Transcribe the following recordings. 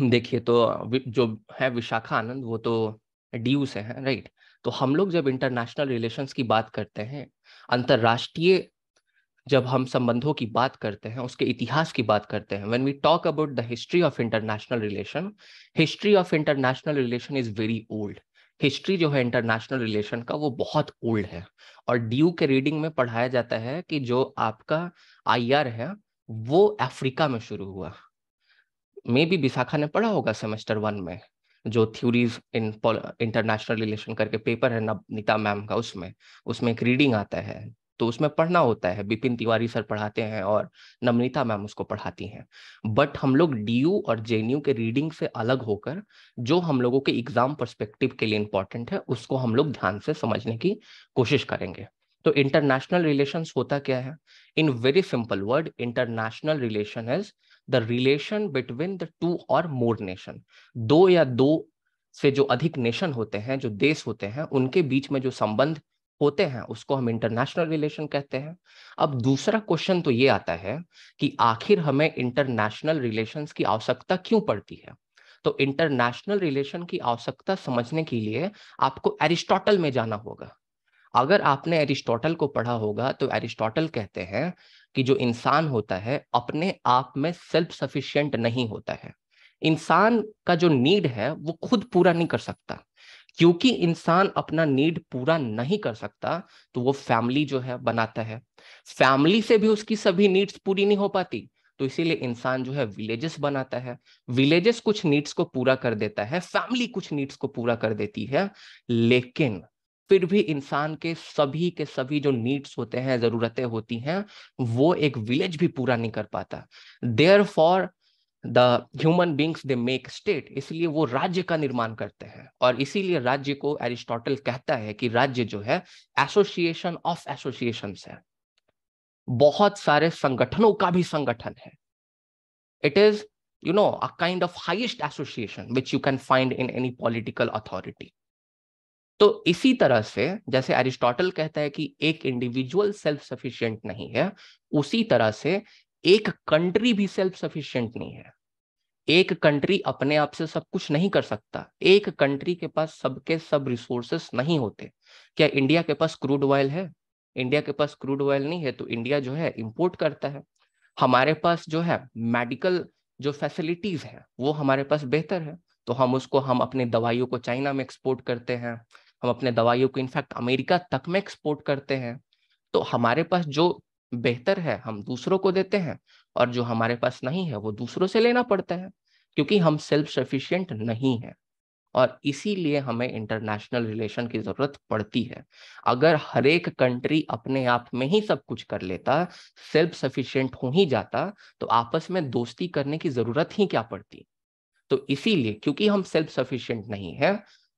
देखिए तो जो है विशाखा आनंद वो तो डी से हैं राइट तो हम लोग जब इंटरनेशनल रिलेशंस की बात करते हैं अंतर्राष्ट्रीय जब हम संबंधों की बात करते हैं उसके इतिहास की बात करते हैं when we talk about the history of international relation history of international relation is very old history जो है इंटरनेशनल रिलेशन का वो बहुत ओल्ड है और डी के रीडिंग में पढ़ाया जाता है कि जो आपका आई है वो अफ्रीका में शुरू हुआ મેબી બિસાખને પડા હોગા સેમેસ્ટર 1 મે જો થિયરીઝ ઇન ઇન્ટરનેશનલ રિલેશન કરકે પેપર હે નમિતા મેમ કા ઉસમે ઉસમે એક રીડિંગ આતા હે તો ઉસમે پڑھના હોતા હે બિપિન तिवारी સર પઢાતે હે ઓર નમનીતા મેમ ઉસકો પઢાતી હે બટ હમ લોગ ડીયુ ઓર જેન્યુ કે રીડિંગ સે અલગ હોકર જો હમ લોકો કે एग्जाम પરસ્પેક્ટિવ કે લિયે ઇમ્પોર્ટન્ટ હે ઉસકો હમ લોગ ધ્યાન સે સમજને કી કોશિશ કરેંગે તો ઇન્ટરનેશનલ રિલેશન્સ હોતા ક્યા હે in very simple word international relation is the relation between the two और मोर नेशन दो या दो से जो अधिक नेशन होते हैं जो देश होते हैं उनके बीच में जो संबंध होते हैं उसको हम इंटरनेशनल रिलेशन कहते हैं अब दूसरा क्वेश्चन तो ये आता है कि आखिर हमें इंटरनेशनल रिलेशन की आवश्यकता क्यों पड़ती है तो इंटरनेशनल रिलेशन की आवश्यकता समझने के लिए आपको एरिस्टोटल में जाना होगा अगर आपने एरिस्टोटल को पढ़ा होगा तो एरिस्टोटल कहते हैं कि जो इंसान होता है अपने आप में सेल्फ सफिशियंट नहीं होता है इंसान का जो नीड है वो खुद पूरा नहीं कर सकता क्योंकि इंसान अपना नीड पूरा नहीं कर सकता तो वो फैमिली जो है बनाता है फैमिली से भी उसकी सभी नीड्स पूरी नहीं हो पाती तो इसीलिए इंसान जो है विलेजेस बनाता है विलेजेस कुछ नीड्स को पूरा कर देता है फैमिली कुछ नीड्स को पूरा कर देती है लेकिन फिर भी इंसान के सभी के सभी जो नीड्स होते हैं जरूरतें होती हैं वो एक विलेज भी पूरा नहीं कर पाता therefore the human beings they make state इसलिए वो राज्य का निर्माण करते हैं और इसीलिए राज्य को एरिस्टोटल कहता है कि राज्य जो है एसोसिएशन ऑफ एसोसिएशन है बहुत सारे संगठनों का भी संगठन है it is you know a kind of highest association which you can find in any political authority तो इसी तरह से जैसे एरिस्टोटल कहता है कि एक इंडिविजुअल सेल्फ सफिशियंट नहीं है उसी तरह से एक कंट्री भी सेल्फ सफिशियंट नहीं है एक कंट्री अपने आप से सब कुछ नहीं कर सकता एक कंट्री के पास सबके सब रिसोर्सेस नहीं होते क्या इंडिया के पास क्रूड ऑयल है इंडिया के पास क्रूड ऑयल नहीं है तो इंडिया जो है इंपोर्ट करता है हमारे पास जो है मेडिकल जो फैसिलिटीज है वो हमारे पास बेहतर है तो हम उसको हम अपने दवाइयों को चाइना में एक्सपोर्ट करते हैं हम अपने दवाइयों को इनफैक्ट अमेरिका तक में एक्सपोर्ट करते हैं तो हमारे पास जो बेहतर है हम दूसरों को देते हैं और जो हमारे पास नहीं है वो दूसरों से लेना पड़ता है क्योंकि हम सेल्फ सफिशियंट नहीं है और इसीलिए हमें इंटरनेशनल रिलेशन की जरूरत पड़ती है अगर हर एक कंट्री अपने आप में ही सब कुछ कर लेता सेल्फ सफिशियंट हो ही जाता तो आपस में दोस्ती करने की जरूरत ही क्या पड़ती तो इसीलिए क्योंकि हम सेल्फ सफिशियंट नहीं है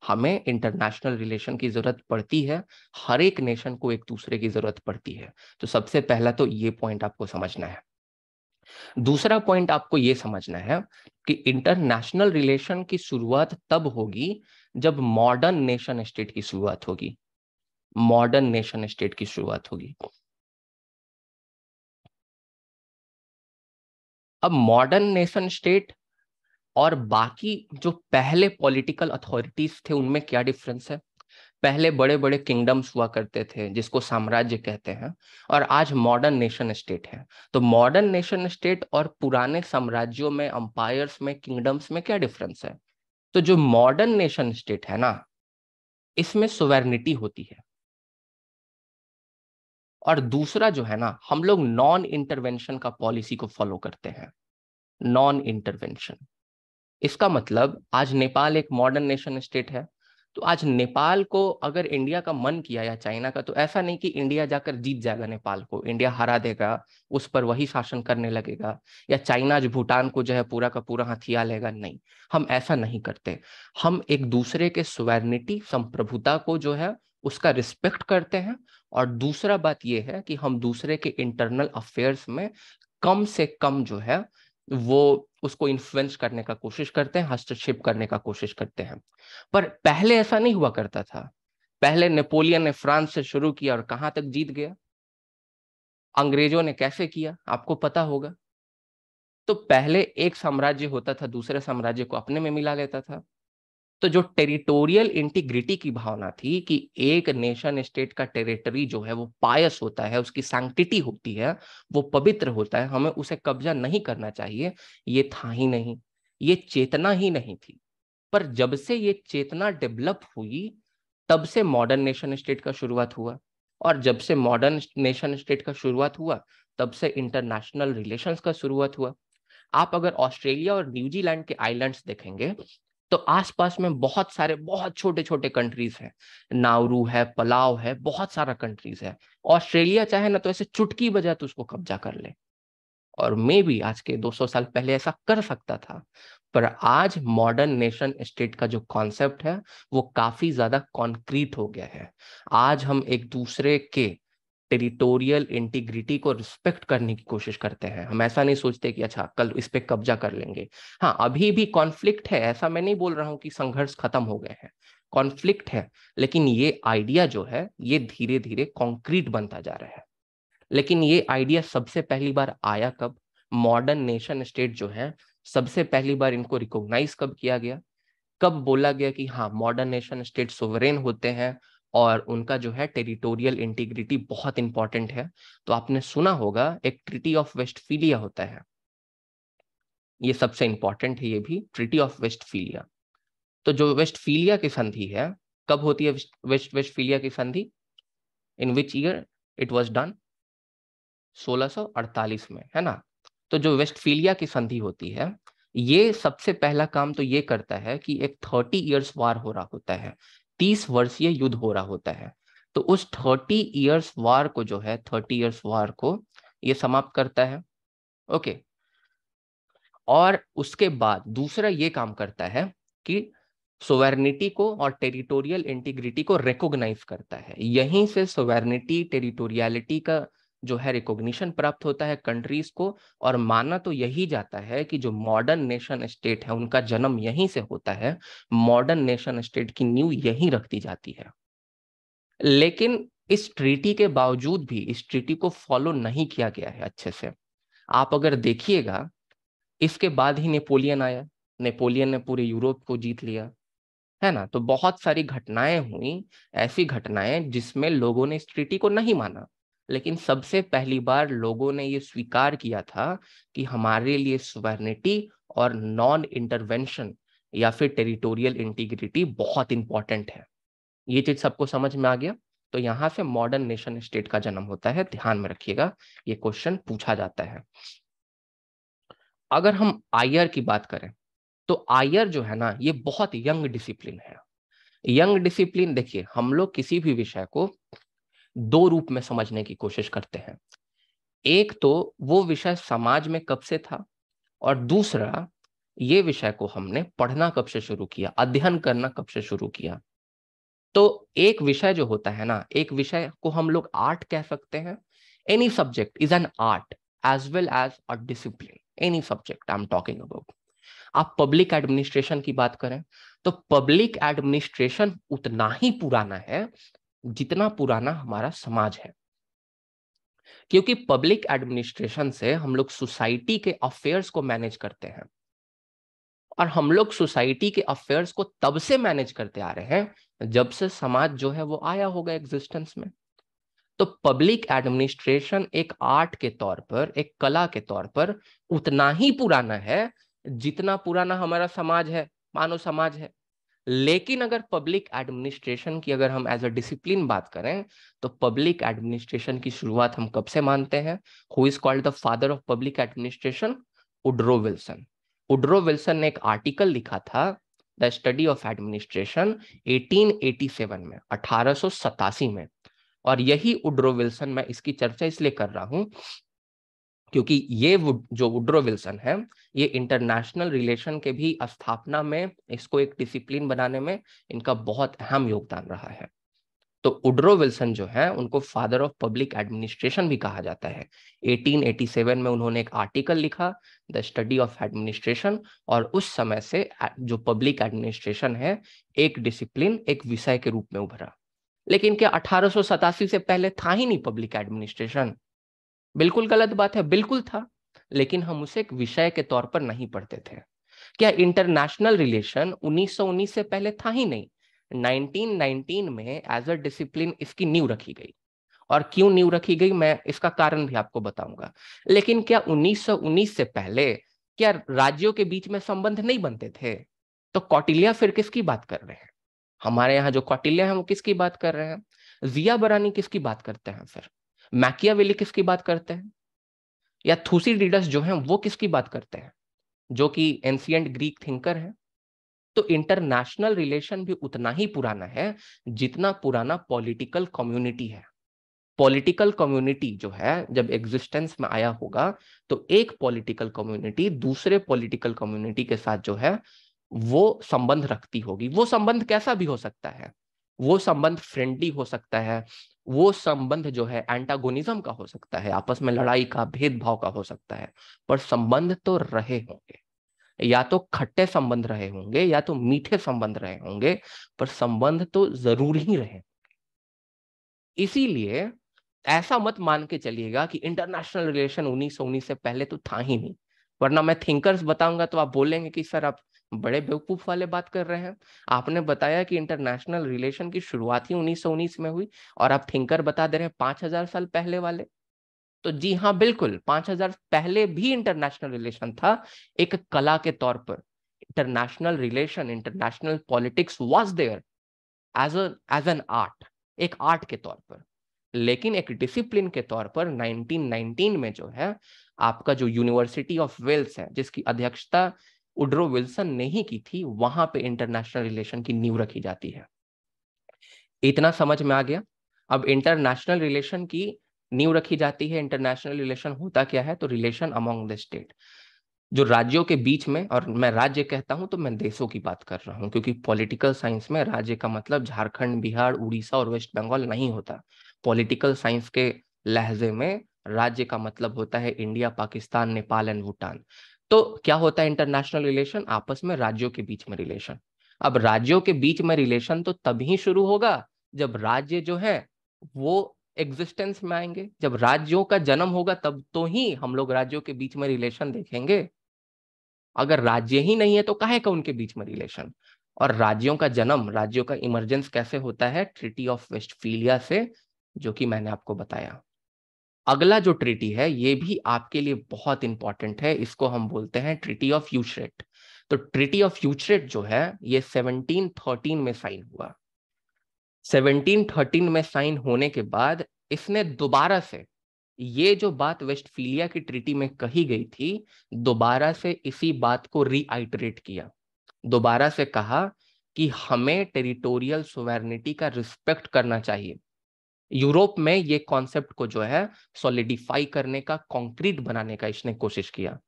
हमें इंटरनेशनल रिलेशन की जरूरत पड़ती है हर एक नेशन को एक दूसरे की जरूरत पड़ती है तो सबसे पहला तो ये पॉइंट आपको समझना है दूसरा पॉइंट आपको ये समझना है कि इंटरनेशनल रिलेशन की शुरुआत तब होगी जब मॉडर्न नेशन स्टेट की शुरुआत होगी मॉडर्न नेशन स्टेट की शुरुआत होगी अब मॉडर्न नेशन स्टेट और बाकी जो पहले पॉलिटिकल अथॉरिटीज थे उनमें क्या डिफरेंस है पहले बड़े बड़े किंगडम्स हुआ करते थे जिसको साम्राज्य कहते हैं और आज मॉडर्न नेशन स्टेट है तो मॉडर्न नेशन स्टेट और पुराने साम्राज्यों में अंपायर में किंगडम्स में क्या डिफरेंस है तो जो मॉडर्न नेशन स्टेट है ना इसमें सुवेरनिटी होती है और दूसरा जो है ना हम लोग नॉन इंटरवेंशन का पॉलिसी को फॉलो करते हैं नॉन इंटरवेंशन इसका मतलब आज नेपाल एक मॉडर्न नेशन स्टेट है तो आज नेपाल को अगर इंडिया का मन किया या चाइना का तो ऐसा नहीं कि इंडिया जाकर जीत जाएगा नेपाल को इंडिया हरा देगा उस पर वही शासन करने लगेगा या चाइना जो भूटान को जो है पूरा का पूरा हथिया लेगा नहीं हम ऐसा नहीं करते हम एक दूसरे के सुवर्निटी संप्रभुता को जो है उसका रिस्पेक्ट करते हैं और दूसरा बात यह है कि हम दूसरे के इंटरनल अफेयर्स में कम से कम जो है वो उसको इन्फ्लुएंस करने का कोशिश करते हैं हस्तक्षेप करने का कोशिश करते हैं पर पहले ऐसा नहीं हुआ करता था पहले नेपोलियन ने फ्रांस से शुरू किया और कहाँ तक जीत गया अंग्रेजों ने कैसे किया आपको पता होगा तो पहले एक साम्राज्य होता था दूसरे साम्राज्य को अपने में मिला लेता था तो जो टेरिटोरियल इंटीग्रिटी की भावना थी कि एक नेशन स्टेट का टेरिटरी जो है वो पायस होता है उसकी सैंक्टिटी होती है वो पवित्र होता है हमें उसे कब्जा नहीं करना चाहिए ये था ही नहीं ये चेतना ही नहीं थी पर जब से ये चेतना डेवलप हुई तब से मॉडर्न नेशन स्टेट का शुरुआत हुआ और जब से मॉडर्न नेशन स्टेट का शुरुआत हुआ तब से इंटरनेशनल रिलेशंस का शुरुआत हुआ आप अगर ऑस्ट्रेलिया और न्यूजीलैंड के आइलैंड्स देखेंगे तो आसपास में बहुत सारे बहुत छोटे छोटे कंट्रीज हैं नाउरू है पलाव है बहुत सारा कंट्रीज है ऑस्ट्रेलिया चाहे ना तो ऐसे चुटकी बजा तो उसको कब्जा कर ले और मे भी आज के 200 साल पहले ऐसा कर सकता था पर आज मॉडर्न नेशन स्टेट का जो कॉन्सेप्ट है वो काफी ज्यादा कॉन्क्रीट हो गया है आज हम एक दूसरे के टेरिटोरियल इंटीग्रिटी को रिस्पेक्ट करने की कोशिश करते हैं हम ऐसा नहीं सोचते कि अच्छा कल इस पर कब्जा कर लेंगे हाँ अभी भी कॉन्फ्लिक्ट है ऐसा मैं नहीं बोल रहा हूँ कि संघर्ष खत्म हो गए हैं कॉन्फ्लिक्ट है लेकिन ये आइडिया जो है ये धीरे धीरे कॉन्क्रीट बनता जा रहा है लेकिन ये आइडिया सबसे पहली बार आया कब मॉडर्न नेशन स्टेट जो है सबसे पहली बार इनको रिकॉग्नाइज कब किया गया कब बोला गया कि हाँ मॉडर्न नेशन स्टेट सोवरेन होते हैं और उनका जो है टेरिटोरियल इंटीग्रिटी बहुत इंपॉर्टेंट है तो आपने सुना होगा एक ट्रिटी ऑफ वेस्टफीलिया होता है ये सबसे इंपॉर्टेंट है ये भी ट्रिटी ऑफ वेस्टफीलिया तो जो वेस्टफीलिया की संधि है कब होती है वेस्ट वेस्टफीलिया की संधि in which year it was done सोलह में है ना तो जो वेस्टफीलिया की संधि होती है ये सबसे पहला काम तो ये करता है कि एक थर्टी ईयर्स वार हो रहा होता है तीस वर्षीय युद्ध हो रहा होता है तो उस थर्टी इयर्स वार को जो है थर्टी ईयर्स वार को ये समाप्त करता है ओके और उसके बाद दूसरा ये काम करता है कि सोवेरनिटी को और टेरिटोरियल इंटीग्रिटी को रिकॉग्नाइज करता है यहीं से सोवेरनिटी टेरिटोरियलिटी का जो है रिकॉग्निशन प्राप्त होता है कंट्रीज को और माना तो यही जाता है कि जो मॉडर्न नेशन स्टेट है उनका जन्म यहीं से होता है मॉडर्न नेशन स्टेट की न्यू यहीं रख दी जाती है लेकिन इस ट्रीटी के बावजूद भी इस ट्रीटी को फॉलो नहीं किया गया है अच्छे से आप अगर देखिएगा इसके बाद ही नेपोलियन आया नेपोलियन ने पूरे यूरोप को जीत लिया है ना तो बहुत सारी घटनाएं हुई ऐसी घटनाएं जिसमें लोगों ने इस ट्रीटी को नहीं माना लेकिन सबसे पहली बार लोगों ने ये स्वीकार किया था कि हमारे लिए सुवर्निटी और नॉन इंटरवेंशन या फिर टेरिटोरियल इंटीग्रिटी बहुत इंपॉर्टेंट है ये चीज सबको समझ में आ गया तो यहाँ से मॉडर्न नेशन स्टेट का जन्म होता है ध्यान में रखिएगा ये क्वेश्चन पूछा जाता है अगर हम आयर की बात करें तो आयर जो है ना ये बहुत यंग डिसिप्लिन है यंग डिसिप्लिन देखिए हम लोग किसी भी विषय को दो रूप में समझने की कोशिश करते हैं एक तो वो विषय समाज में कब से था और दूसरा ये विषय को हमने पढ़ना कब से शुरू किया अध्ययन करना कब से शुरू किया तो एक विषय जो होता है ना एक विषय को हम लोग आर्ट कह सकते हैं any subject is an art as well as a discipline any subject I am talking about आप पब्लिक एडमिनिस्ट्रेशन की बात करें तो पब्लिक एडमिनिस्ट्रेशन उतना ही पुराना है जितना पुराना हमारा समाज है क्योंकि पब्लिक एडमिनिस्ट्रेशन से हम लोग सोसाइटी के अफेयर्स को मैनेज करते हैं और हम लोग सोसाइटी के अफेयर्स को तब से मैनेज करते आ रहे हैं जब से समाज जो है वो आया होगा एग्जिस्टेंस में तो पब्लिक एडमिनिस्ट्रेशन एक आर्ट के तौर पर एक कला के तौर पर उतना ही पुराना है जितना पुराना हमारा समाज है मानव समाज है लेकिन अगर पब्लिक एडमिनिस्ट्रेशन की अगर हम एज अ डिसिप्लिन बात करें तो पब्लिक एडमिनिस्ट्रेशन की शुरुआत हम कब से मानते हैं who is called the father of public administration Woodrow Wilson Woodrow Wilson ने एक आर्टिकल लिखा था द स्टडी ऑफ एडमिनिस्ट्रेशन 1887 में अठारह में और यही उड्रो विल्सन मैं इसकी चर्चा इसलिए कर रहा हूं क्योंकि ये जो वुड्रो विल्सन है ये इंटरनेशनल रिलेशन के भी स्थापना में इसको एक डिसिप्लिन बनाने में इनका बहुत अहम योगदान रहा है तो उड्रो विल्सन जो है उनको फादर ऑफ पब्लिक एडमिनिस्ट्रेशन भी कहा जाता है 1887 में उन्होंने एक आर्टिकल लिखा द स्टडी ऑफ एडमिनिस्ट्रेशन और उस समय से जो पब्लिक एडमिनिस्ट्रेशन है एक डिसिप्लिन एक विषय के रूप में उभरा लेकिन क्या अठारह से पहले था ही नहीं पब्लिक एडमिनिस्ट्रेशन बिल्कुल गलत बात है बिल्कुल था लेकिन हम उसे एक विषय के तौर पर नहीं पढ़ते थे क्या इंटरनेशनल रिलेशन 1919 से पहले था ही नहीं 1919 में एज अ डिसिप्लिन इसकी नींव रखी गई और क्यों नींव रखी गई मैं इसका कारण भी आपको बताऊंगा लेकिन क्या 1919 से पहले क्या राज्यों के बीच में संबंध नहीं बनते थे तो कौटिल्या फिर किसकी बात कर रहे हैं हमारे यहाँ जो कौटिल्या है वो किसकी बात कर रहे हैं जिया बरानी किसकी बात करते हैं फिर मैकिया किसकी बात करते हैं या थूसी डीडस जो है वो किसकी बात करते हैं जो कि एंशियंट ग्रीक थिंकर हैं तो इंटरनेशनल रिलेशन भी उतना ही पुराना है जितना पुराना पॉलिटिकल कम्युनिटी है पॉलिटिकल कम्युनिटी जो है जब एग्जिस्टेंस में आया होगा तो एक पॉलिटिकल कम्युनिटी दूसरे पॉलिटिकल कम्युनिटी के साथ जो है वो संबंध रखती होगी वो संबंध कैसा भी हो सकता है वो संबंध फ्रेंडली हो सकता है वो संबंध जो है एंटागोनिज्म का हो सकता है आपस में लड़ाई का भेदभाव का हो सकता है पर संबंध तो रहे होंगे या तो खट्टे संबंध रहे होंगे या तो मीठे संबंध रहे होंगे पर संबंध तो जरूर ही रहे इसीलिए ऐसा मत मान के चलिएगा कि इंटरनेशनल रिलेशन उन्नीस सौ उन्नीस से पहले तो था ही नहीं वरना मैं थिंकर्स बताऊंगा तो आप बोलेंगे कि सर आप बड़े बेवकूफ वाले बात कर रहे हैं आपने बताया कि इंटरनेशनल रिलेशन की शुरुआत ही उन्नीस में हुई और आप थिंकर बता दे रहे हैं पांच हजार साल पहले वाले तो जी हाँ बिल्कुल पांच हजार पहले भी इंटरनेशनल रिलेशन था एक कला के तौर पर international relation international politics was there as as an art एक आर्ट के तौर पर लेकिन एक डिसिप्लिन के तौर पर 1919 में जो है आपका जो यूनिवर्सिटी ऑफ वेल्स है जिसकी अध्यक्षता उड्रो विल्सन ने ही की थी वहां पे इंटरनेशनल रिलेशन की नींव रखी जाती है इतना समझ में आ गया अब इंटरनेशनल रिलेशन की नींव रखी जाती है इंटरनेशनल रिलेशन होता क्या है तो रिलेशन अमोंग द स्टेट जो राज्यों के बीच में और मैं राज्य कहता हूं तो मैं देशों की बात कर रहा हूं क्योंकि पॉलिटिकल साइंस में राज्य का मतलब झारखंड बिहार उड़ीसा और वेस्ट बंगाल नहीं होता पॉलिटिकल साइंस के लहजे में राज्य का मतलब होता है इंडिया पाकिस्तान नेपाल एंड भूटान तो क्या होता है इंटरनेशनल रिलेशन आपस में राज्यों के बीच में रिलेशन अब राज्यों के बीच में रिलेशन तो तभी शुरू होगा जब राज्य जो है वो एग्जिस्टेंस में आएंगे जब राज्यों का जन्म होगा तब तो ही हम लोग राज्यों के बीच में रिलेशन देखेंगे अगर राज्य ही नहीं है तो कहे का उनके बीच में रिलेशन और राज्यों का जन्म राज्यों का इमरजेंस कैसे होता है ट्रिटी ऑफ वेस्टफीलिया से जो कि मैंने आपको बताया अगला जो ट्रीटी है ये भी आपके लिए बहुत इंपॉर्टेंट है इसको हम बोलते हैं ट्रीटी ऑफ यूशरेट तो ट्रीटी ऑफ यूचरेट जो है ये 1713 में साइन हुआ 1713 में साइन होने के बाद इसने दोबारा से ये जो बात वेस्टफीलिया की ट्रीटी में कही गई थी दोबारा से इसी बात को रीआइटरेट किया दोबारा से कहा कि हमें टेरिटोरियल सुवेरनिटी का रिस्पेक्ट करना चाहिए यूरोप में ये कॉन्सेप्ट को जो है सॉलिडिफाई करने का कॉन्क्रीट बनाने का इसने कोशिश किया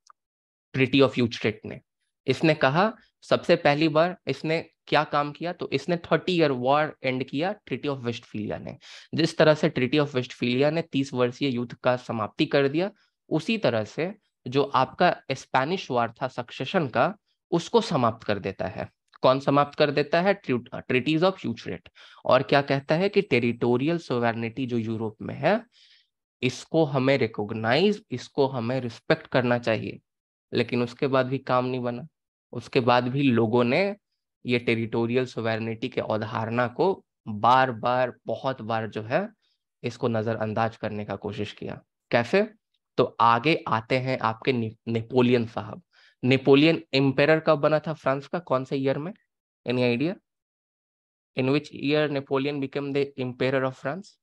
ट्रिटी ऑफ यूट्रेट ने इसने कहा सबसे पहली बार इसने क्या काम किया तो इसने थर्टी ईयर वॉर एंड किया ट्रिटी ऑफ वेस्टफीलिया ने जिस तरह से ट्रिटी ऑफ वेस्टफीलिया ने तीस वर्षीय युद्ध का समाप्ति कर दिया उसी तरह से जो आपका स्पेनिश वार था सक्सेशन का उसको समाप्त कर देता है कौन समाप्त कर देता है ट्रिटीज ऑफ यूचरेट और क्या कहता है कि टेरिटोरियल सोवर्निटी जो यूरोप में है इसको हमें रिकॉग्नाइज इसको हमें रिस्पेक्ट करना चाहिए लेकिन उसके बाद भी काम नहीं बना उसके बाद भी लोगों ने ये टेरिटोरियल सोवर्निटी के अवधारणा को बार बार बहुत बार जो है इसको नज़रअंदाज करने का कोशिश किया कैसे तो आगे आते हैं आपके नेपोलियन साहब नेपोलियन एम्पेयर कब बना था फ्रांस का कौन से ईयर में any idea in which year Napoleon become the emperor of France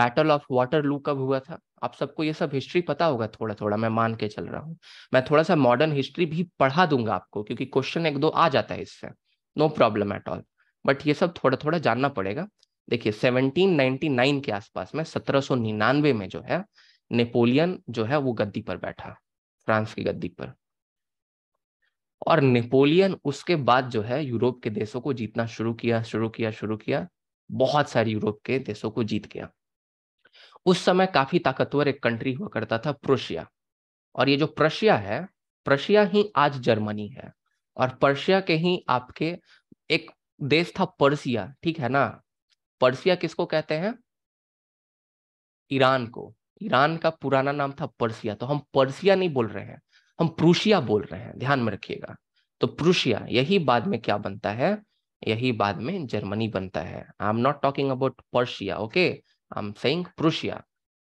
battle of Waterloo कब हुआ था आप सबको ये सब हिस्ट्री पता होगा थोड़ा थोड़ा मैं मान के चल रहा हूँ मैं थोड़ा सा मॉडर्न हिस्ट्री भी पढ़ा दूंगा आपको क्योंकि क्वेश्चन एक दो आ जाता है इससे no problem at all but ये सब थोड़ा थोड़ा जानना पड़ेगा देखिए 1799 के आसपास में 1799 में जो है नेपोलियन जो है वो गद्दी पर बैठा फ्रांस की गद्दी पर और नेपोलियन उसके बाद जो है यूरोप के देशों को जीतना शुरू किया शुरू किया शुरू किया बहुत सारे यूरोप के देशों को जीत गया उस समय काफी ताकतवर एक कंट्री हुआ करता था प्रोशिया और ये जो प्रशिया है प्रशिया ही आज जर्मनी है और पर्शिया के ही आपके एक देश था पर्सिया ठीक है ना पर्सिया किसको कहते हैं ईरान को ईरान का पुराना नाम था पर्सिया तो हम पर्सिया नहीं बोल रहे हैं हम प्रूशिया बोल रहे हैं ध्यान में रखिएगा तो प्रूशिया यही बाद में क्या बनता है यही बाद में जर्मनी बनता है I am not talking about Persia okay I am saying Prussia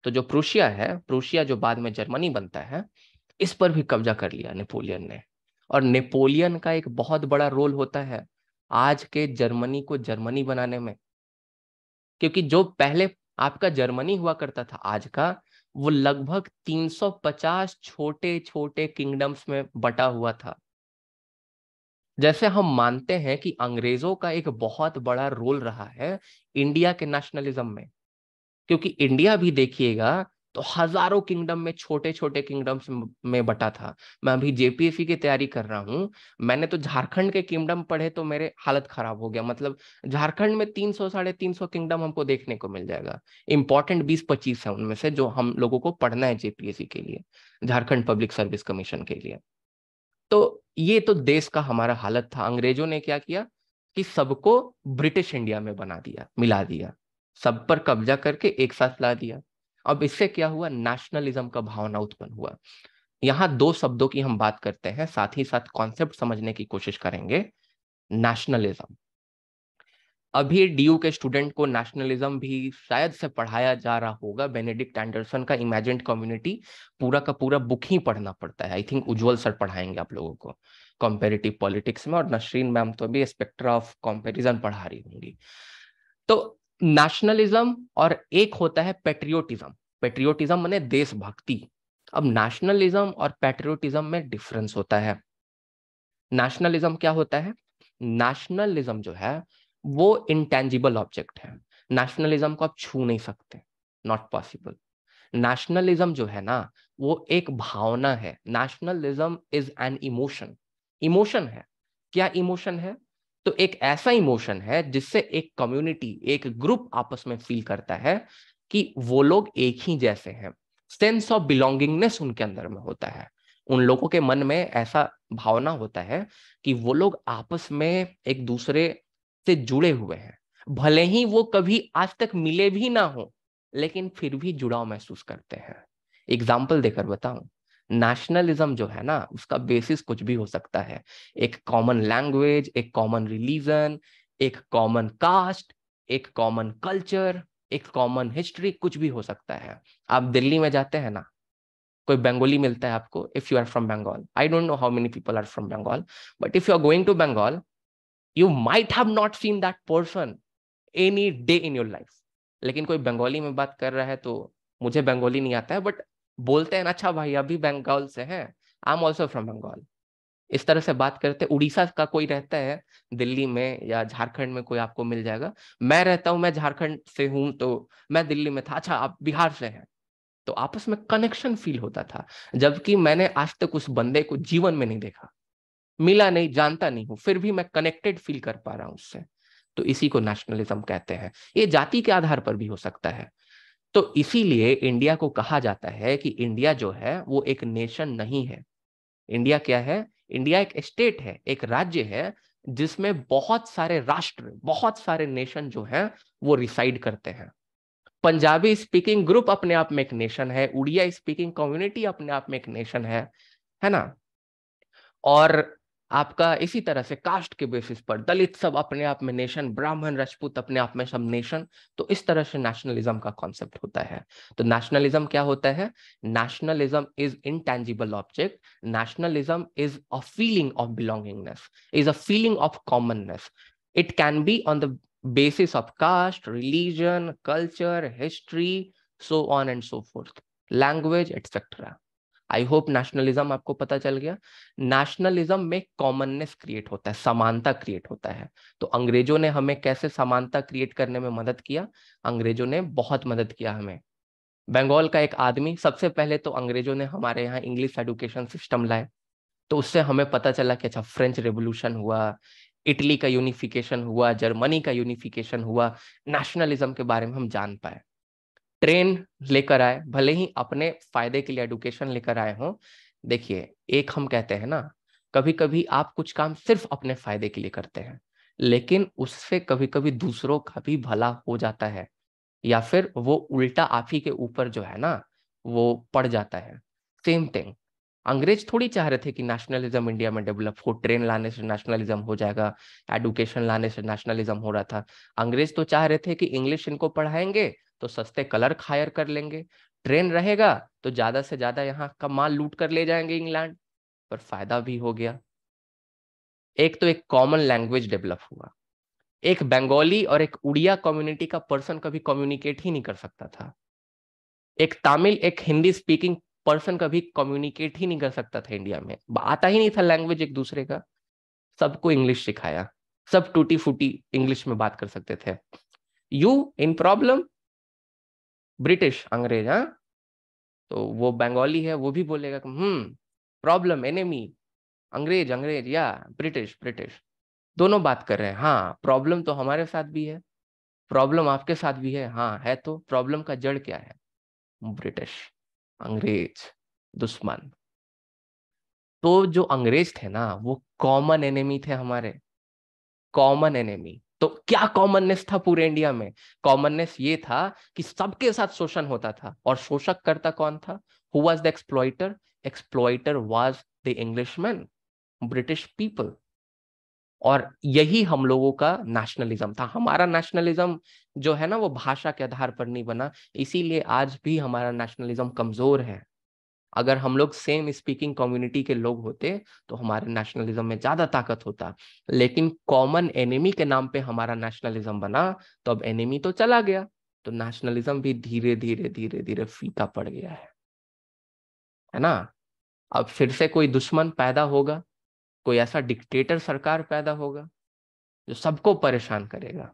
तो जो प्रूशिया है प्रूशिया जो बाद में जर्मनी बनता है इस पर भी कब्जा कर लिया नेपोलियन ने और नेपोलियन का एक बहुत बड़ा रोल होता है आज के जर्मनी को जर्मनी बनाने में क्योंकि जो पहले आपका जर्मनी हुआ करता था आज का वो लगभग 350 छोटे छोटे किंगडम्स में बटा हुआ था जैसे हम मानते हैं कि अंग्रेजों का एक बहुत बड़ा रोल रहा है इंडिया के नेशनलिज्म में क्योंकि इंडिया भी देखिएगा तो हजारों किंगडम में छोटे छोटे किंगडम्स में बटा था मैं अभी जेपीएससी की तैयारी कर रहा हूँ मैंने तो झारखंड के किंगडम पढ़े तो मेरे हालत खराब हो गया मतलब झारखंड में तीन सौ साढ़े तीन सौ किंगडम हमको देखने को मिल जाएगा इंपॉर्टेंट बीस पच्चीस है उनमें से जो हम लोगों को पढ़ना है जेपीएससी के लिए झारखंड पब्लिक सर्विस कमीशन के लिए तो ये तो देश का हमारा हालत था अंग्रेजों ने क्या किया कि सबको ब्रिटिश इंडिया में बना दिया मिला दिया सब पर कब्जा करके एक साथ ला दिया अब इससे क्या हुआ नेशनलिज्म का भावना उत्पन्न हुआ यहाँ दो शब्दों की हम बात करते हैं साथ ही साथ कॉन्सेप्ट समझने की कोशिश करेंगे नेशनलिज्म अभी डीयू के स्टूडेंट को नेशनलिज्म भी शायद से पढ़ाया जा रहा होगा बेनेडिक्ट एंडरसन का इमेजेंट कम्युनिटी पूरा का पूरा बुक ही पढ़ना पड़ता है आई थिंक उज्जवल सर पढ़ाएंगे आप लोगों को कॉम्पेरेटिव पॉलिटिक्स में और नशरीन मैम तो भी स्पेक्ट्रा ऑफ कॉम्पेरिजन पढ़ा रही होंगी तो नेशनलिज्म और एक होता है पेट्रियोटिज्म पेट्रियोटिज्म मैंने देशभक्ति अब नेशनलिज्म और पेट्रियोटिज्म में डिफरेंस होता है नेशनलिज्म क्या होता है नेशनलिज्म जो है वो इंटेंजिबल ऑब्जेक्ट है नेशनलिज्म को आप छू नहीं सकते नॉट पॉसिबल नेशनलिज्म जो है ना वो एक भावना है nationalism is an emotion emotion है क्या इमोशन है तो एक ऐसा इमोशन है जिससे एक कम्युनिटी एक ग्रुप आपस में फील करता है कि वो लोग एक ही जैसे हैं सेंस ऑफ बिलोंगिंगनेस उनके अंदर में होता है उन लोगों के मन में ऐसा भावना होता है कि वो लोग आपस में एक दूसरे से जुड़े हुए हैं भले ही वो कभी आज तक मिले भी ना हो लेकिन फिर भी जुड़ाव महसूस करते हैं एग्जाम्पल देकर बताऊं नेशनलिज्म जो है ना उसका बेसिस कुछ भी हो सकता है एक कॉमन लैंग्वेज एक कॉमन रिलीजन एक कॉमन कास्ट एक कॉमन कल्चर एक कॉमन हिस्ट्री कुछ भी हो सकता है आप दिल्ली में जाते हैं ना कोई बंगाली मिलता है आपको if you are from Bengal I don't know how many people are from Bengal but if you are going to Bengal you might have not seen that person any day in your life लेकिन कोई बंगाली में बात कर रहा है तो मुझे बंगाली नहीं आता है बट बोलते हैं अच्छा भाई अभी बंगाल से हैं I am also from Bengal इस तरह से बात करते उड़ीसा का कोई रहता है दिल्ली में या झारखंड में कोई आपको मिल जाएगा मैं रहता हूँ मैं झारखंड से हूँ तो मैं दिल्ली में था अच्छा आप बिहार से हैं तो आपस में कनेक्शन फील होता था जबकि मैंने आज तक उस बंदे को जीवन में नहीं देखा मिला नहीं जानता नहीं हूँ फिर भी मैं कनेक्टेड फील कर पा रहा हूँ उससे तो इसी को नेशनलिज्म कहते हैं ये जाति के आधार पर भी हो सकता है तो इसीलिए इंडिया को कहा जाता है कि इंडिया जो है वो एक नेशन नहीं है इंडिया क्या है इंडिया एक स्टेट है एक राज्य है जिसमें बहुत सारे राष्ट्र बहुत सारे नेशन जो हैं वो रिसाइड करते हैं पंजाबी स्पीकिंग ग्रुप अपने आप में एक नेशन है उड़िया स्पीकिंग कम्युनिटी अपने आप में एक नेशन है है ना और आपका इसी तरह से कास्ट के बेसिस पर दलित सब अपने आप में नेशन ब्राह्मण राजपूत अपने आप में सब नेशन तो इस तरह से नेशनलिज्म का कॉन्सेप्ट होता है तो नेशनलिज्म क्या होता है nationalism is intangible object nationalism is a feeling of belongingness is a feeling of commonness it can be on the basis of caste religion culture history so on and so forth language etcetera I hope nationalism आपको पता चल गया nationalism में commonness create होता है समानता create होता है तो अंग्रेजों ने हमें कैसे समानता क्रिएट करने में मदद किया अंग्रेजों ने बहुत मदद किया हमें बंगाल का एक आदमी सबसे पहले तो अंग्रेजों ने हमारे यहाँ इंग्लिश एडुकेशन सिस्टम लाए तो उससे हमें पता चला कि अच्छा फ्रेंच रेवोल्यूशन हुआ इटली का यूनिफिकेशन हुआ जर्मनी का यूनिफिकेशन हुआ नेशनलिज्म के बारे में हम जान पाए ट्रेन लेकर आए भले ही अपने फायदे के लिए एडुकेशन लेकर आए हों देखिए एक हम कहते हैं ना कभी कभी आप कुछ काम सिर्फ अपने फायदे के लिए करते हैं लेकिन उससे कभी कभी दूसरों का भी भला हो जाता है या फिर वो उल्टा आप ही के ऊपर जो है ना वो पड़ जाता है सेम थिंग अंग्रेज थोड़ी चाह रहे थे कि नेशनलिज्म इंडिया में डेवलप हो ट्रेन लाने से नेशनलिज्म हो जाएगा एडुकेशन लाने से नेशनलिज्म हो रहा था अंग्रेज तो चाह रहे थे कि इंग्लिश इनको पढ़ाएंगे तो सस्ते कलर हायर कर लेंगे ट्रेन रहेगा तो ज्यादा से ज्यादा यहाँ का माल लूट कर ले जाएंगे इंग्लैंड पर फायदा भी हो गया एक तो एक कॉमन लैंग्वेज डेवलप हुआ एक बंगाली और एक उड़िया कम्युनिटी का पर्सन कभी कम्युनिकेट ही नहीं कर सकता था एक तमिल एक हिंदी स्पीकिंग पर्सन कभी कम्युनिकेट ही नहीं कर सकता था इंडिया में आता ही नहीं था लैंग्वेज एक दूसरे का सबको इंग्लिश सिखाया सब टूटी फूटी इंग्लिश में बात कर सकते थे यू इन प्रॉब्लम ब्रिटिश अंग्रेज हाँ तो वो बंगाली है वो भी बोलेगा हम्म प्रॉब्लम एनिमी अंग्रेज अंग्रेज या ब्रिटिश ब्रिटिश दोनों बात कर रहे हैं हाँ प्रॉब्लम तो हमारे साथ भी है प्रॉब्लम आपके साथ भी है हाँ है तो प्रॉब्लम का जड़ क्या है ब्रिटिश अंग्रेज दुश्मन तो जो अंग्रेज थे ना वो कॉमन एनिमी थे हमारे कॉमन एनिमी तो क्या कॉमननेस था पूरे इंडिया में कॉमननेस ये था कि सबके साथ शोषण होता था और शोषक करता कौन था who was the exploiter exploiter was the Englishman British people और यही हम लोगों का नेशनलिज्म था हमारा नेशनलिज्म जो है ना वो भाषा के आधार पर नहीं बना इसीलिए आज भी हमारा नेशनलिज्म कमजोर है अगर हम लोग सेम स्पीकिंग कम्युनिटी के लोग होते तो हमारे नेशनलिज्म में ज्यादा ताकत होता लेकिन कॉमन एनिमी के नाम पे हमारा नेशनलिज्म बना तो अब एनिमी तो चला गया तो नेशनलिज्म भी धीरे धीरे धीरे धीरे फीका पड़ गया है है ना अब फिर से कोई दुश्मन पैदा होगा कोई ऐसा डिक्टेटर सरकार पैदा होगा जो सबको परेशान करेगा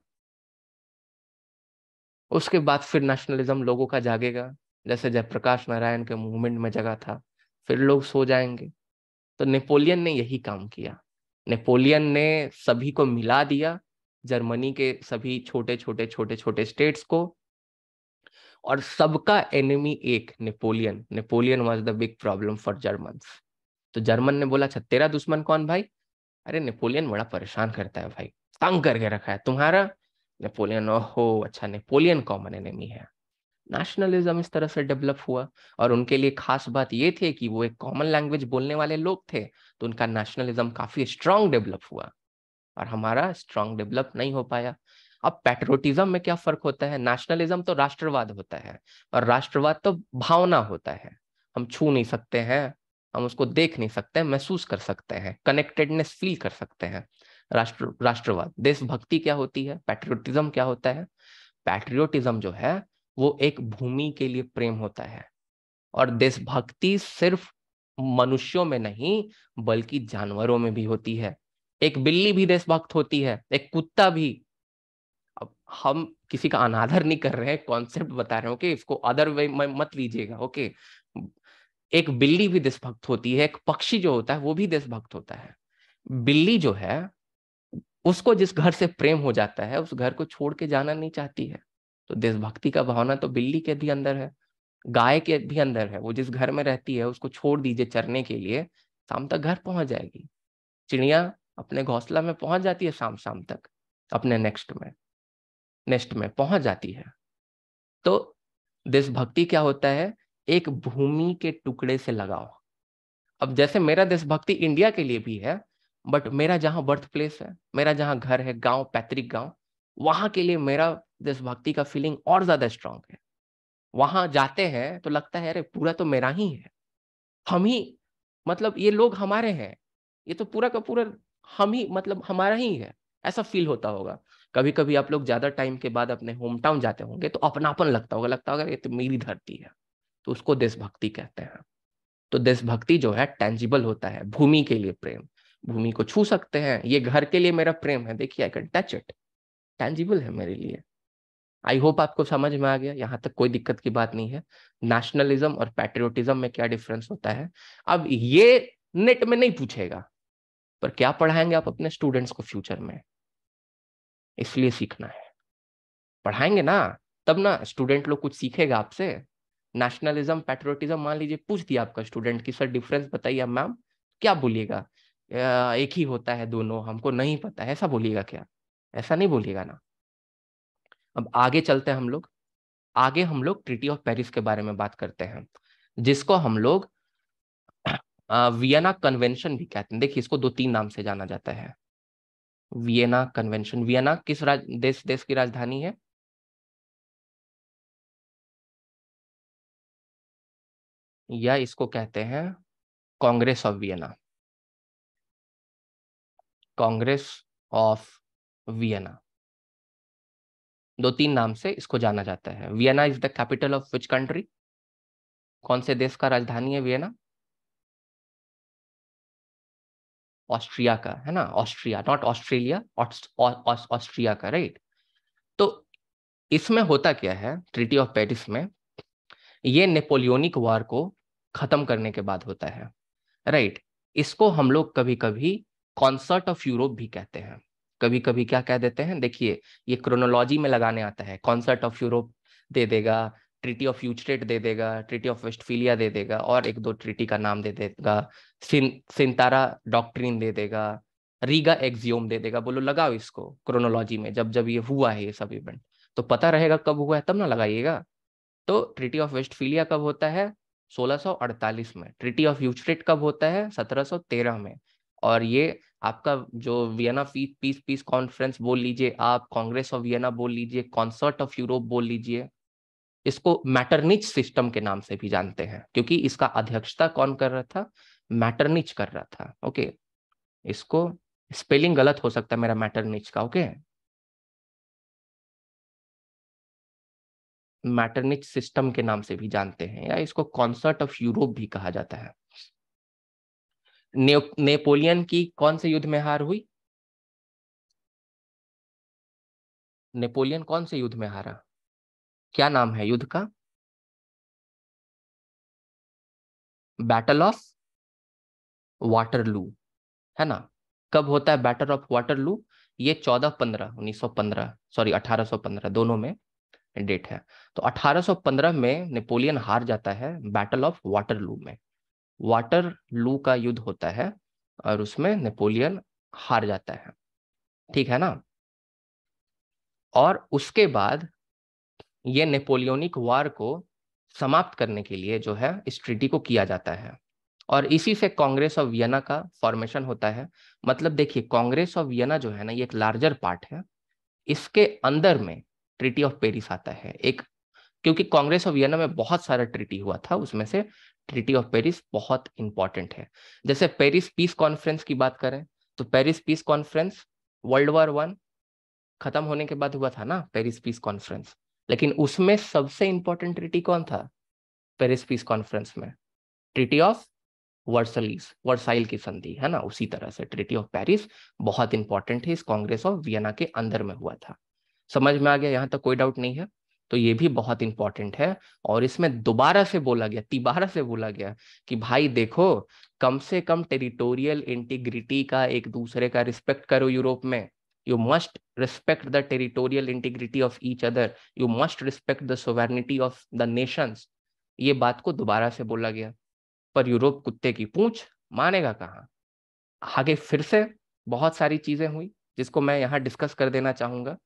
उसके बाद फिर नेशनलिज्म लोगों का जागेगा जैसे जयप्रकाश नारायण के मूवमेंट में जगह था फिर लोग सो जाएंगे तो नेपोलियन ने यही काम किया नेपोलियन ने सभी को मिला दिया जर्मनी के सभी छोटे छोटे छोटे छोटे स्टेट्स को और सबका एनिमी एक Napoleon Napoleon was the big problem for Germans तो जर्मन ने बोला अच्छा तेरा दुश्मन कौन भाई अरे नेपोलियन बड़ा परेशान करता है भाई तंग करके रखा है तुम्हारा नेपोलियन ओहो अच्छा नेपोलियन कॉमन एनिमी है नेशनलिज्म इस तरह से डेवलप हुआ और उनके लिए खास बात ये थी कि वो एक कॉमन लैंग्वेज बोलने वाले लोग थे तो उनका नेशनलिज्म काफी स्ट्रांग डेवलप हुआ और हमारा स्ट्रांग डेवलप नहीं हो पाया अब पेट्रोटिज्म में क्या फर्क होता है नेशनलिज्म तो राष्ट्रवाद होता है और राष्ट्रवाद तो भावना होता है हम छू नहीं सकते हैं हम उसको देख नहीं सकते महसूस कर सकते हैं कनेक्टेडनेस फील कर सकते हैं राष्ट्र राष्ट्रवाद देशभक्ति क्या होती है पैट्रियोटिज्म क्या होता है पैट्रियोटिज्म जो है वो एक भूमि के लिए प्रेम होता है और देशभक्ति सिर्फ मनुष्यों में नहीं बल्कि जानवरों में भी होती है एक बिल्ली भी देशभक्त होती है एक कुत्ता भी अब हम किसी का अनादर नहीं कर रहे हैं कॉन्सेप्ट बता रहे हो कि इसको अदर वे मत लीजिएगा ओके एक बिल्ली भी देशभक्त होती है एक पक्षी जो होता है वो भी देशभक्त होता है बिल्ली जो है उसको जिस घर से प्रेम हो जाता है उस घर को छोड़ के जाना नहीं चाहती है तो देशभक्ति का भावना तो बिल्ली के भी अंदर है गाय के भी अंदर है वो जिस घर में रहती है उसको छोड़ दीजिए चरने के लिए शाम तक घर पहुंच जाएगी चिड़िया अपने घोंसला में पहुंच जाती है शाम शाम तक अपने नेक्स्ट में नेक्स्ट में पहुंच जाती है तो देशभक्ति क्या होता है एक भूमि के टुकड़े से लगाओ अब जैसे मेरा देशभक्ति इंडिया के लिए भी है बट मेरा जहाँ बर्थ प्लेस है मेरा जहाँ घर है गांव पैतृक गांव वहां के लिए मेरा देशभक्ति का फीलिंग और ज्यादा स्ट्रांग है वहां जाते हैं तो लगता है अरे पूरा तो मेरा ही है हम ही मतलब ये लोग हमारे हैं ये तो पूरा का पूरा हम ही मतलब हमारा ही है ऐसा फील होता होगा कभी कभी आप लोग ज्यादा टाइम के बाद अपने होम टाउन जाते होंगे तो अपनापन लगता होगा लगता होगा ये तो मेरी धरती है तो उसको देशभक्ति कहते हैं तो देशभक्ति जो है टेंजिबल होता है भूमि के लिए प्रेम भूमि को छू सकते हैं ये घर के लिए मेरा प्रेम है देखिए I can touch it tangible है मेरे लिए आई होप आपको समझ में आ गया यहाँ तक कोई दिक्कत की बात नहीं है नेशनलिज्म और पैट्रियोटिज्म में क्या डिफरेंस होता है अब ये नेट में नहीं पूछेगा पर क्या पढ़ाएंगे आप अपने स्टूडेंट्स को फ्यूचर में इसलिए सीखना है पढ़ाएंगे ना तब ना स्टूडेंट लोग कुछ सीखेगा आपसे नेशनलिज्म पेट्रोटिज्म मान लीजिए पूछ दिया आपका स्टूडेंट की सर डिफरेंस बताइए मैम क्या बोलिएगा एक ही होता है दोनों हमको नहीं पता है ऐसा बोलिएगा क्या ऐसा नहीं बोलिएगा ना अब आगे चलते हैं हम लोग आगे हम लोग ट्रिटी ऑफ पेरिस के बारे में बात करते हैं जिसको हम लोग वियना कन्वेंशन भी कहते हैं देखिए इसको दो तीन नाम से जाना जाता है वियना कन्वेंशन वियना किस राज देश देश की राजधानी है या इसको कहते हैं Congress of Vienna Congress of Vienna दो तीन नाम से इसको जाना जाता है Vienna is the capital of which country कौन से देश का राजधानी है वियना ऑस्ट्रिया का है ना ऑस्ट्रिया नॉट ऑस्ट्रेलिया ऑस्ट्रिया का राइट तो इसमें होता क्या है ट्रिटी ऑफ पेरिस में ये नेपोलियोनिक वार को खत्म करने के बाद होता है राइट right? इसको हम लोग कभी कभी कॉन्सर्ट ऑफ यूरोप भी कहते हैं कभी कभी क्या कह देते हैं देखिए ये क्रोनोलॉजी में लगाने आता है कॉन्सर्ट ऑफ यूरोप दे देगा ट्रिटी ऑफ यूचरेट दे देगा ट्रिटी ऑफ वेस्टफीलिया दे देगा और एक दो ट्रिटी का नाम दे देगा सिन सिंतारा डॉक्ट्रीन दे देगा रीगा एक्जियोम दे देगा बोलो लगाओ इसको क्रोनोलॉजी में जब जब ये हुआ है ये सब इवेंट तो पता रहेगा कब हुआ है तब ना लगाइएगा तो ट्रिटी ऑफ वेस्टफीलिया कब होता है 1648 में ट्रिटी ऑफ यूचरेट कब होता है 1713 में और ये आपका जो वियना पीस पीस कॉन्फ्रेंस बोल लीजिए आप कांग्रेस ऑफ वियना बोल लीजिए कॉन्सर्ट ऑफ यूरोप बोल लीजिए इसको मैटरनिच सिस्टम के नाम से भी जानते हैं क्योंकि इसका अध्यक्षता कौन कर रहा था मैटरनिच कर रहा था ओके इसको स्पेलिंग गलत हो सकता है मेरा मैटरनिच का ओके मैटरनिच सिस्टम के नाम से भी जानते हैं या इसको कॉन्सर्ट ऑफ यूरोप भी कहा जाता है ने, नेपोलियन की कौन से युद्ध में हार हुई नेपोलियन कौन से युद्ध में हारा क्या नाम है युद्ध का बैटल ऑफ वाटरलू है ना कब होता है बैटल ऑफ वाटरलू ये चौदह पंद्रह उन्नीस सौ पंद्रह सॉरी अठारह सौ पंद्रह दोनों में डेट है तो 1815 में नेपोलियन हार जाता है बैटल ऑफ वाटरलू में वाटरलू का युद्ध होता है और उसमें नेपोलियन हार जाता है ठीक है ना और उसके बाद ये नेपोलियोनिक वार को समाप्त करने के लिए जो है इस ट्रीटी को किया जाता है और इसी से कांग्रेस ऑफ वियना का फॉर्मेशन होता है मतलब देखिए कांग्रेस ऑफ वियना जो है ना ये एक लार्जर पार्ट है इसके अंदर में ट्रिटी ऑफ पेरिस आता है एक क्योंकि कांग्रेस ऑफ वियना में बहुत सारा ट्रिटी हुआ था उसमें से ट्रिटी ऑफ पेरिस बहुत इंपॉर्टेंट है जैसे पेरिस पीस कॉन्फ्रेंस की बात करें तो Paris peace conference world war one खत्म होने के बाद हुआ था ना पेरिस पीस कॉन्फ्रेंस लेकिन उसमें सबसे इंपॉर्टेंट ट्रिटी कौन था पेरिस पीस कॉन्फ्रेंस में ट्रिटी ऑफ वर्सलीस वर्साइल की संधि है ना उसी तरह से ट्रिटी ऑफ पेरिस बहुत इंपॉर्टेंट है इस कांग्रेस ऑफ वियना के अंदर में हुआ था समझ में आ गया यहाँ तक कोई डाउट नहीं है तो ये भी बहुत इंपॉर्टेंट है और इसमें दोबारा से बोला गया तिबारा से बोला गया कि भाई देखो कम से कम टेरिटोरियल इंटीग्रिटी का एक दूसरे का रिस्पेक्ट करो यूरोप में you must respect the territorial integrity of each other you must respect the sovereignty of the nations ये बात को दोबारा से बोला गया पर यूरोप कुत्ते की पूंछ मानेगा कहाँ आगे फिर से बहुत सारी चीजें हुई जिसको मैं यहाँ डिस्कस कर देना चाहूंगा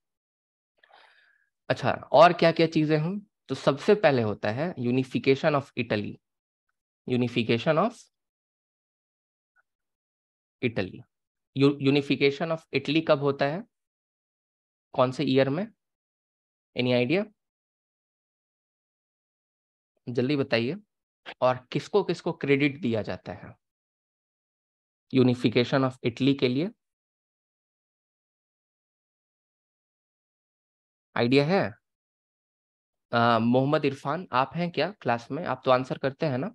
अच्छा और क्या क्या चीजें हैं तो सबसे पहले होता है unification of Italy unification of Italy unification of Italy कब होता है कौन से ईयर में एनी आइडिया जल्दी बताइए और किसको किसको क्रेडिट दिया जाता है यूनिफिकेशन ऑफ इटली के लिए आइडिया है मोहम्मद इरफान आप हैं क्या क्लास में आप तो आंसर करते हैं ना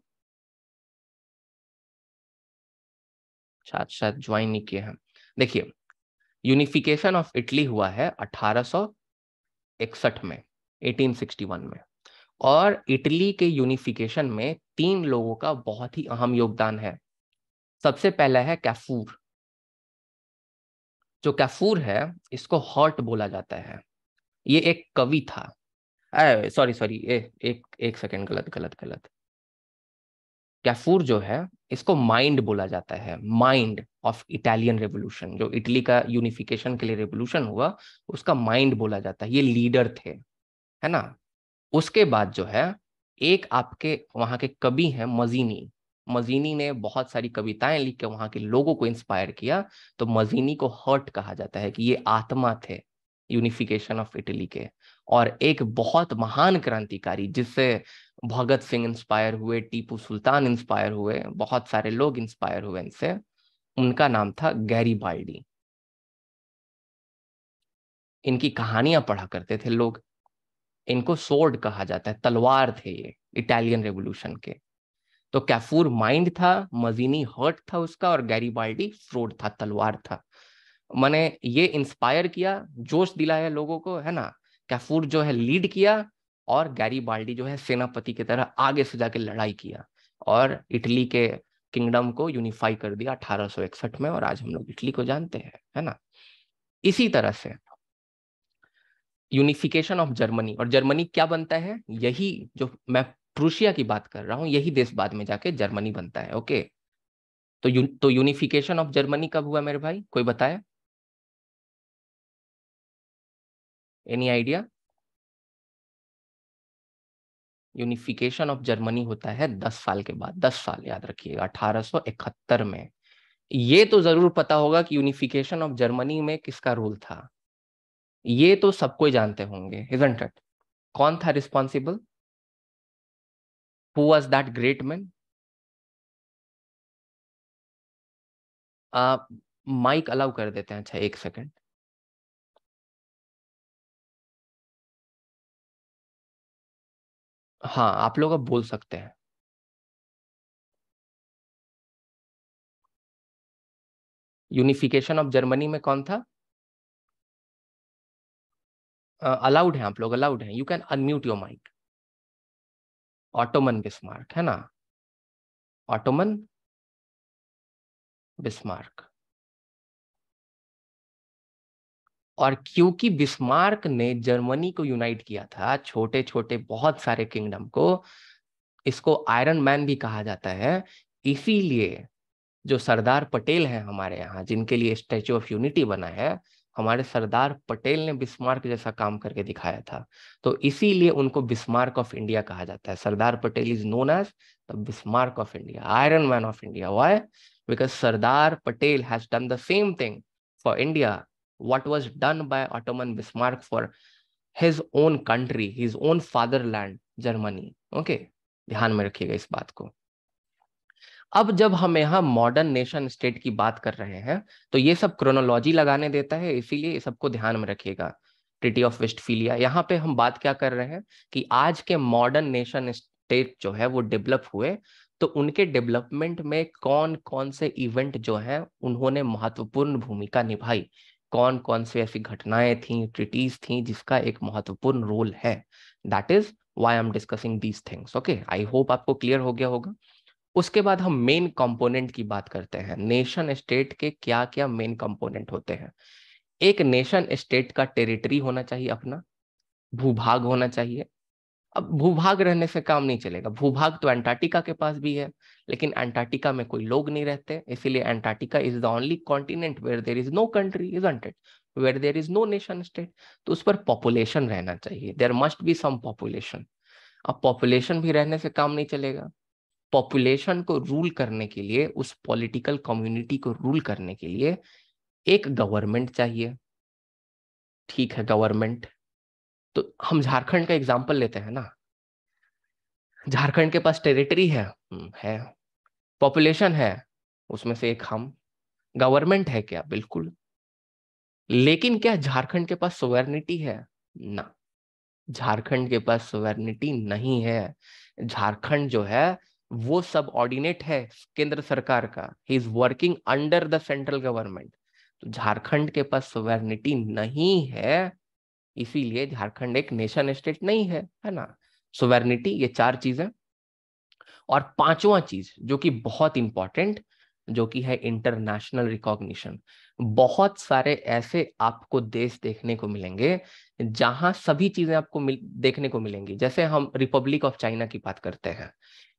अच्छा, अच्छा ज्वाइन नहीं किए हैं देखिए यूनिफिकेशन ऑफ इटली हुआ है 1861 में 1861 में और इटली के यूनिफिकेशन में तीन लोगों का बहुत ही अहम योगदान है सबसे पहला है कैफूर जो कैफूर है इसको हॉट बोला जाता है ये एक कवि था सॉरी सॉरी एक एक सेकंड गलत गलत गलत कैफूर जो है इसको माइंड बोला जाता है माइंड ऑफ इटालियन रेवोल्यूशन जो इटली का यूनिफिकेशन के लिए रेवोल्यूशन हुआ उसका माइंड बोला जाता है ये लीडर थे है ना उसके बाद जो है एक आपके वहाँ के कवि हैं मजीनी मजीनी ने बहुत सारी कविताएं लिख के वहाँ के लोगों को इंस्पायर किया तो मजीनी को हर्ट कहा जाता है कि ये आत्मा थे यूनिफिकेशन ऑफ इटली के और एक बहुत महान क्रांतिकारी जिससे भगत सिंह इंस्पायर हुए टीपू सुल्तान इंस्पायर हुए बहुत सारे लोग इंस्पायर हुए इनसे उनका नाम था गैरी बाल्डी इनकी कहानियां पढ़ा करते थे लोग इनको सोर्ड कहा जाता है तलवार थे ये इटालियन रेवोल्यूशन के तो कैफूर माइंड था मजीनी हर्ट था उसका और गैरी बाल्डी फ्रोड था तलवार था मैंने ये इंस्पायर किया जोश दिलाया लोगों को है ना कैफूर जो है लीड किया और गैरी बाल्डी जो है सेनापति की तरह आगे से जाके लड़ाई किया और इटली के किंगडम को यूनिफाई कर दिया 1861 में और आज हम लोग इटली को जानते हैं है ना इसी तरह से यूनिफिकेशन ऑफ जर्मनी और जर्मनी क्या बनता है यही जो मैं प्रूशिया की बात कर रहा हूँ यही देश बाद में जाके जर्मनी बनता है ओके तो यू, तो यूनिफिकेशन ऑफ जर्मनी कब हुआ मेरे भाई कोई बताया any idea unification of Germany होता है दस साल के बाद दस साल याद रखिएगा अठारह में ये तो जरूर पता होगा कि यूनिफिकेशन ऑफ जर्मनी में किसका रोल था ये तो सबको जानते होंगे इट कौन था responsible who was that great man mic allow कर देते हैं अच्छा एक सेकेंड हाँ आप लोग अब बोल सकते हैं यूनिफिकेशन ऑफ जर्मनी में कौन था अलाउड uh, है आप लोग अलाउड हैं you can unmute your mic Otto von Bismarck है ना ऑटोमन बिस्मार्क और क्योंकि बिस्मार्क ने जर्मनी को यूनाइट किया था छोटे छोटे बहुत सारे किंगडम को इसको आयरन मैन भी कहा जाता है इसीलिए जो सरदार पटेल हैं हमारे यहाँ जिनके लिए स्टैचू ऑफ यूनिटी बना है हमारे सरदार पटेल ने बिस्मार्क जैसा काम करके दिखाया था तो इसीलिए उनको बिस्मार्क ऑफ इंडिया कहा जाता है Sardar Patel is known as the Bismarck of India iron man of India why because Sardar Patel has done the same thing for India what was done by Ottoman Bismarck for his own country, his own fatherland, Germany. Okay, ध्यान में रखिएगा इस बात को अब जब हम यहाँ मॉडर्न नेशन स्टेट की बात कर रहे हैं तो ये सब क्रोनोलॉजी लगाने देता है इसीलिए सबको ध्यान में रखिएगा ट्रिटी ऑफ वेस्टफीलिया यहाँ पे हम बात क्या कर रहे हैं कि आज के मॉडर्न नेशन स्टेट जो है वो डेवलप हुए तो उनके डेवलपमेंट में कौन कौन से इवेंट जो है उन्होंने महत्वपूर्ण भूमिका निभाई कौन कौन सी ऐसी घटनाएं थी ट्रिटीज थी जिसका एक महत्वपूर्ण रोल है that is why am discussing these things okay I hope आपको क्लियर हो गया होगा उसके बाद हम मेन कंपोनेंट की बात करते हैं नेशन स्टेट के क्या क्या मेन कंपोनेंट होते हैं एक नेशन स्टेट का टेरिटरी होना चाहिए अपना भूभाग होना चाहिए अब भूभाग रहने से काम नहीं चलेगा भूभाग तो एंटार्टिका के पास भी है लेकिन एंटार्टिका में कोई लोग नहीं रहते इसीलिए Antarctica is the only continent where there is no country is it where there is no nation state तो उस पर पॉपुलेशन रहना चाहिए there must be some population अब पॉपुलेशन भी रहने से काम नहीं चलेगा पॉपुलेशन को रूल करने के लिए उस पॉलिटिकल कम्युनिटी को रूल करने के लिए एक गवर्नमेंट चाहिए ठीक है गवर्नमेंट तो हम झारखंड का एग्जाम्पल लेते हैं ना झारखंड के पास टेरिटरी है हम्म, है पॉपुलेशन है उसमें से एक हम गवर्नमेंट है क्या बिल्कुल लेकिन क्या झारखंड के पास सोवर्निटी है ना झारखंड के पास सोवर्निटी नहीं है झारखंड जो है वो सब ऑर्डिनेट है केंद्र सरकार का ही is working under the central government तो झारखंड के पास सोवर्निटी नहीं है इसीलिए झारखंड एक नेशन स्टेट नहीं है है ना सोवेरनिटी ये चार चीजें और पांचवा चीज जो कि बहुत इंपॉर्टेंट जो कि है इंटरनेशनल रिकॉग्निशन बहुत सारे ऐसे आपको देश देखने को मिलेंगे जहां सभी चीजें आपको मिल, देखने को मिलेंगी जैसे हम रिपब्लिक ऑफ चाइना की बात करते हैं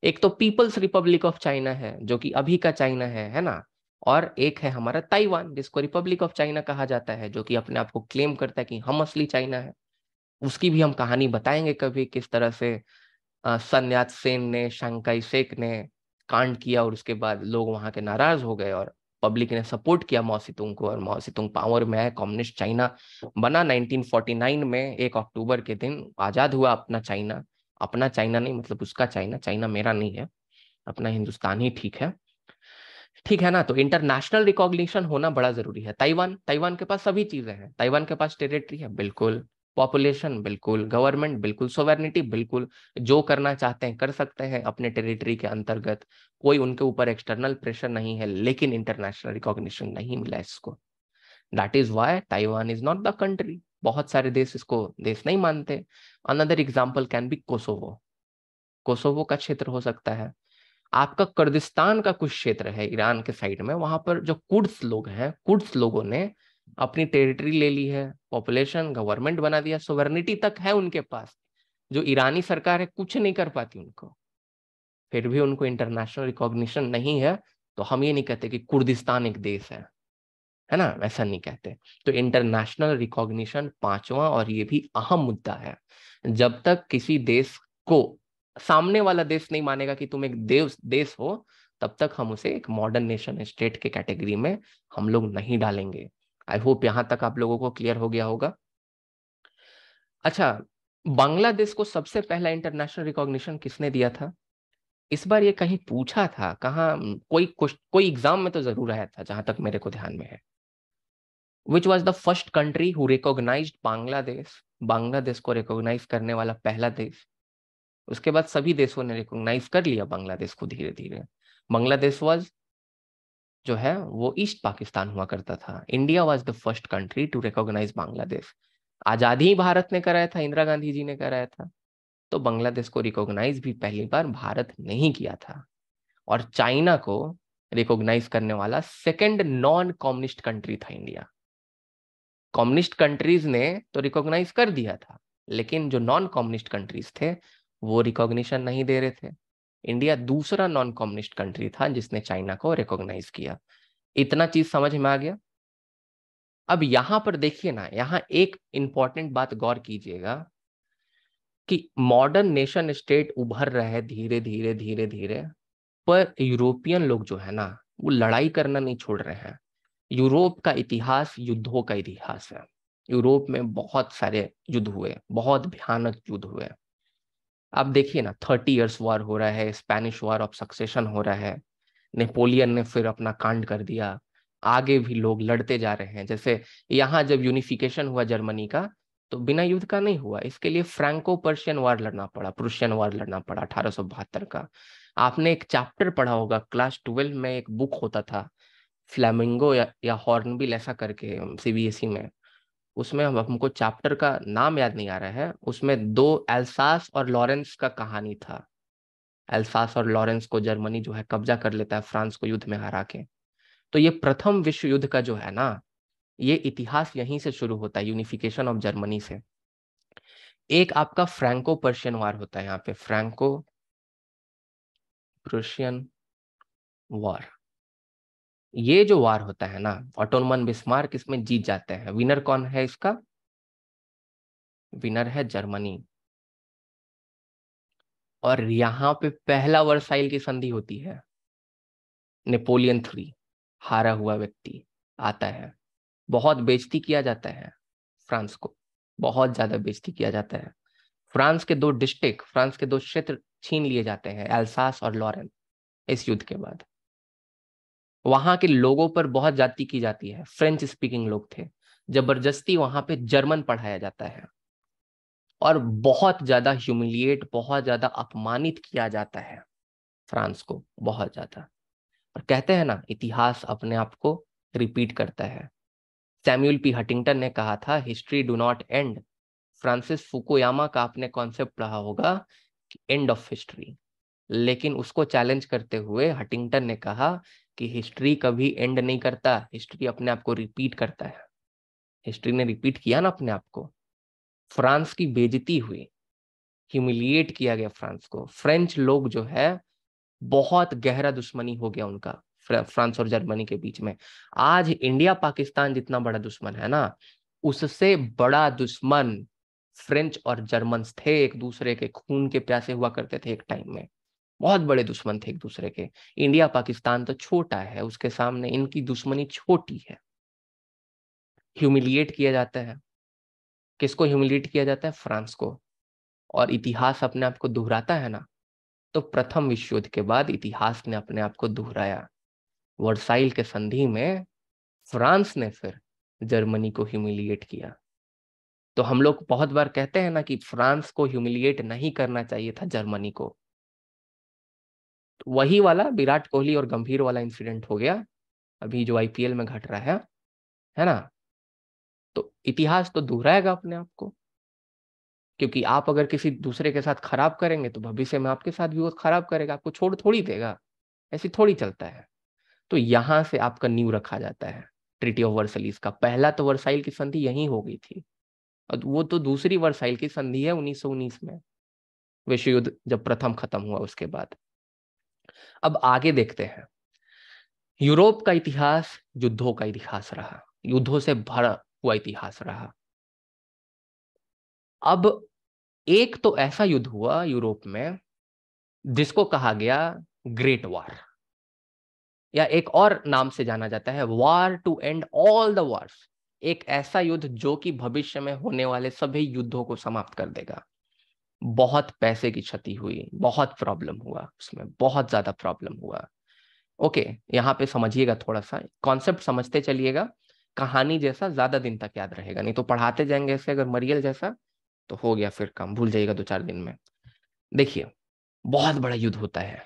एक तो पीपल्स रिपब्लिक ऑफ चाइना है जो कि अभी का चाइना है है ना और एक है हमारा ताइवान जिसको रिपब्लिक ऑफ चाइना कहा जाता है जो कि अपने आप को क्लेम करता है कि हम असली चाइना है उसकी भी हम कहानी बताएंगे कभी किस तरह से सन्यात सेन ने शंकाई शेख ने कांड किया और उसके बाद लोग वहां के नाराज हो गए और पब्लिक ने सपोर्ट किया मौसीतुंग को और मौसीतुंग पावर में है कम्युनिस्ट चाइना बना 1949 में एक अक्टूबर के दिन आजाद हुआ अपना चाइना अपना चाइना नहीं मतलब उसका चाइना चाइना मेरा नहीं है अपना हिंदुस्तान ही ठीक है ठीक है ना तो इंटरनेशनल रिकॉग्निशन होना बड़ा जरूरी है ताइवान ताइवान के पास सभी चीजें हैं ताइवान के पास टेरिटरी है बिल्कुल पॉपुलेशन बिल्कुल गवर्नमेंट बिल्कुल सोवेरनिटी बिल्कुल जो करना चाहते हैं कर सकते हैं अपने टेरिटरी के अंतर्गत कोई उनके ऊपर एक्सटर्नल प्रेशर नहीं है लेकिन इंटरनेशनल रिकॉग्निशन नहीं मिला इसको that is why Taiwan is not the country बहुत सारे देश इसको देश नहीं मानते another example can be Kosovo Kosovo का क्षेत्र हो सकता है आपका कर्दिस्तान का कुछ क्षेत्र है ईरान के साइड में वहां पर जो कुर्ड्स लोग हैं कुर्ड्स लोगों ने अपनी टेरिटरी ले ली है पॉपुलेशन गवर्नमेंट बना दिया सोवर्निटी तक है उनके पास जो ईरानी सरकार है कुछ नहीं कर पाती उनको फिर भी उनको इंटरनेशनल रिकॉग्निशन नहीं है तो हम ये नहीं कहते कि कुर्दिस्तान एक देश है है ना ऐसा नहीं कहते तो इंटरनेशनल रिकॉग्निशन पांचवा और ये भी अहम मुद्दा है जब तक किसी देश को सामने वाला देश नहीं मानेगा कि तुम एक देश देश हो तब तक हम उसे एक मॉडर्न नेशन स्टेट के कैटेगरी में हम लोग नहीं डालेंगे आई होप यहां तक आप लोगों को क्लियर हो गया होगा अच्छा बांग्लादेश को सबसे पहला इंटरनेशनल रिकॉग्निशन किसने दिया था इस बार ये कहीं पूछा था कहा कोई कोई एग्जाम में तो जरूर आया था जहां तक मेरे को ध्यान में है which was the first country who recognize Bangladesh Bangladesh को रिकॉग्नाइज करने वाला पहला देश उसके बाद सभी देशों ने रिकोगनाइज कर लिया बांग्लादेश को धीरे धीरे बांग्लादेश वॉज जो है वो ईस्ट पाकिस्तान हुआ करता था India was the first country to recognize Bangladesh आजादी ही भारत ने कराया था इंदिरा गांधी जी ने कराया था तो बांग्लादेश को रिकॉग्नाइज भी पहली बार भारत ने ही किया था और चाइना को रिकॉग्नाइज करने वाला सेकंड नॉन कॉम्युनिस्ट कंट्री था इंडिया कम्युनिस्ट कंट्रीज ने तो रिकॉग्नाइज कर दिया था लेकिन जो नॉन कम्युनिस्ट कंट्रीज थे वो रिकॉग्निशन नहीं दे रहे थे इंडिया दूसरा नॉन कम्युनिस्ट कंट्री था जिसने चाइना को रिकॉग्नाइज किया इतना चीज समझ में आ गया अब यहां पर देखिए ना यहाँ एक इंपॉर्टेंट बात गौर कीजिएगा कि मॉडर्न नेशन स्टेट उभर रहे धीरे धीरे धीरे धीरे पर यूरोपियन लोग जो है ना वो लड़ाई करना नहीं छोड़ रहे हैं यूरोप का इतिहास युद्धों का इतिहास है यूरोप में बहुत सारे युद्ध हुए बहुत भयानक युद्ध हुए आप देखिए ना थर्टी ईयर्स वार हो रहा है स्पेनिश वॉर ऑफ सक्सेशन हो रहा है नेपोलियन ने फिर अपना कांड कर दिया आगे भी लोग लड़ते जा रहे हैं जैसे यहाँ जब यूनिफिकेशन हुआ जर्मनी का तो बिना युद्ध का नहीं हुआ इसके लिए फ्रैंको पर्शियन वार लड़ना पड़ा प्रुशियन वार लड़ना पड़ा अठारह का आपने एक चैप्टर पढ़ा होगा क्लास ट्वेल्व में एक बुक होता था फ्लैमिंगो या, या हॉर्नबिल ऐसा करके सीबीएसई में उसमें हम हमको चैप्टर का नाम याद नहीं आ रहा है उसमें दो एल्सास और लॉरेंस का कहानी था एल्सास और लॉरेंस को जर्मनी जो है कब्जा कर लेता है फ्रांस को युद्ध में हरा के तो ये प्रथम विश्व युद्ध का जो है ना ये इतिहास यहीं से शुरू होता है यूनिफिकेशन ऑफ जर्मनी से एक आपका फ्रेंको पर्शियन वार होता है यहाँ पे फ्रैंको पर्शियन वॉर ये जो वार होता है ना ऑटोनमन बिस्मार्क इसमें जीत जाते हैं विनर कौन है इसका विनर है जर्मनी और यहाँ पे पहला वर्साइल की संधि होती है नेपोलियन थ्री हारा हुआ व्यक्ति आता है बहुत बेजती किया जाता है फ्रांस को बहुत ज्यादा बेजती किया जाता है फ्रांस के दो डिस्ट्रिक्ट फ्रांस के दो क्षेत्र छीन लिए जाते हैं एल्सास और लॉरेन इस युद्ध के बाद वहां के लोगों पर बहुत जाति की जाती है फ्रेंच स्पीकिंग लोग थे जबरदस्ती वहां पे जर्मन पढ़ाया जाता है और बहुत ज्यादा ह्यूमिलिएट बहुत ज्यादा अपमानित किया जाता है फ्रांस को बहुत ज्यादा और कहते हैं ना इतिहास अपने आप को रिपीट करता है सैम्यूल पी हटिंगटन ने कहा था history do not end Francis Fukuyama का आपने कॉन्सेप्ट पढ़ा होगा कि एंड ऑफ हिस्ट्री लेकिन उसको चैलेंज करते हुए हटिंगटन ने कहा कि हिस्ट्री कभी एंड नहीं करता हिस्ट्री अपने आप को रिपीट करता है हिस्ट्री ने रिपीट किया ना अपने आप को फ्रांस की बेजती हुई ह्यूमिलिएट किया गया फ्रांस को फ्रेंच लोग जो है बहुत गहरा दुश्मनी हो गया उनका फ्रांस और जर्मनी के बीच में आज इंडिया पाकिस्तान जितना बड़ा दुश्मन है ना उससे बड़ा दुश्मन फ्रेंच और जर्मन थे एक दूसरे के खून के प्यासे हुआ करते थे एक टाइम में बहुत बड़े दुश्मन थे एक दूसरे के इंडिया पाकिस्तान तो छोटा है उसके सामने इनकी दुश्मनी छोटी है ह्यूमिलिएट किया जाता है किसको ह्यूमिलिएट किया जाता है फ्रांस को और इतिहास अपने आप को दोहराता है ना तो प्रथम विश्व युद्ध के बाद इतिहास ने अपने आप को दोहराया वर्साइल के संधि में फ्रांस ने फिर जर्मनी को ह्यूमिलिएट किया तो हम लोग बहुत बार कहते हैं ना कि फ्रांस को ह्यूमिलिएट नहीं करना चाहिए था जर्मनी को तो वही वाला विराट कोहली और गंभीर वाला इंसिडेंट हो गया अभी जो आईपीएल में घट रहा है है ना तो इतिहास तो दोहराएगा अपने आप को क्योंकि आप अगर किसी दूसरे के साथ खराब करेंगे तो भविष्य में आपके साथ भी वो खराब करेगा आपको छोड़ थोड़ी देगा ऐसी थोड़ी चलता है तो यहां से आपका न्यू रखा जाता है ट्रिटी ऑफ वर्सलीस का पहला तो वर्साइल की संधि यही हो गई थी और वो तो दूसरी वर्साइल की संधि है उन्नीस में विश्व युद्ध जब प्रथम खत्म हुआ उसके बाद अब आगे देखते हैं यूरोप का इतिहास युद्धों का इतिहास रहा युद्धों से भरा हुआ इतिहास रहा अब एक तो ऐसा युद्ध हुआ यूरोप में जिसको कहा गया ग्रेट वार या एक और नाम से जाना जाता है war to end all the wars एक ऐसा युद्ध जो कि भविष्य में होने वाले सभी युद्धों को समाप्त कर देगा बहुत पैसे की क्षति हुई बहुत प्रॉब्लम हुआ उसमें बहुत ज़्यादा प्रॉब्लम हुआ ओके यहाँ पे समझिएगा थोड़ा सा कॉन्सेप्ट समझते चलिएगा कहानी जैसा ज़्यादा दिन तक याद रहेगा नहीं तो पढ़ाते जाएंगे ऐसे अगर मरियल जैसा तो हो गया फिर काम भूल जाइएगा दो चार दिन में देखिए बहुत बड़ा युद्ध होता है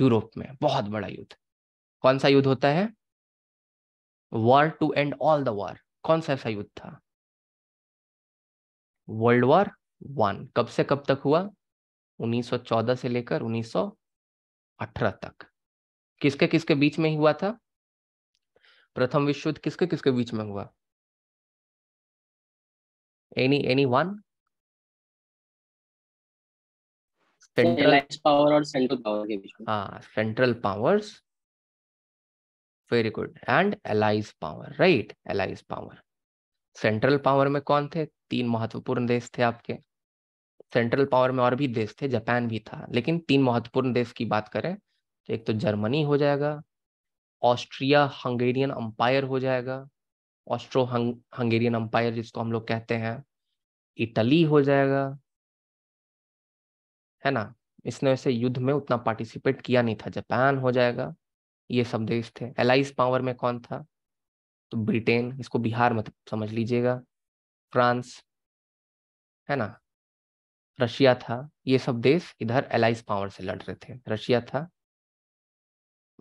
यूरोप में बहुत बड़ा युद्ध कौन सा युद्ध होता है war to end all the war कौन सा ऐसा युद्ध था वर्ल्ड वॉर वन कब से कब तक हुआ 1914 से लेकर 1918 तक किसके किसके बीच में हुआ था प्रथम विश्व युद्ध किसके किसके बीच में हुआ any any one central power और सेंट्रल पावर के बीच में हाँ central powers very good and allies power right allies power central power में कौन थे तीन महत्वपूर्ण देश थे आपके सेंट्रल पावर में और भी देश थे जापान भी था लेकिन तीन महत्वपूर्ण देश की बात करें तो एक तो जर्मनी हो जाएगा ऑस्ट्रिया हंगेरियन अंपायर हो जाएगा ऑस्ट्रो हंगेरियन अंपायर जिसको हम लोग कहते हैं इटली हो जाएगा है ना इसने वैसे युद्ध में उतना पार्टिसिपेट किया नहीं था जापान हो जाएगा ये सब देश थे एलाइस पावर में कौन था तो ब्रिटेन इसको बिहार मत समझ लीजिएगा फ्रांस है ना रशिया था ये सब देश इधर एलाइस पावर से लड़ रहे थे रशिया था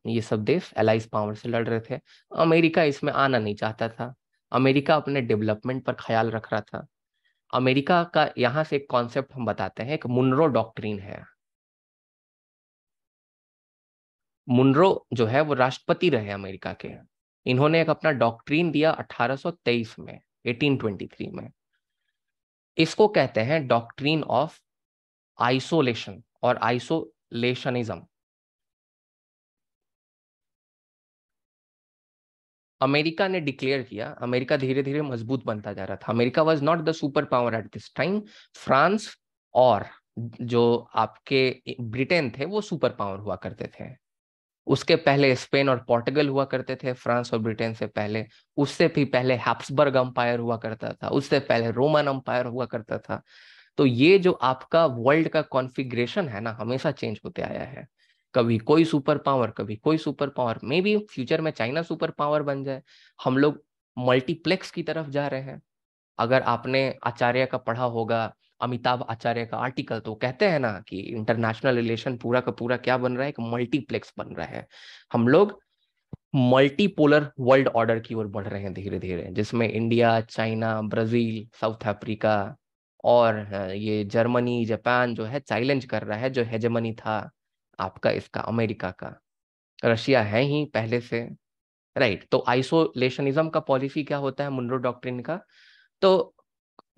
ये सब देश एलाइस पावर से लड़ रहे थे अमेरिका इसमें आना नहीं चाहता था अमेरिका अपने डेवलपमेंट पर ख्याल रख रहा था अमेरिका का यहाँ से एक कॉन्सेप्ट हम बताते हैं एक मुनरो डॉक्ट्रीन है मुनरो जो है वो राष्ट्रपति रहे अमेरिका के इन्होंने एक अपना डॉक्ट्रीन दिया 1823 में 1823 में इसको कहते हैं डॉक्ट्रीन ऑफ आइसोलेशन और आइसोलेशनिज्म अमेरिका ने डिक्लेयर किया अमेरिका धीरे धीरे मजबूत बनता जा रहा था America was not the super power at this time France और जो आपके ब्रिटेन थे वो सुपर पावर हुआ करते थे उसके पहले स्पेन और पोर्टुगल हुआ करते थे फ्रांस और ब्रिटेन से पहले उससे भी पहले हैप्सबर्ग अंपायर हुआ करता था उससे पहले रोमन अंपायर हुआ करता था तो ये जो आपका वर्ल्ड का कॉन्फ़िगरेशन है ना हमेशा चेंज होते आया है कभी कोई सुपर पावर कभी कोई super power maybe future में चाइना सुपर पावर बन जाए हम लोग मल्टीप्लेक्स की तरफ जा रहे हैं अगर आपने आचार्य का पढ़ा होगा अमिताभ आचार्य का आर्टिकल तो कहते हैं ना कि इंटरनेशनल रिलेशन पूरा का पूरा क्या बन रहा है एक मल्टीप्लेक्स बन रहा है हम लोग मल्टीपोलर वर्ल्ड ऑर्डर की ओर बढ़ रहे हैं धीरे धीरे जिसमें India China Brazil South Africa और ये जर्मनी जापान जो है चैलेंज कर रहा है जो हेजमनी था आपका इसका अमेरिका का रशिया है ही पहले से राइट तो आइसोलेशनिज्म का पॉलिसी क्या होता है मुंड्रो डॉक्ट्रिन का तो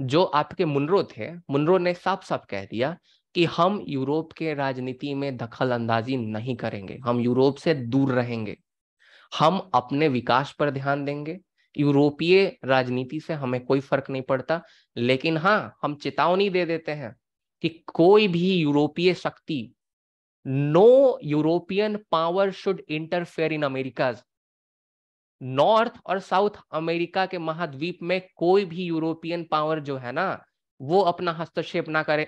जो आपके मुनरो थे मुनरो ने साफ साफ कह दिया कि हम यूरोप के राजनीति में दखल अंदाजी नहीं करेंगे हम यूरोप से दूर रहेंगे हम अपने विकास पर ध्यान देंगे यूरोपीय राजनीति से हमें कोई फर्क नहीं पड़ता लेकिन हाँ हम चेतावनी दे देते हैं कि कोई भी यूरोपीय शक्ति no European power should interfere in Americas North और साउथ अमेरिका के महाद्वीप में कोई भी यूरोपियन पावर जो है ना वो अपना हस्तक्षेप ना करे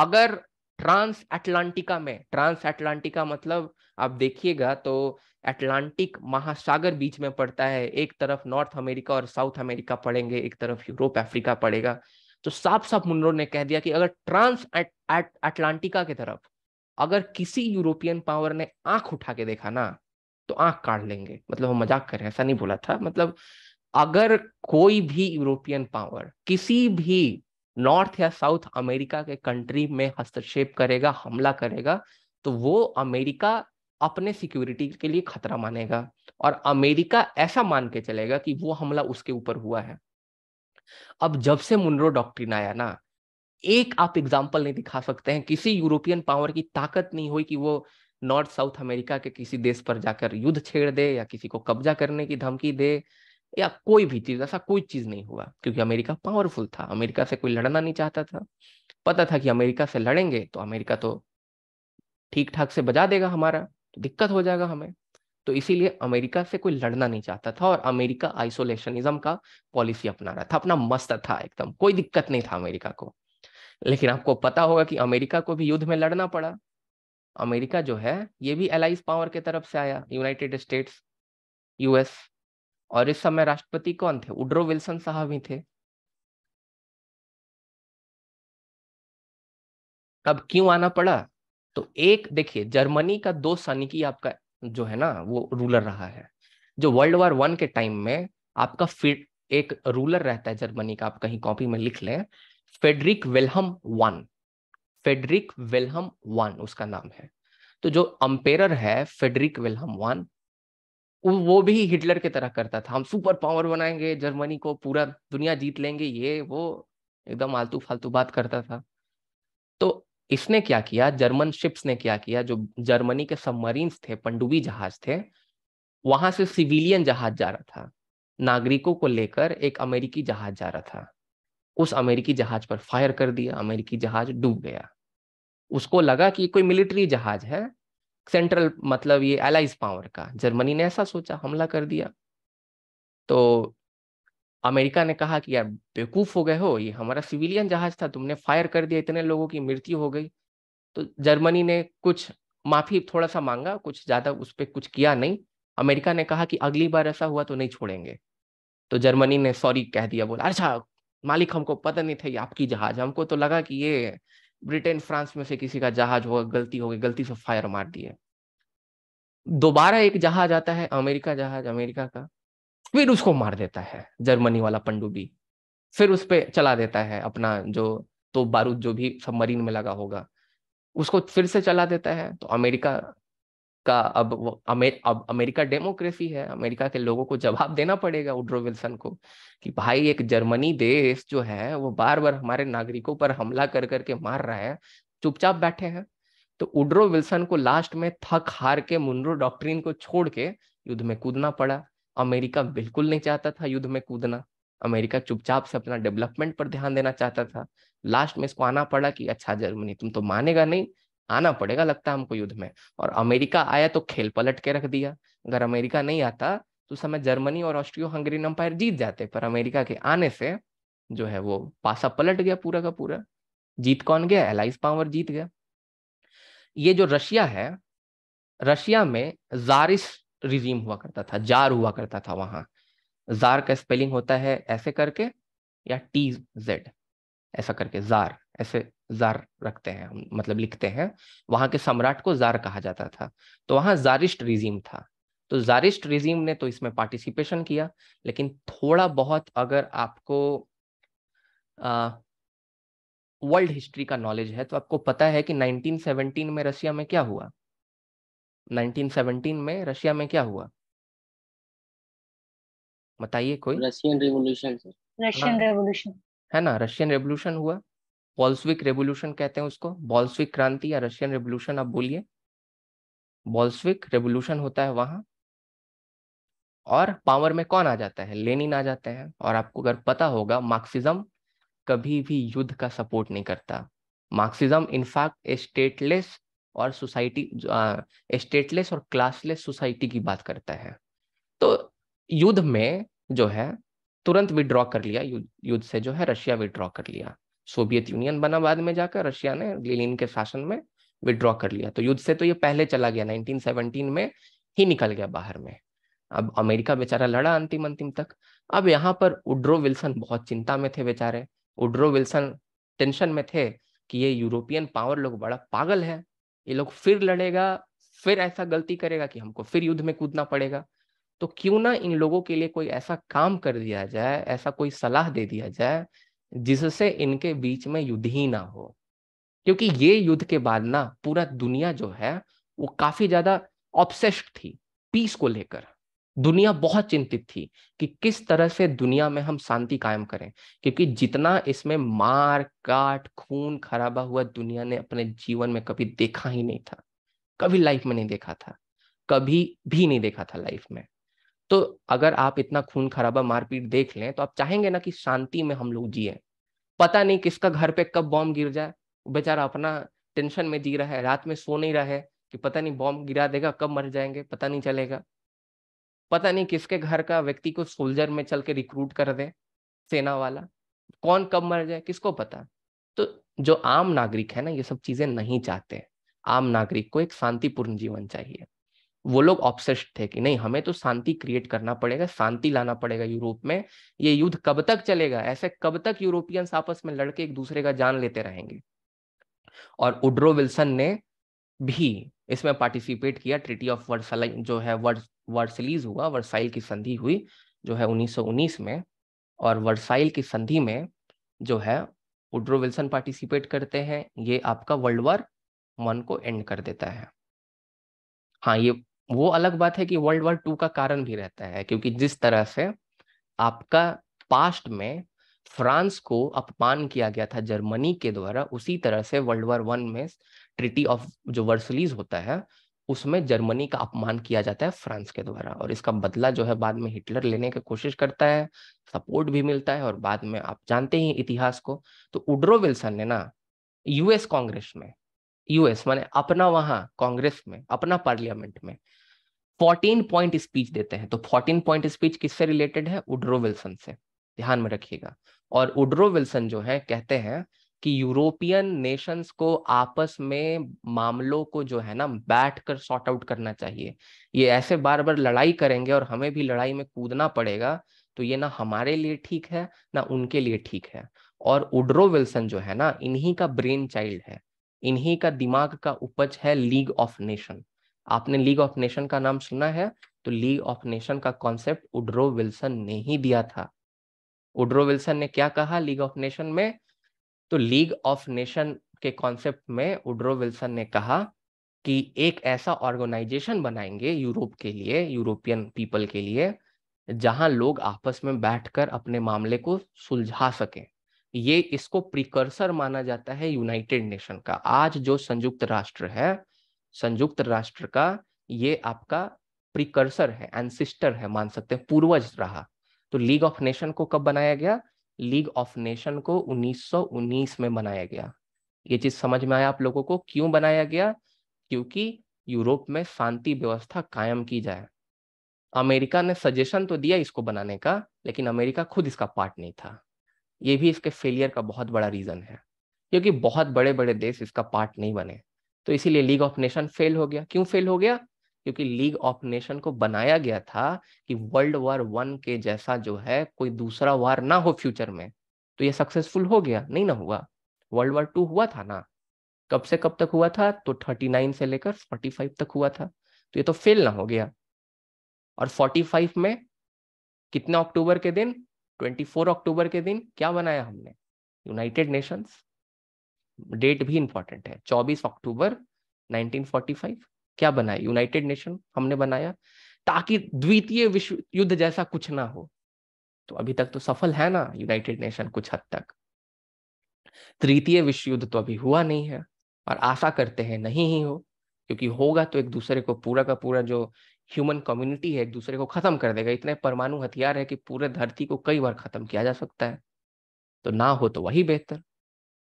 अगर ट्रांस अटलांटिका में ट्रांस अटलांटिका मतलब आप देखिएगा तो अटलांटिक महासागर बीच में पड़ता है एक तरफ नॉर्थ अमेरिका और साउथ अमेरिका पड़ेंगे एक तरफ यूरोप अफ्रीका पड़ेगा तो साफ साफ मुनरो ने कह दिया कि अगर ट्रांस अटलांटिका की तरफ अगर किसी यूरोपियन पावर ने आंख उठा के देखा ना तो आंख काट लेंगे मतलब हम मजाक कर रहे हैं ऐसा नहीं बोला था मतलब अगर कोई भी यूरोपियन पावर किसी भी नॉर्थ या साउथ अमेरिका के कंट्री में हस्तक्षेप करेगा हमला करेगा तो वो अमेरिका अपने सिक्योरिटी के लिए खतरा मानेगा और अमेरिका ऐसा मान के चलेगा कि वो हमला उसके ऊपर हुआ है अब जब से मुनरो डॉक्ट्रिन आया ना एक आप एग्जाम्पल नहीं दिखा सकते हैं किसी यूरोपियन पावर की ताकत नहीं हुई कि वो नॉर्थ साउथ अमेरिका के किसी देश पर जाकर युद्ध छेड़ दे या किसी को कब्जा करने की धमकी दे या कोई भी चीज ऐसा कोई चीज नहीं हुआ क्योंकि अमेरिका पावरफुल था अमेरिका से कोई लड़ना नहीं चाहता था पता था कि अमेरिका से लड़ेंगे तो अमेरिका तो ठीक ठाक से बजा देगा हमारा तो दिक्कत हो जाएगा हमें तो इसीलिए अमेरिका से कोई लड़ना नहीं चाहता था और अमेरिका आइसोलेशनिज्म का पॉलिसी अपना रहा था अपना मस्त था एकदम कोई दिक्कत नहीं था अमेरिका को लेकिन आपको पता होगा कि अमेरिका को भी युद्ध में लड़ना पड़ा अमेरिका जो है ये भी एलाइज पावर के तरफ से आया यूनाइटेड स्टेट्स यूएस और इस समय राष्ट्रपति कौन थे उड्रो विल्सन साहब ही थे अब क्यों आना पड़ा तो एक देखिए जर्मनी का दो सैनिकी आपका जो है ना वो रूलर रहा है जो वर्ल्ड वॉर वन के टाइम में आपका फिर एक रूलर रहता है जर्मनी का आप कहीं कॉपी में लिख लें Frederick Wilhelm one Frederick Wilhelm one उसका नाम है तो जो अम्पेयर है फेडरिक विलहम वन वो भी हिटलर की तरह करता था हम सुपर पावर बनाएंगे जर्मनी को पूरा दुनिया जीत लेंगे ये वो एकदम आलतू फालतू बात करता था तो इसने क्या किया जर्मन शिप्स ने क्या किया जो जर्मनी के सबमरीन थे पंडुबी जहाज थे वहां से सिविलियन जहाज जा रहा था नागरिकों को लेकर एक अमेरिकी जहाज जा रहा था उस अमेरिकी जहाज पर फायर कर दिया अमेरिकी जहाज डूब गया उसको लगा कि कोई मिलिट्री जहाज है सेंट्रल मतलब ये एलाइज पावर का जर्मनी ने ऐसा सोचा हमला कर दिया तो अमेरिका ने कहा कि यार बेवकूफ हो गए हो ये हमारा सिविलियन जहाज था तुमने फायर कर दिया इतने लोगों की मृत्यु हो गई तो जर्मनी ने कुछ माफी थोड़ा सा मांगा कुछ ज्यादा उस पर कुछ किया नहीं अमेरिका ने कहा कि अगली बार ऐसा हुआ तो नहीं छोड़ेंगे तो जर्मनी ने सॉरी कह दिया बोला अच्छा मालिक हमको पता नहीं था ये आपकी जहाज हमको तो लगा कि ये ब्रिटेन फ्रांस में से किसी का जहाज होगा गलती हो गई गलती से फायर मार दिए दोबारा एक जहाज आता है अमेरिका जहाज अमेरिका का फिर उसको मार देता है जर्मनी वाला पंडुबी फिर उस पर चला देता है अपना जो तो बारूद जो भी सबमरीन में लगा होगा उसको फिर से चला देता है तो अमेरिका का अब अमेर, अब अमेरिका डेमोक्रेसी है अमेरिका के लोगों को जवाब देना पड़ेगा उड्रो विल्सन को कि भाई एक जर्मनी देश जो है वो बार बार हमारे नागरिकों पर हमला कर करके मार रहा है चुपचाप बैठे हैं तो उड्रो विल्सन को लास्ट में थक हार के मुनरो डॉक्ट्रिन को छोड़ के युद्ध में कूदना पड़ा अमेरिका बिल्कुल नहीं चाहता था युद्ध में कूदना अमेरिका चुपचाप से अपना डेवलपमेंट पर ध्यान देना चाहता था लास्ट में इसको आना पड़ा कि अच्छा जर्मनी तुम तो मानेगा नहीं आना पड़ेगा लगता है हमको युद्ध में और अमेरिका आया तो खेल पलट के रख दिया अगर अमेरिका नहीं आता तो समय जर्मनी और ऑस्ट्रियो हंगेरियन अंपायर जीत जाते पर अमेरिका के आने से जो है वो पासा पलट गया पूरा का पूरा जीत कौन गया एलाइस पावर जीत गया ये जो रशिया है रशिया में जारिस रिजीम हुआ करता था जार हुआ करता था वहां जार का स्पेलिंग होता है ऐसे करके या टी जेड ऐसा करके जार ऐसे जार रखते हैं मतलब लिखते हैं वहां के सम्राट को जार कहा जाता था तो वहां जारिस्ट रिजीम था तो जारिस्ट रिजीम ने तो इसमें पार्टिसिपेशन किया लेकिन थोड़ा बहुत अगर आपको वर्ल्ड हिस्ट्री का नॉलेज है तो आपको पता है कि 1917 में रशिया में क्या हुआ 1917 में रशिया में क्या हुआ बताइए कोई रशियन रेवोल्यूशन रशियन हाँ। रेवोल्यूशन है ना रशियन रेवोल्यूशन हुआ बॉल्सविक रेवोल्यूशन कहते हैं उसको बॉल्सविक क्रांति या रशियन रेवोल्यूशन आप बोलिए बॉल्सविक रेवोल्यूशन होता है वहां और पावर में कौन आ जाता है लेनिन आ जाते हैं और आपको अगर पता होगा मार्क्सिज्म कभी भी युद्ध का सपोर्ट नहीं करता मार्क्सिज्म इनफैक्ट स्टेटलेस और सोसाइटी स्टेटलेस और क्लासलेस सोसाइटी की बात करता है तो युद्ध में जो है तुरंत विड्रॉ कर लिया युद्ध से जो है रशिया विड्रॉ कर लिया सोवियत यूनियन बना बाद में जाकर रशिया ने लेलिन के शासन में विड्रॉ कर लिया तो युद्ध से तो ये पहले चला गया 1917 में ही निकल गया बाहर में अब अमेरिका बेचारा लड़ा अंतिम अंतिम तक अब यहाँ पर उड्रो विल्सन बहुत चिंता में थे बेचारे उड्रो विल्सन टेंशन में थे कि ये यूरोपियन पावर लोग बड़ा पागल है ये लोग फिर लड़ेगा फिर ऐसा गलती करेगा कि हमको फिर युद्ध में कूदना पड़ेगा तो क्यों ना इन लोगों के लिए कोई ऐसा काम कर दिया जाए ऐसा कोई सलाह दे दिया जाए जिससे इनके बीच में युद्ध ही ना हो क्योंकि ये युद्ध के बाद ना पूरा दुनिया जो है वो काफी ज्यादा ऑब्सेस्ड थी पीस को लेकर दुनिया बहुत चिंतित थी कि किस तरह से दुनिया में हम शांति कायम करें क्योंकि जितना इसमें मार काट खून खराबा हुआ दुनिया ने अपने जीवन में कभी देखा ही नहीं था कभी लाइफ में नहीं देखा था कभी भी नहीं देखा था लाइफ में तो अगर आप इतना खून खराबा मारपीट देख लें तो आप चाहेंगे ना कि शांति में हम लोग जिए पता नहीं किसका घर पे कब बॉम्ब गिर जाए बेचारा अपना टेंशन में जी रहा है रात में सो नहीं रहा है कि पता नहीं बॉम्ब गिरा देगा कब मर जाएंगे पता नहीं चलेगा पता नहीं किसके घर का व्यक्ति को सोल्जर में चल के रिक्रूट कर दे सेना वाला कौन कब मर जाए किसको पता तो जो आम नागरिक है ना ये सब चीजें नहीं चाहते आम नागरिक को एक शांतिपूर्ण जीवन चाहिए वो लोग ऑप्सेस्ड थे कि नहीं हमें तो शांति क्रिएट करना पड़ेगा शांति लाना पड़ेगा यूरोप में ये युद्ध कब तक चलेगा ऐसे कब तक यूरोपियंस आपस में लड़के एक दूसरे का जान लेते रहेंगे और उड्रो विल्सन ने भी इसमें पार्टिसिपेट किया ट्रिटी ऑफ वर्सल जो है वर्स वर्सलीज हुआ वर्साइल की संधि हुई जो है 1919 में और वर्साइल की संधि में जो है उड्रो विल्सन पार्टिसिपेट करते हैं ये आपका वर्ल्ड वॉर वन को एंड कर देता है हाँ ये वो अलग बात है कि वर्ल्ड वॉर टू का कारण भी रहता है क्योंकि जिस तरह से आपका पास्ट में फ्रांस को अपमान किया गया था जर्मनी के द्वारा उसी तरह से वर्ल्ड वॉर वन में ट्रिटी ऑफ जो वर्सलीज होता है उसमें जर्मनी का अपमान किया जाता है फ्रांस के द्वारा और इसका बदला जो है बाद में हिटलर लेने की कोशिश करता है सपोर्ट भी मिलता है और बाद में आप जानते ही इतिहास को तो उड्रो विल्सन ने ना यूएस कांग्रेस में यूएस माने अपना वहां कांग्रेस में अपना पार्लियामेंट में 14 पॉइंट स्पीच देते हैं तो 14 पॉइंट स्पीच किससे रिलेटेड है उड्रो विल्सन से ध्यान में रखिएगा और उड्रो विल्सन जो है कहते हैं कि यूरोपियन नेशंस को आपस में मामलों को जो है ना बैठ कर सॉर्ट आउट करना चाहिए ये ऐसे बार बार लड़ाई करेंगे और हमें भी लड़ाई में कूदना पड़ेगा तो ये ना हमारे लिए ठीक है ना उनके लिए ठीक है और उड्रो विल्सन जो है ना इन्हीं का ब्रेन चाइल्ड है इन्हीं का दिमाग का उपज है लीग ऑफ नेशन आपने लीग ऑफ नेशन का नाम सुना है तो लीग ऑफ नेशन का कॉन्सेप्ट उड्रो विल्सन ने ही दिया था उड्रो विल्सन ने क्या कहा लीग ऑफ नेशन में तो लीग ऑफ नेशन के कॉन्सेप्ट में उड्रो विल्सन ने कहा कि एक ऐसा ऑर्गेनाइजेशन बनाएंगे यूरोप के लिए यूरोपियन पीपल के लिए जहां लोग आपस में बैठकर अपने मामले को सुलझा सकें ये इसको प्रिकर्सर माना जाता है यूनाइटेड नेशन का आज जो संयुक्त राष्ट्र है संयुक्त राष्ट्र का ये आपका प्रिकर्सर है एनसिस्टर है मान सकते हैं पूर्वज रहा तो लीग ऑफ नेशन को कब बनाया गया लीग ऑफ नेशन को 1919 में बनाया गया ये चीज समझ में आया आप लोगों को क्यों बनाया गया क्योंकि यूरोप में शांति व्यवस्था कायम की जाए अमेरिका ने सजेशन तो दिया इसको बनाने का लेकिन अमेरिका खुद इसका पार्ट नहीं था ये भी इसके फेलियर का बहुत बड़ा रीज़न है क्योंकि बहुत बड़े बड़े देश इसका पार्ट नहीं बने तो इसीलिए लीग ऑफ नेशन फेल हो गया क्यों फेल हो गया क्योंकि लीग ऑफ नेशन को बनाया गया था कि वर्ल्ड वॉर वन के जैसा जो है कोई दूसरा वार ना हो फ्यूचर में तो ये सक्सेसफुल हो गया नहीं ना हुआ वर्ल्ड वॉर टू हुआ था ना कब से कब तक हुआ था तो थर्टी नाइन से लेकर फोर्टी फाइव तक हुआ था तो ये तो फेल ना हो गया और फोर्टी फाइव में कितने अक्टूबर के दिन 24 अक्टूबर के दिन क्या बनाया हमने यूनाइटेड नेशंस डेट भी इंपॉर्टेंट है 24 अक्टूबर 1945 क्या बनाया यूनाइटेड नेशन हमने बनाया ताकि द्वितीय विश्व युद्ध जैसा कुछ ना हो तो अभी तक तो सफल है ना यूनाइटेड नेशन कुछ हद तक तृतीय विश्व युद्ध तो अभी हुआ नहीं है और आशा करते हैं नहीं ही हो क्योंकि होगा तो एक दूसरे को पूरा का पूरा जो ह्यूमन कम्युनिटी है एक दूसरे को खत्म कर देगा इतने परमाणु हथियार है कि पूरे धरती को कई बार खत्म किया जा सकता है तो ना हो तो वही बेहतर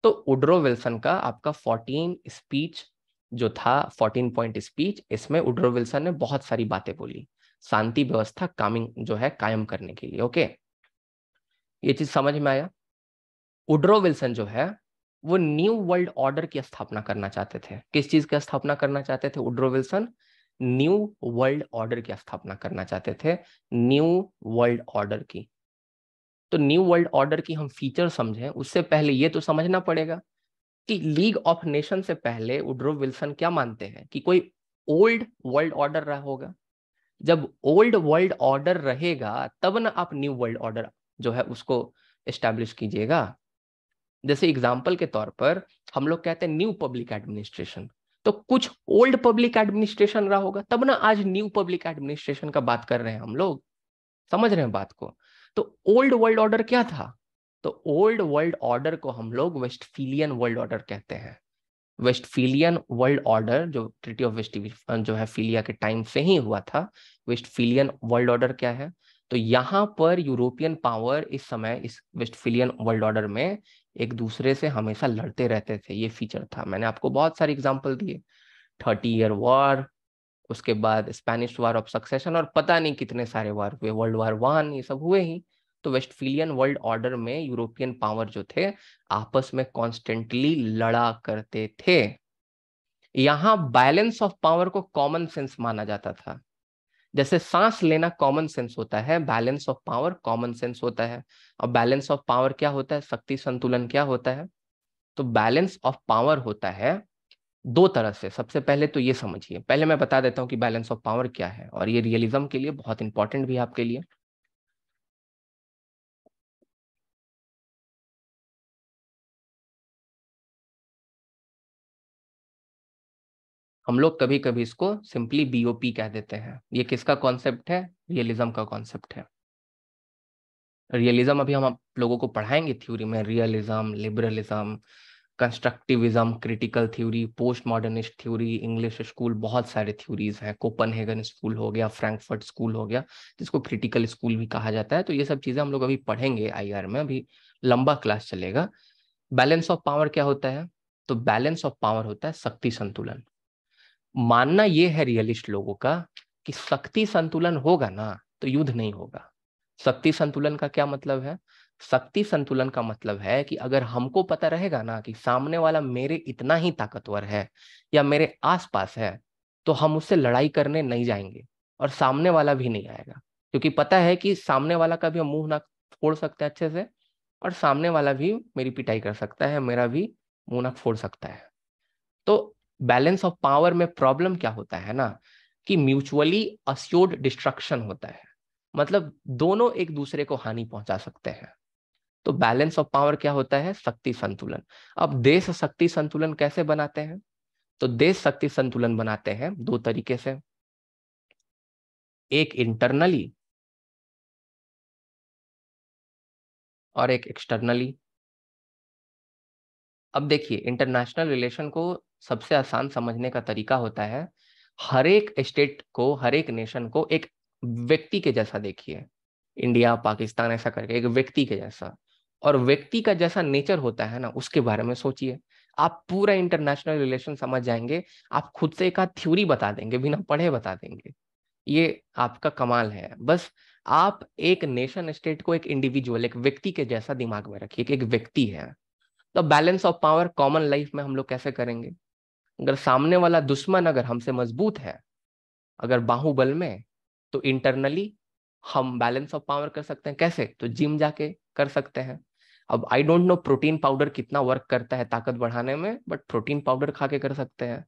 तो उड्रो विल्सन का आपका फोर्टीन स्पीच जो था फोर्टीन पॉइंट स्पीच इसमें उड्रो विल्सन ने बहुत सारी बातें बोली शांति व्यवस्था कामिंग जो है कायम करने के लिए ओके ये चीज समझ में आया उड्रो विल्सन जो है वो न्यू वर्ल्ड ऑर्डर की स्थापना करना चाहते थे किस चीज की स्थापना करना चाहते थे Woodrow Wilson new world order की स्थापना करना चाहते थे न्यू वर्ल्ड ऑर्डर की तो न्यू वर्ल्ड ऑर्डर की हम फीचर समझें उससे पहले ये तो समझना पड़ेगा कि लीग ऑफ नेशन से पहले उड्रो विल्सन क्या मानते हैं कि कोई ओल्ड वर्ल्ड ऑर्डर रहा होगा जब ओल्ड वर्ल्ड ऑर्डर रहेगा तब ना आप न्यू वर्ल्ड ऑर्डर जो है उसको एस्टेब्लिश कीजिएगा जैसे एग्जाम्पल के तौर पर हम लोग कहते हैं न्यू पब्लिक एडमिनिस्ट्रेशन तो कुछ ओल्ड पब्लिक एडमिनिस्ट्रेशन रहा होगा तब ना आज न्यू पब्लिक एडमिनिस्ट्रेशन का बात कर रहे हैं हम लोग समझ रहे हैं बात को तो ओल्ड वर्ल्ड ऑर्डर क्या था तो ओल्ड वर्ल्ड ऑर्डर को हम लोग वेस्टफीलियन वर्ल्ड ऑर्डर कहते हैं वेस्टफीलियन वर्ल्ड ऑर्डर जो ट्रिटी ऑफ वेस्ट जो है फीलिया के टाइम से ही हुआ था वेस्टफीलियन वर्ल्ड ऑर्डर क्या है तो यहां पर यूरोपियन पावर इस समय इस वेस्टफिलियन वर्ल्ड ऑर्डर में एक दूसरे से हमेशा लड़ते रहते थे ये फीचर था मैंने आपको बहुत सारे एग्जाम्पल दिए थर्टी ईयर वॉर उसके बाद स्पेनिश वार ऑफ सक्सेशन और पता नहीं कितने सारे वार हुए वर्ल्ड वार वन ये सब हुए ही तो वेस्टफिलियन वर्ल्ड ऑर्डर में यूरोपियन पावर जो थे आपस में कॉन्स्टेंटली लड़ा करते थे यहाँ बैलेंस ऑफ पावर को कॉमन सेंस माना जाता था जैसे सांस लेना कॉमन सेंस होता है balance of power common sense होता है और बैलेंस ऑफ पावर क्या होता है शक्ति संतुलन क्या होता है तो बैलेंस ऑफ पावर होता है दो तरह से सबसे पहले तो ये समझिए पहले मैं बता देता हूँ कि बैलेंस ऑफ पावर क्या है और ये रियलिज्म के लिए बहुत इंपॉर्टेंट भी आपके लिए हम लोग कभी कभी इसको सिंपली बीओपी कह देते हैं ये किसका कॉन्सेप्ट है रियलिज्म का कॉन्सेप्ट है रियलिज्म अभी हम आप लोगों को पढ़ाएंगे थ्योरी में realism liberalism constructivism critical theory post modernist theory English school बहुत सारे थ्योरीज हैं हेगन स्कूल हो गया फ्रैंकफर्ट स्कूल हो गया जिसको क्रिटिकल स्कूल भी कहा जाता है तो ये सब चीजें हम लोग अभी पढ़ेंगे आई में अभी लंबा क्लास चलेगा बैलेंस ऑफ पावर क्या होता है तो बैलेंस ऑफ पावर होता है शक्ति संतुलन मानना यह है रियलिस्ट लोगों का कि शक्ति संतुलन होगा ना तो युद्ध नहीं होगा शक्ति संतुलन का क्या मतलब है शक्ति संतुलन का मतलब है कि अगर हमको पता रहेगा ना कि सामने वाला मेरे इतना ही ताकतवर है या मेरे आसपास है तो हम उससे लड़ाई करने नहीं जाएंगे और सामने वाला भी नहीं आएगा क्योंकि पता है कि सामने वाला का भी हम मुंह ना फोड़ सकते हैं अच्छे से और सामने वाला भी मेरी पिटाई कर सकता है मेरा भी मुंह ना फोड़ सकता है तो बैलेंस ऑफ पावर में प्रॉब्लम क्या होता है ना कि म्यूचुअली अस्योर्ड डिस्ट्रक्शन होता है मतलब दोनों एक दूसरे को हानि पहुंचा सकते हैं तो बैलेंस ऑफ पावर क्या होता है शक्ति संतुलन अब देश शक्ति संतुलन कैसे बनाते हैं तो देश शक्ति संतुलन बनाते हैं दो तरीके से एक इंटरनली और एक एक्सटर्नली अब देखिए इंटरनेशनल रिलेशन को सबसे आसान समझने का तरीका होता है हर एक स्टेट को हर एक नेशन को एक व्यक्ति के जैसा देखिए इंडिया पाकिस्तान ऐसा करके एक व्यक्ति के जैसा और व्यक्ति का जैसा नेचर होता है ना उसके बारे में सोचिए आप पूरा इंटरनेशनल रिलेशन समझ जाएंगे आप खुद से एक आध थ्योरी बता देंगे बिना पढ़े बता देंगे ये आपका कमाल है बस आप एक नेशन स्टेट को एक इंडिविजुअल एक व्यक्ति के जैसा दिमाग में रखिए कि एक व्यक्ति है तो balance of power common life में हम लोग कैसे करेंगे अगर सामने वाला दुश्मन अगर हमसे मजबूत है अगर बाहुबल में तो इंटरनली हम बैलेंस ऑफ पावर कर सकते हैं कैसे तो जिम जाके कर सकते हैं अब I don't know protein powder कितना वर्क करता है ताकत बढ़ाने में बट प्रोटीन पाउडर खा के कर सकते हैं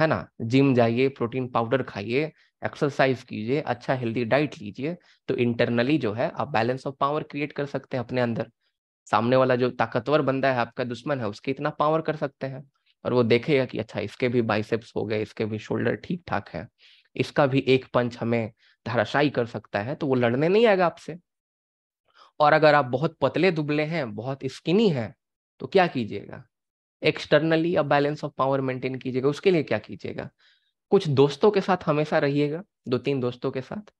है ना जिम जाइए प्रोटीन पाउडर खाइए एक्सरसाइज कीजिए अच्छा हेल्दी डाइट लीजिए तो इंटरनली जो है आप बैलेंस ऑफ पावर क्रिएट कर सकते हैं अपने अंदर सामने वाला जो ताकतवर बंदा है आपका दुश्मन है उसके इतना पावर कर सकते हैं और वो देखेगा कि अच्छा इसके भी बाइसेप्स हो गए इसके भी शोल्डर ठीक ठाक है इसका भी एक पंच हमें धराशाई कर सकता है तो वो लड़ने नहीं आएगा आपसे और अगर आप बहुत पतले दुबले हैं बहुत स्किनी हैं तो क्या कीजिएगा एक्सटर्नली आप बैलेंस ऑफ पावर मेंटेन कीजिएगा उसके लिए क्या कीजिएगा कुछ दोस्तों के साथ हमेशा रहिएगा दो तीन दोस्तों के साथ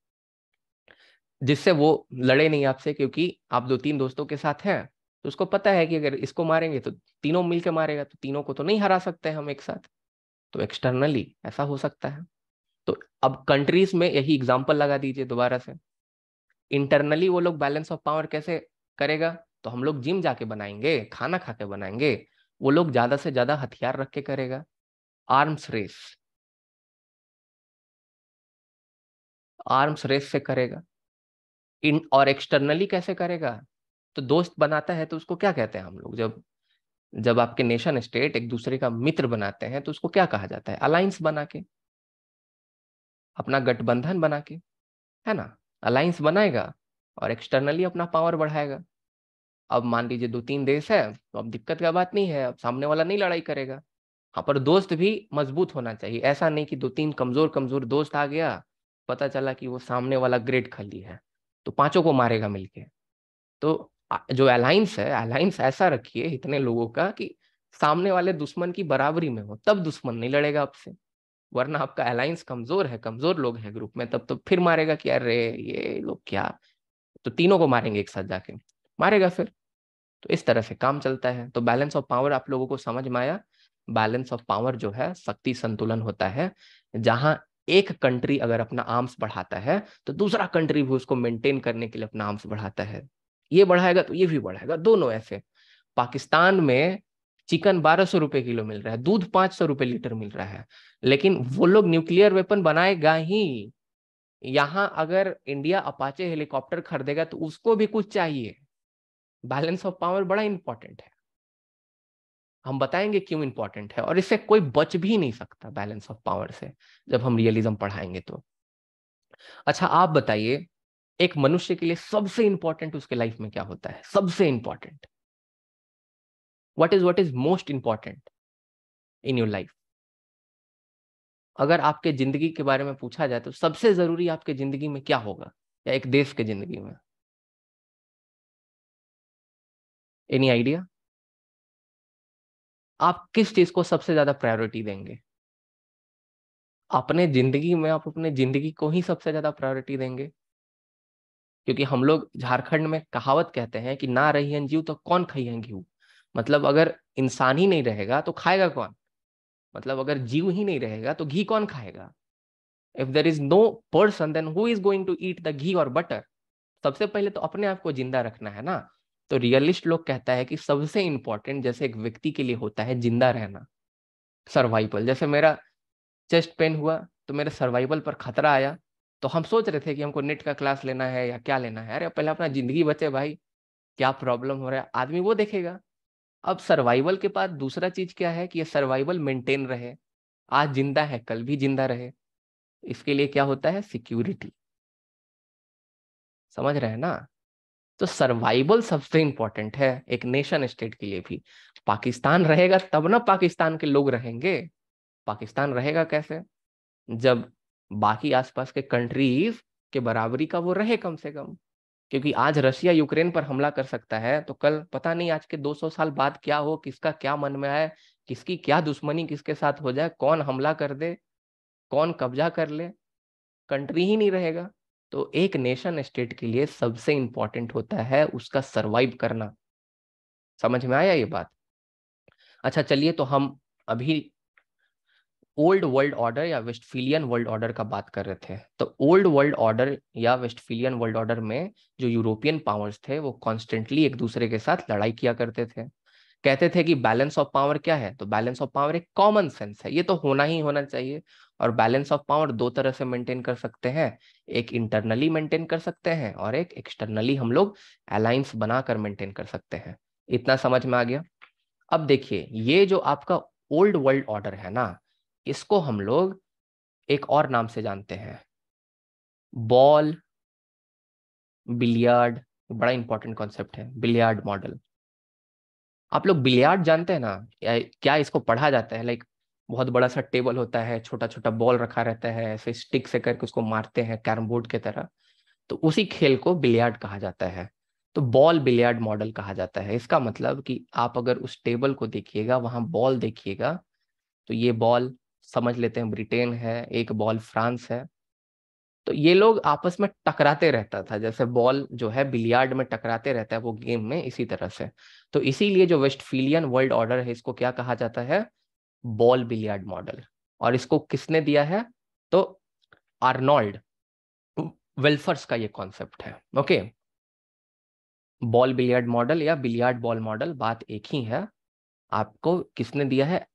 जिससे वो लड़े नहीं आपसे क्योंकि आप दो तीन दोस्तों के साथ हैं तो उसको पता है कि अगर इसको मारेंगे तो तीनों मिलकर मारेगा तो तीनों को तो नहीं हरा सकते हम एक साथ तो एक्सटर्नली ऐसा हो सकता है तो अब कंट्रीज में यही एग्जाम्पल लगा दीजिए दोबारा से इंटरनली वो लोग बैलेंस ऑफ पावर कैसे करेगा तो हम लोग जिम जाके बनाएंगे खाना खा के बनाएंगे वो लोग ज्यादा से ज्यादा हथियार रख के करेगा आर्म्स रेस आर्म्स रेस से करेगा इन और एक्सटर्नली कैसे करेगा तो दोस्त बनाता है तो उसको क्या कहते हैं हम लोग जब जब आपके नेशन स्टेट एक दूसरे का मित्र बनाते हैं तो उसको क्या कहा जाता है अलायंस बना के अपना गठबंधन बना के है ना अलायंस बनाएगा और एक्सटर्नली अपना पावर बढ़ाएगा अब मान लीजिए दो तीन देश है तो अब दिक्कत का बात नहीं है अब सामने वाला नहीं लड़ाई करेगा हाँ पर दोस्त भी मजबूत होना चाहिए ऐसा नहीं कि दो तीन कमजोर कमजोर दोस्त आ गया पता चला कि वो सामने वाला ग्रेट खली है तो पांचों को मारेगा मिलके तो जो अलाइंस है अलायंस ऐसा रखिए इतने लोगों का कि सामने वाले दुश्मन की बराबरी में हो तब दुश्मन नहीं लड़ेगा आपसे वरना आपका अलायंस कमजोर है कमजोर लोग हैं ग्रुप में तब तो फिर मारेगा कि अरे ये लोग क्या तो तीनों को मारेंगे एक साथ जाके मारेगा फिर तो इस तरह से काम चलता है तो बैलेंस ऑफ पावर आप लोगों को समझ में आया बैलेंस ऑफ पावर जो है शक्ति संतुलन होता है जहां एक कंट्री अगर अपना आर्म्स बढ़ाता है तो दूसरा कंट्री भी उसको मेंटेन करने के लिए अपना आर्म्स बढ़ाता है ये बढ़ाएगा तो ये भी बढ़ाएगा दोनों ऐसे पाकिस्तान में चिकन बारह सौ रुपए किलो मिल रहा है दूध पांच सौ रुपए लीटर मिल रहा है लेकिन वो लोग न्यूक्लियर वेपन बनाएगा ही यहाँ अगर इंडिया अपाचे हेलीकॉप्टर खरीदेगा तो उसको भी कुछ चाहिए बैलेंस ऑफ पावर बड़ा इंपॉर्टेंट है हम बताएंगे क्यों इंपॉर्टेंट है और इससे कोई बच भी नहीं सकता बैलेंस ऑफ पावर से जब हम रियलिज्म पढ़ाएंगे तो अच्छा आप बताइए एक मनुष्य के लिए सबसे इंपॉर्टेंट उसके लाइफ में क्या होता है सबसे important what is what is most important in your life अगर आपके जिंदगी के बारे में पूछा जाए तो सबसे जरूरी आपके जिंदगी में क्या होगा या एक देश के जिंदगी में एनी आइडिया आप किस चीज को सबसे ज्यादा प्रायोरिटी देंगे अपने जिंदगी में आप अपने जिंदगी को ही सबसे ज्यादा प्रायोरिटी देंगे क्योंकि हम लोग झारखंड में कहावत कहते हैं कि ना रही जीव तो कौन है घी मतलब अगर इंसान ही नहीं रहेगा तो खाएगा कौन मतलब अगर जीव ही नहीं रहेगा तो घी कौन खाएगा if there is no person then who is going to eat the ghee और बटर सबसे पहले तो अपने आप को जिंदा रखना है ना तो रियलिस्ट लोग कहता है कि सबसे इंपॉर्टेंट जैसे एक व्यक्ति के लिए होता है जिंदा रहना सर्वाइवल जैसे मेरा चेस्ट पेन हुआ तो मेरे सर्वाइवल पर खतरा आया तो हम सोच रहे थे कि हमको नेट का क्लास लेना है या क्या लेना है अरे पहले अपना जिंदगी बचे भाई क्या प्रॉब्लम हो रहा है आदमी वो देखेगा अब सर्वाइवल के बाद दूसरा चीज क्या है कि ये सर्वाइवल मेंटेन रहे आज जिंदा है कल भी जिंदा रहे इसके लिए क्या होता है सिक्योरिटी समझ रहे हैं ना तो सर्वाइवल सबसे इंपॉर्टेंट है एक नेशन स्टेट के लिए भी पाकिस्तान रहेगा तब ना पाकिस्तान के लोग रहेंगे पाकिस्तान रहेगा कैसे जब बाकी आसपास के कंट्रीज के बराबरी का वो रहे कम से कम क्योंकि आज रशिया यूक्रेन पर हमला कर सकता है तो कल पता नहीं आज के 200 साल बाद क्या हो किसका क्या मन में आए किसकी क्या दुश्मनी किसके साथ हो जाए कौन हमला कर दे कौन कब्जा कर ले कंट्री ही नहीं रहेगा तो एक नेशन स्टेट के लिए सबसे इंपॉर्टेंट होता है उसका सरवाइव करना समझ में आया ये बात अच्छा चलिए तो हम अभी ओल्ड वर्ल्ड ऑर्डर या वेस्टफिलियन वर्ल्ड ऑर्डर का बात कर रहे थे तो ओल्ड वर्ल्ड ऑर्डर या वेस्टफिलियन वर्ल्ड ऑर्डर में जो यूरोपियन पावर्स थे वो कॉन्स्टेंटली एक दूसरे के साथ लड़ाई किया करते थे कहते थे कि बैलेंस ऑफ पावर क्या है तो बैलेंस ऑफ पावर एक कॉमन सेंस है ये तो होना ही होना चाहिए और बैलेंस ऑफ पावर दो तरह से मेंटेन कर सकते हैं एक इंटरनली मेंटेन कर सकते हैं और एक एक्सटर्नली हम लोग अलायंस बनाकर मेंटेन कर सकते हैं इतना समझ में आ गया अब देखिए ये जो आपका ओल्ड वर्ल्ड ऑर्डर है ना इसको हम लोग एक और नाम से जानते हैं बॉल बिलियार्ड बड़ा इंपॉर्टेंट कॉन्सेप्ट है बिलियार्ड मॉडल आप लोग बिलियार्ड जानते हैं ना क्या इसको पढ़ा जाता है लाइक बहुत बड़ा सा टेबल होता है छोटा छोटा बॉल रखा रहता है ऐसे स्टिक से करके उसको मारते हैं कैरम बोर्ड की तरह तो उसी खेल को बिलियार्ड कहा जाता है तो बॉल बिलियार्ड मॉडल कहा जाता है इसका मतलब कि आप अगर उस टेबल को देखिएगा वहां बॉल देखिएगा तो ये बॉल समझ लेते हैं ब्रिटेन है एक बॉल फ्रांस है तो ये लोग आपस में टकराते रहता था जैसे बॉल जो है बिलियार्ड में टकराते रहता है वो गेम में इसी तरह से तो इसीलिए जो वेस्टफीलियन वर्ल्ड ऑर्डर है इसको क्या कहा जाता है बॉल बिलियार्ड मॉडल और इसको किसने दिया है तो आर्नोल्ड वेलफर्स का ये कॉन्सेप्ट है ओके बॉल बिलियार्ड मॉडल या बिलियार्ड बॉल मॉडल बात एक ही है आपको किसने दिया है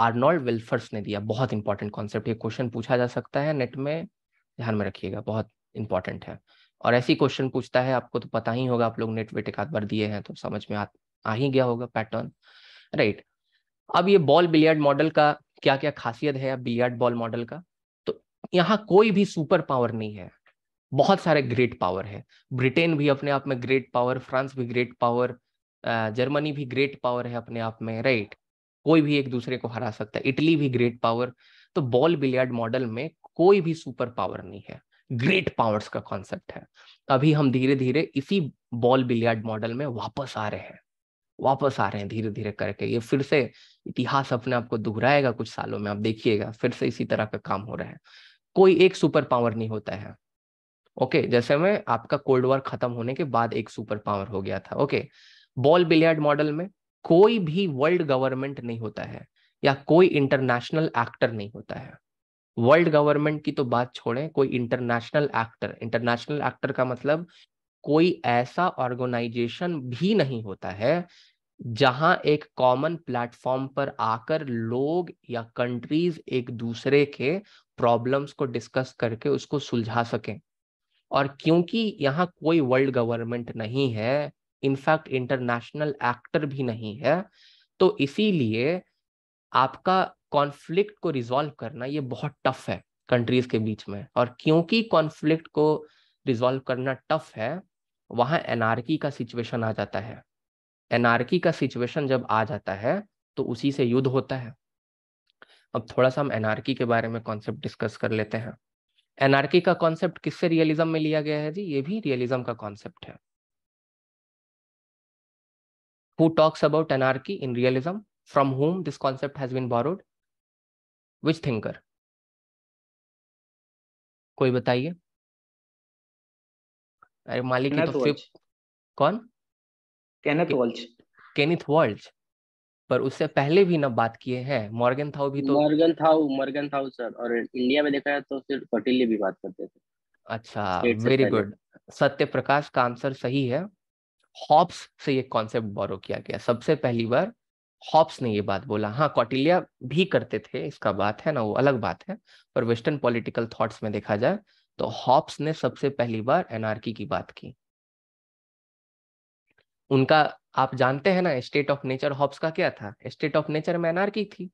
आर्नोल्ड विल्फर्स ने दिया बहुत इंपॉर्टेंट कॉन्सेप्ट ये क्वेश्चन पूछा जा सकता है नेट में ध्यान में रखिएगा बहुत इंपॉर्टेंट है और ऐसी क्वेश्चन पूछता है आपको तो पता ही होगा आप लोग नेट वेट एक आध बार दिए हैं तो समझ में आ, आ ही गया होगा पैटर्न राइट अब ये बॉल बिलियर्ड मॉडल का क्या क्या खासियत है अब बिलियर्ड बॉल मॉडल का तो यहाँ कोई भी सुपर पावर नहीं है बहुत सारे ग्रेट पावर है ब्रिटेन भी अपने आप में ग्रेट पावर फ्रांस भी ग्रेट पावर जर्मनी भी ग्रेट पावर है अपने आप में राइट कोई भी एक दूसरे को हरा सकता है इटली भी ग्रेट पावर तो बॉल बिलियार्ड मॉडल में कोई भी सुपर पावर नहीं है ग्रेट पावर्स का कॉन्सेप्ट है अभी हम धीरे धीरे इसी बॉल बिलियार्ड मॉडल में वापस आ रहे हैं वापस आ रहे हैं धीरे धीरे करके ये फिर से इतिहास अपने आप को दोहराएगा कुछ सालों में आप देखिएगा फिर से इसी तरह का काम हो रहा है कोई एक सुपर पावर नहीं होता है ओके जैसे में आपका कोल्ड वॉर खत्म होने के बाद एक सुपर पावर हो गया था ओके बॉल बिलियार्ड मॉडल में कोई भी वर्ल्ड गवर्नमेंट नहीं होता है या कोई इंटरनेशनल एक्टर नहीं होता है वर्ल्ड गवर्नमेंट की तो बात छोड़ें कोई इंटरनेशनल एक्टर इंटरनेशनल एक्टर का मतलब कोई ऐसा ऑर्गेनाइजेशन भी नहीं होता है जहां एक कॉमन प्लेटफॉर्म पर आकर लोग या कंट्रीज एक दूसरे के प्रॉब्लम्स को डिस्कस करके उसको सुलझा सकें और क्योंकि यहाँ कोई वर्ल्ड गवर्नमेंट नहीं है इनफैक्ट इंटरनेशनल एक्टर भी नहीं है तो इसीलिए आपका कॉन्फ्लिक्ट को रिजॉल्व करना ये बहुत टफ है कंट्रीज के बीच में और क्योंकि कॉन्फ्लिक्ट को रिजॉल्व करना टफ है वहां एनआरकी का सिचुएशन आ जाता है एनआरकी का सिचुएशन जब आ जाता है तो उसी से युद्ध होता है अब थोड़ा सा हम एनआरकी के बारे में कॉन्सेप्ट डिस्कस कर लेते हैं एनआरकी का कॉन्सेप्ट किससे रियलिज्म में लिया गया है जी ये भी रियलिज्म का कॉन्सेप्ट है who talks about anarchy in realism from whom this concept has been borrowed which thinker koi bataiye are malik ki तो फिफ्थ कौन केनेथ वॉल्च केनेथ वॉल्च पर उससे पहले भी ना बात किए हैं मॉर्गन थाउ भी तो Morgenthau Morgenthau sir और इंडिया में देखा है तो सिर्फ पटेल भी बात करते थे अच्छा वेरी गुड सत्य प्रकाश का आंसर सही है हॉप्स से ये कॉन्सेप्ट बोरो किया गया सबसे पहली बार हॉप्स ने ये बात बोला हाँ कौटिल्या भी करते थे इसका बात है ना वो अलग बात है पर वेस्टर्न पॉलिटिकल थॉट्स में देखा जाए तो हॉप्स ने सबसे पहली बार एनआरकी की बात की उनका आप जानते हैं ना स्टेट ऑफ नेचर हॉप्स का क्या था स्टेट ऑफ नेचर में एनआरकी थी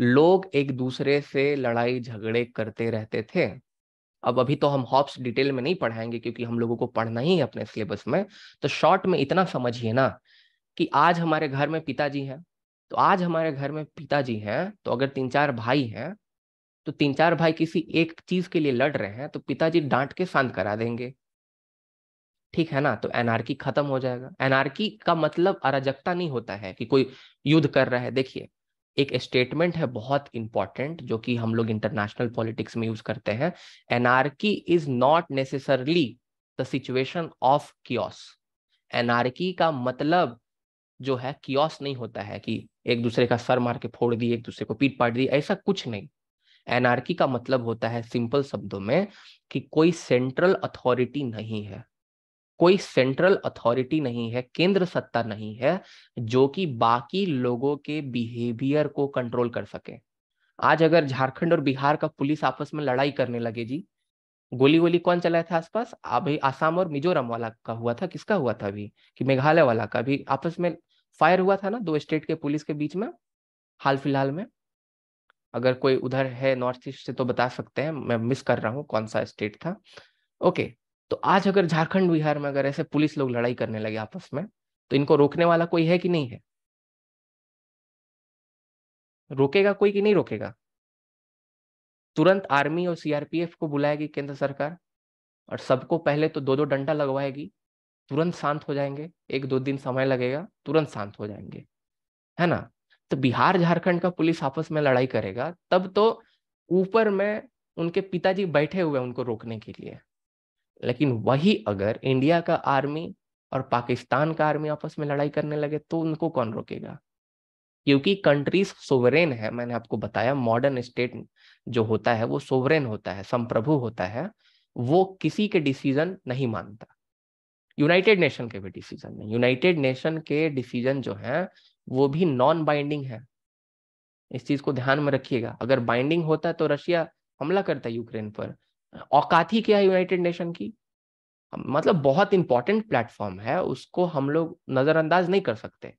लोग एक दूसरे से लड़ाई झगड़े करते रहते थे अब अभी तो हम हॉप्स डिटेल में नहीं पढ़ाएंगे क्योंकि हम लोगों को पढ़ना ही है अपने सिलेबस में तो शॉर्ट में इतना समझिए ना कि आज हमारे घर में पिताजी हैं तो आज हमारे घर में पिताजी हैं तो अगर तीन चार भाई हैं तो तीन चार भाई किसी एक चीज के लिए लड़ रहे हैं तो पिताजी डांट के शांत करा देंगे ठीक है ना तो एनआरकी खत्म हो जाएगा एनआरकी का मतलब अराजकता नहीं होता है कि कोई युद्ध कर रहा है देखिए एक स्टेटमेंट है बहुत इंपॉर्टेंट जो कि हम लोग इंटरनेशनल पॉलिटिक्स में यूज करते हैं anarchy is not necessarily the situation of chaos anarchy का मतलब जो है कियोस नहीं होता है कि एक दूसरे का सर मार के फोड़ दिए एक दूसरे को पीट पाट दी ऐसा कुछ नहीं एनआरकी का मतलब होता है सिंपल शब्दों में कि कोई सेंट्रल अथॉरिटी नहीं है कोई सेंट्रल अथॉरिटी नहीं है केंद्र सत्ता नहीं है जो कि बाकी लोगों के बिहेवियर को कंट्रोल कर सके आज अगर झारखंड और बिहार का पुलिस आपस में लड़ाई करने लगे जी गोली गोली कौन चलाया था आसपास अभी आसाम और मिजोरम वाला का हुआ था किसका हुआ था अभी कि मेघालय वाला का भी आपस में फायर हुआ था ना दो स्टेट के पुलिस के बीच में हाल फिलहाल में अगर कोई उधर है नॉर्थ ईस्ट से तो बता सकते हैं मैं मिस कर रहा हूँ कौन सा स्टेट था ओके तो आज अगर झारखंड बिहार में अगर ऐसे पुलिस लोग लड़ाई करने लगे आपस में तो इनको रोकने वाला कोई है कि नहीं है रोकेगा कोई कि नहीं रोकेगा तुरंत आर्मी और सीआरपीएफ को बुलाएगी केंद्र सरकार और सबको पहले तो दो दो डंडा लगवाएगी तुरंत शांत हो जाएंगे एक दो दिन समय लगेगा तुरंत शांत हो जाएंगे है ना तो बिहार झारखंड का पुलिस आपस में लड़ाई करेगा तब तो ऊपर में उनके पिताजी बैठे हुए उनको रोकने के लिए लेकिन वही अगर इंडिया का आर्मी और पाकिस्तान का आर्मी आपस में लड़ाई करने लगे तो उनको कौन रोकेगा क्योंकि कंट्रीज सोवरेन है मैंने आपको बताया मॉडर्न स्टेट जो होता है वो सोवरेन होता है संप्रभु होता है वो किसी के डिसीजन नहीं मानता यूनाइटेड नेशन के भी डिसीजन नहीं यूनाइटेड नेशन के डिसीजन जो है वो भी नॉन बाइंडिंग है इस चीज को ध्यान में रखिएगा अगर बाइंडिंग होता तो रशिया हमला करता यूक्रेन पर औकात ही क्या है यूनाइटेड नेशन की मतलब बहुत इंपॉर्टेंट प्लेटफॉर्म है उसको हम लोग नज़रअंदाज नहीं कर सकते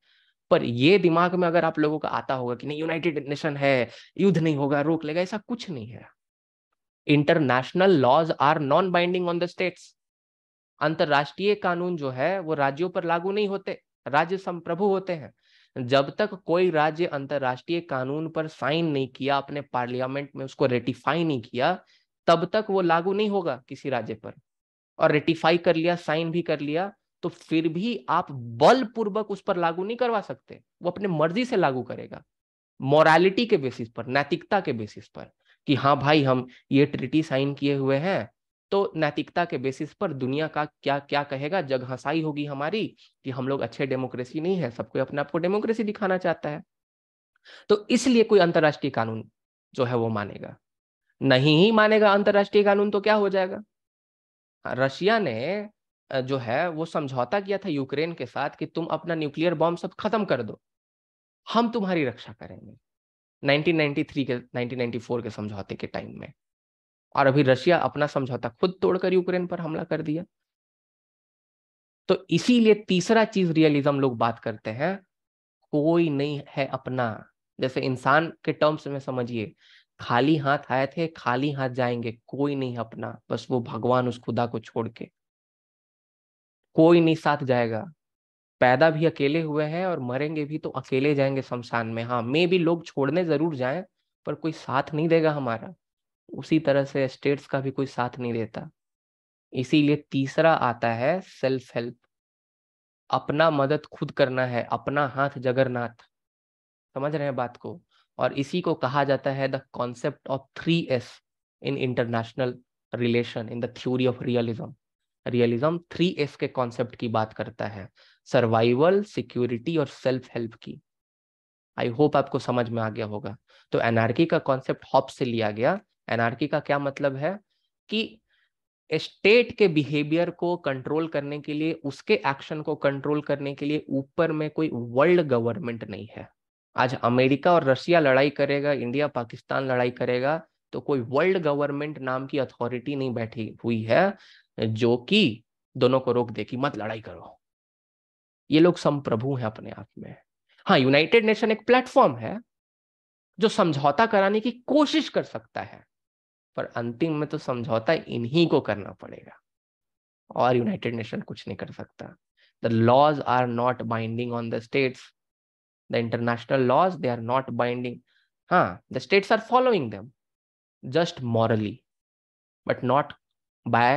पर ये दिमाग में अगर आप लोगों का आता होगा कि नहीं यूनाइटेड नेशन है युद्ध नहीं होगा रोक लेगा ऐसा कुछ नहीं है international laws are non binding on the states अंतरराष्ट्रीय कानून जो है वो राज्यों पर लागू नहीं होते राज्य संप्रभु होते हैं जब तक कोई राज्य अंतरराष्ट्रीय कानून पर साइन नहीं किया अपने पार्लियामेंट में उसको रेटिफाई नहीं किया तब तक वो लागू नहीं होगा किसी राज्य पर और रेटिफाई कर लिया साइन भी कर लिया तो फिर भी आप बलपूर्वक उस पर लागू नहीं करवा सकते वो अपने मर्जी से लागू करेगा मोरालिटी के बेसिस पर नैतिकता के बेसिस पर कि हाँ भाई हम ये ट्रिटी साइन किए हुए हैं तो नैतिकता के बेसिस पर दुनिया का क्या क्या कहेगा जग हंसाई होगी हमारी कि हम लोग अच्छे डेमोक्रेसी नहीं है सबको अपने आप को डेमोक्रेसी दिखाना चाहता है तो इसलिए कोई अंतर्राष्ट्रीय कानून जो है वो मानेगा नहीं ही मानेगा अंतर्राष्ट्रीय कानून तो क्या हो जाएगा हाँ, रशिया ने जो है वो समझौता किया था यूक्रेन के साथ कि तुम अपना न्यूक्लियर बॉम्ब सब खत्म कर दो हम तुम्हारी रक्षा करेंगे 1993 के 1994 के समझौते के टाइम में और अभी रशिया अपना समझौता खुद तोड़कर यूक्रेन पर हमला कर दिया तो इसीलिए तीसरा चीज रियलिज्म लोग बात करते हैं कोई नहीं है अपना जैसे इंसान के टर्म्स में समझिए खाली हाथ आए थे खाली हाथ जाएंगे कोई नहीं अपना बस वो भगवान उस खुदा को छोड़ के कोई नहीं साथ जाएगा पैदा भी अकेले हुए हैं और मरेंगे भी तो अकेले जाएंगे शमशान में हाँ मे भी लोग छोड़ने जरूर जाएं पर कोई साथ नहीं देगा हमारा उसी तरह से स्टेट्स का भी कोई साथ नहीं देता इसीलिए तीसरा आता है सेल्फ हेल्प अपना मदद खुद करना है अपना हाथ जगरनाथ समझ रहे हैं बात को और इसी को कहा जाता है the concept of three S in international relation in the theory of realism realism three S के कॉन्सेप्ट की बात करता है सर्वाइवल सिक्योरिटी और सेल्फ हेल्प की आई होप आपको समझ में आ गया होगा तो एनआरकी का कॉन्सेप्ट हॉप से लिया गया एनआरकी का क्या मतलब है कि स्टेट के बिहेवियर को कंट्रोल करने के लिए उसके एक्शन को कंट्रोल करने के लिए ऊपर में कोई वर्ल्ड गवर्नमेंट नहीं है आज अमेरिका और रशिया लड़ाई करेगा इंडिया पाकिस्तान लड़ाई करेगा तो कोई वर्ल्ड गवर्नमेंट नाम की अथॉरिटी नहीं बैठी हुई है जो कि दोनों को रोक दे कि मत लड़ाई करो ये लोग संप्रभु हैं अपने आप में हाँ यूनाइटेड नेशन एक प्लेटफॉर्म है जो समझौता कराने की कोशिश कर सकता है पर अंतिम में तो समझौता इन्हीं को करना पड़ेगा और यूनाइटेड नेशन कुछ नहीं कर सकता the laws are not binding on the states the international laws they are not binding huh the states are following them just morally but not by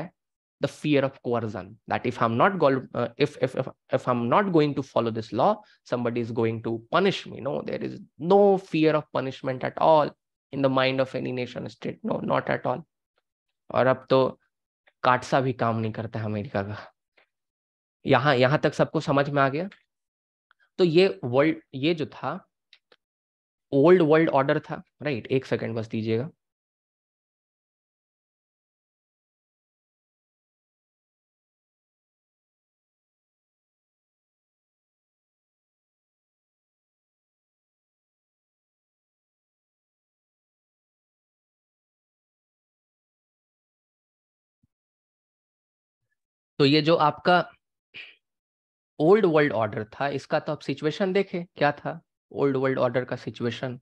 the fear of coercion that if i'm not go- uh, if, if if if i'm not going to follow this law somebody is going to punish me no there is no fear of punishment at all in the mind of any nation state no not at all और अब तो काटसा भी काम नहीं करता है America का यहाँ यहाँ तक सबको समझ में आ गया तो ये वर्ल्ड ये जो था ओल्ड वर्ल्ड ऑर्डर था राइट एक सेकंड बस दीजिएगा तो ये जो आपका ओल्ड वर्ल्ड ऑर्डर था इसका तो आप सिचुएशन देखें क्या था ओल्ड वर्ल्ड ऑर्डर का सिचुएशन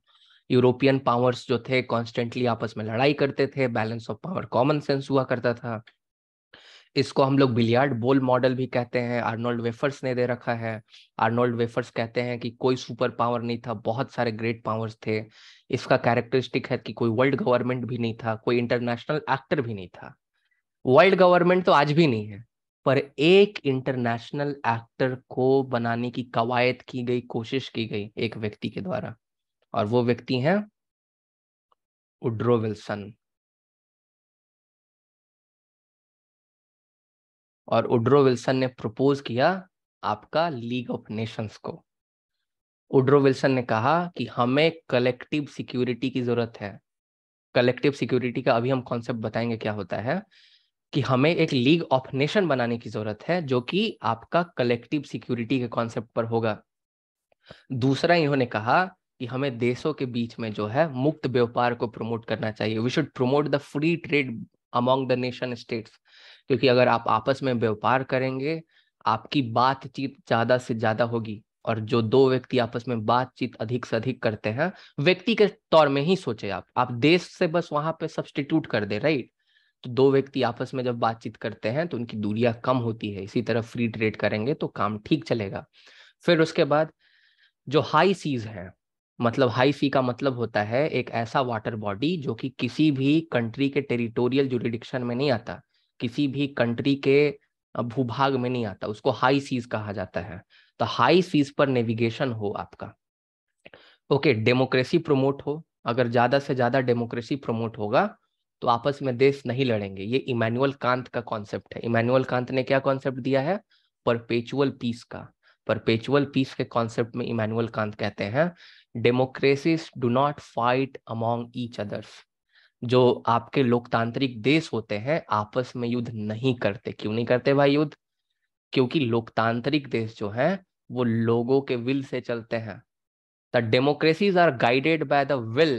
यूरोपियन पावर्स जो थे कॉन्स्टेंटली आपस में लड़ाई करते थे balance of power common sense हुआ करता था इसको हम लोग बिलियार्ड बोल मॉडल भी कहते हैं आर्नोल्ड वेफर्स ने दे रखा है आर्नोल्ड वेफर्स कहते हैं कि कोई सुपर पावर नहीं था बहुत सारे ग्रेट पावर्स थे इसका कैरेक्टरिस्टिक है कि कोई वर्ल्ड गवर्नमेंट भी नहीं था कोई इंटरनेशनल एक्टर भी नहीं था वर्ल्ड गवर्नमेंट तो आज भी नहीं है पर एक इंटरनेशनल एक्टर को बनाने की कवायद की गई कोशिश की गई एक व्यक्ति के द्वारा और वो व्यक्ति हैं उड्रो विल्सन और उड्रो विल्सन ने प्रपोज किया आपका लीग ऑफ नेशंस को उड्रो विल्सन ने कहा कि हमें कलेक्टिव सिक्योरिटी की जरूरत है कलेक्टिव सिक्योरिटी का अभी हम कॉन्सेप्ट बताएंगे क्या होता है कि हमें एक लीग ऑफ नेशन बनाने की जरूरत है जो कि आपका कलेक्टिव सिक्योरिटी के कॉन्सेप्ट पर होगा दूसरा इन्होंने कहा कि हमें देशों के बीच में जो है मुक्त व्यापार को प्रमोट करना चाहिए we should promote the free trade among the nation states क्योंकि अगर आप आपस में व्यापार करेंगे आपकी बातचीत ज्यादा से ज्यादा होगी और जो दो व्यक्ति आपस में बातचीत अधिक से अधिक करते हैं व्यक्ति के तौर में ही सोचे आप आप देश से बस वहां पे सब्सटीट्यूट कर दे राइट तो दो व्यक्ति आपस में जब बातचीत करते हैं तो उनकी दूरियां कम होती है इसी तरह फ्री ट्रेड करेंगे तो काम ठीक चलेगा फिर उसके बाद जो हाई सीज हैं मतलब हाई सी का मतलब होता है एक ऐसा वाटर बॉडी जो कि किसी भी कंट्री के टेरिटोरियल जुरिडिक्शन में नहीं आता किसी भी कंट्री के भूभाग में नहीं आता उसको हाई सीज कहा जाता है तो हाई सीज पर नेविगेशन हो आपका ओके डेमोक्रेसी प्रमोट हो अगर ज्यादा से ज्यादा डेमोक्रेसी प्रमोट होगा तो आपस में देश नहीं लड़ेंगे ये इमैनुअल कांत का कॉन्सेप्ट है इमैनुअल कांत ने क्या कॉन्सेप्ट दिया है परपेचुअल पीस का परपेचुअल पीस के कॉन्सेप्ट में इमैनुअल कांत कहते हैं democracies do not fight among each others जो आपके लोकतांत्रिक देश होते हैं आपस में युद्ध नहीं करते क्यों नहीं करते भाई युद्ध क्योंकि लोकतांत्रिक देश जो है वो लोगों के विल से चलते हैं the democracies are guided by the will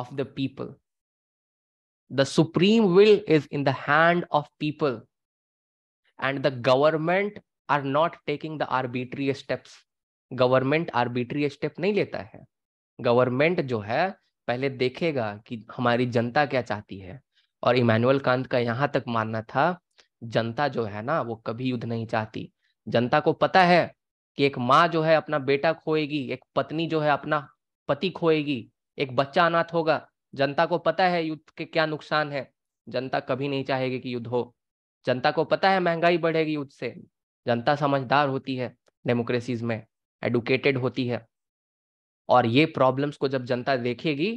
of the people The supreme will is in the hand of people, and the government are not taking the arbitrary steps. Government arbitrary step नहीं लेता है government जो है पहले देखेगा कि हमारी जनता क्या चाहती है और इमानुअल कांत का यहाँ तक मानना था जनता जो है ना वो कभी युद्ध नहीं चाहती जनता को पता है कि एक माँ जो है अपना बेटा खोएगी एक पत्नी जो है अपना पति खोएगी एक बच्चा अनाथ होगा जनता को पता है युद्ध के क्या नुकसान है जनता कभी नहीं चाहेगी कि युद्ध हो जनता को पता है महंगाई बढ़ेगी युद्ध से जनता समझदार होती है डेमोक्रेसीज में एडुकेटेड होती है और ये प्रॉब्लम्स को जब जनता देखेगी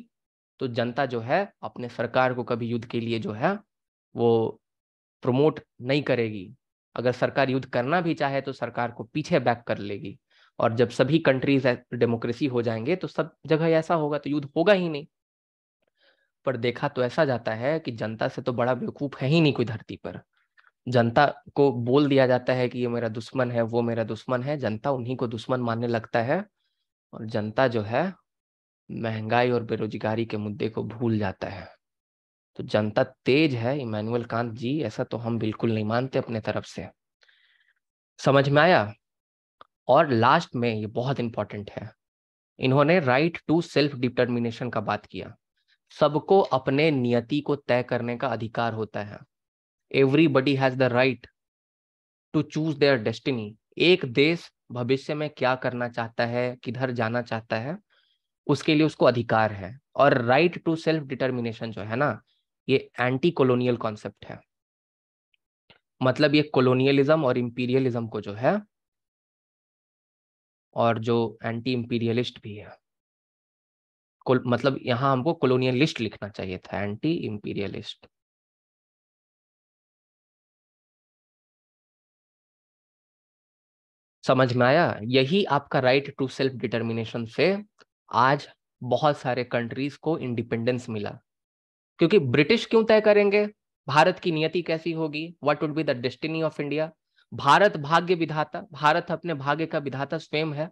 तो जनता जो है अपने सरकार को कभी युद्ध के लिए जो है वो प्रमोट नहीं करेगी अगर सरकार युद्ध करना भी चाहे तो सरकार को पीछे बैक कर लेगी और जब सभी कंट्रीज डेमोक्रेसी हो जाएंगे तो सब जगह ऐसा होगा तो युद्ध होगा ही नहीं पर देखा तो ऐसा जाता है कि जनता से तो बड़ा बेवकूफ है ही नहीं कोई धरती पर जनता को बोल दिया जाता है कि ये मेरा दुश्मन है वो मेरा दुश्मन है जनता उन्हीं को दुश्मन मानने लगता है और जनता जो है महंगाई और बेरोजगारी के मुद्दे को भूल जाता है तो जनता तेज है इमानुअल कांत जी ऐसा तो हम बिल्कुल नहीं मानते अपने तरफ से समझ में आया और लास्ट में ये बहुत इंपॉर्टेंट है इन्होंने राइट टू सेल्फ डिटर्मिनेशन का बात किया सबको अपने नियति को तय करने का अधिकार होता है everybody has the right to choose their destiny एक देश भविष्य में क्या करना चाहता है किधर जाना चाहता है उसके लिए उसको अधिकार है और राइट टू सेल्फ डिटर्मिनेशन जो है ना ये एंटी कॉलोनियल कॉन्सेप्ट है मतलब ये कॉलोनियलिज्म और इम्पीरियलिज्म को जो है और जो एंटी इम्पीरियलिस्ट भी है मतलब यहां हमको कोलोनियलिस्ट लिखना चाहिए था एंटी इंपीरियलिस्ट समझ में आया यही आपका राइट टू सेल्फ डिटर्मिनेशन से आज बहुत सारे कंट्रीज को इंडिपेंडेंस मिला क्योंकि ब्रिटिश क्यों तय करेंगे भारत की नियति कैसी होगी what would be the destiny of India Bharat भाग्य विधाता भारत अपने भाग्य का विधाता स्वयं है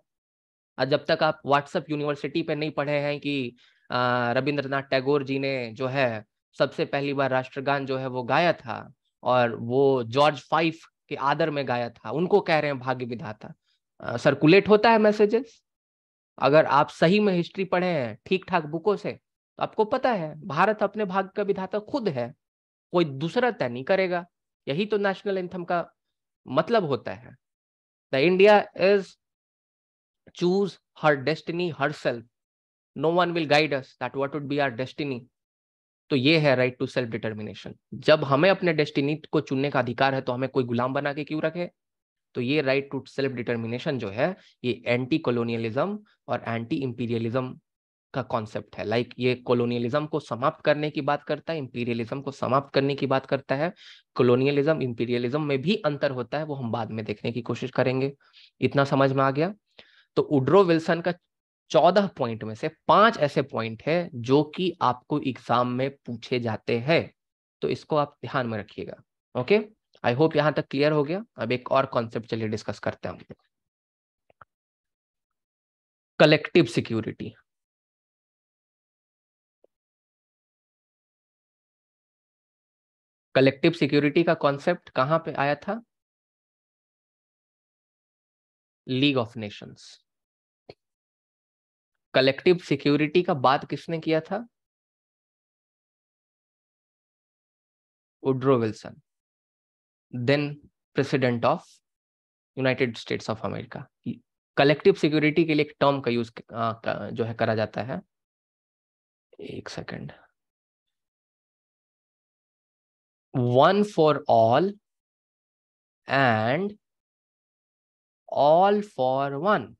जब तक आप व्हाट्सएप यूनिवर्सिटी पे नहीं पढ़े हैं कि रविंद्रनाथ टैगोर जी ने जो है सबसे पहली बार राष्ट्रगान जो है वो गाया था और वो जॉर्ज फाइफ के आदर में गाया था उनको कह रहे हैं भाग्य विधाता सर्कुलेट होता है मैसेजेस अगर आप सही में हिस्ट्री पढ़े हैं ठीक ठाक बुकों से तो आपको पता है भारत अपने भाग्य का विधाता खुद है कोई दूसरा तय नहीं करेगा यही तो नेशनल एंथम का मतलब होता है the India is choose her destiny herself no one will guide us that what would be our destiny तो ये है राइट टू सेल्फ डिटर्मिनेशन जब हमें अपने डेस्टिनी को चुनने का अधिकार है तो हमें कोई गुलाम बना के क्यों रखे तो ये राइट टू सेल्फ डिटर्मिनेशन जो है ये एंटी कॉलोनियलिज्म और एंटी इंपीरियलिज्म का कॉन्सेप्ट है लाइक like ये कॉलोनियलिज्म को समाप्त करने की बात करता है इंपीरियलिज्म को समाप्त करने की बात करता है कॉलोनियलिज्म इंपीरियलिज्म में भी अंतर होता है वो हम बाद में देखने की कोशिश करेंगे इतना समझ में आ गया तो उड्रो विल्सन का चौदह पॉइंट में से पांच ऐसे पॉइंट है जो कि आपको एग्जाम में पूछे जाते हैं तो इसको आप ध्यान में रखिएगा ओके आई होप यहां तक क्लियर हो गया अब एक और कॉन्सेप्ट चलिए डिस्कस करते हैं कलेक्टिव सिक्योरिटी कलेक्टिव सिक्योरिटी का कॉन्सेप्ट कहां पे आया था League of Nations collective security का बात किसने किया था Woodrow Wilson then President of United States of America collective security के लिए एक टर्म का यूज जो है करा जाता है एक second one for all and all for one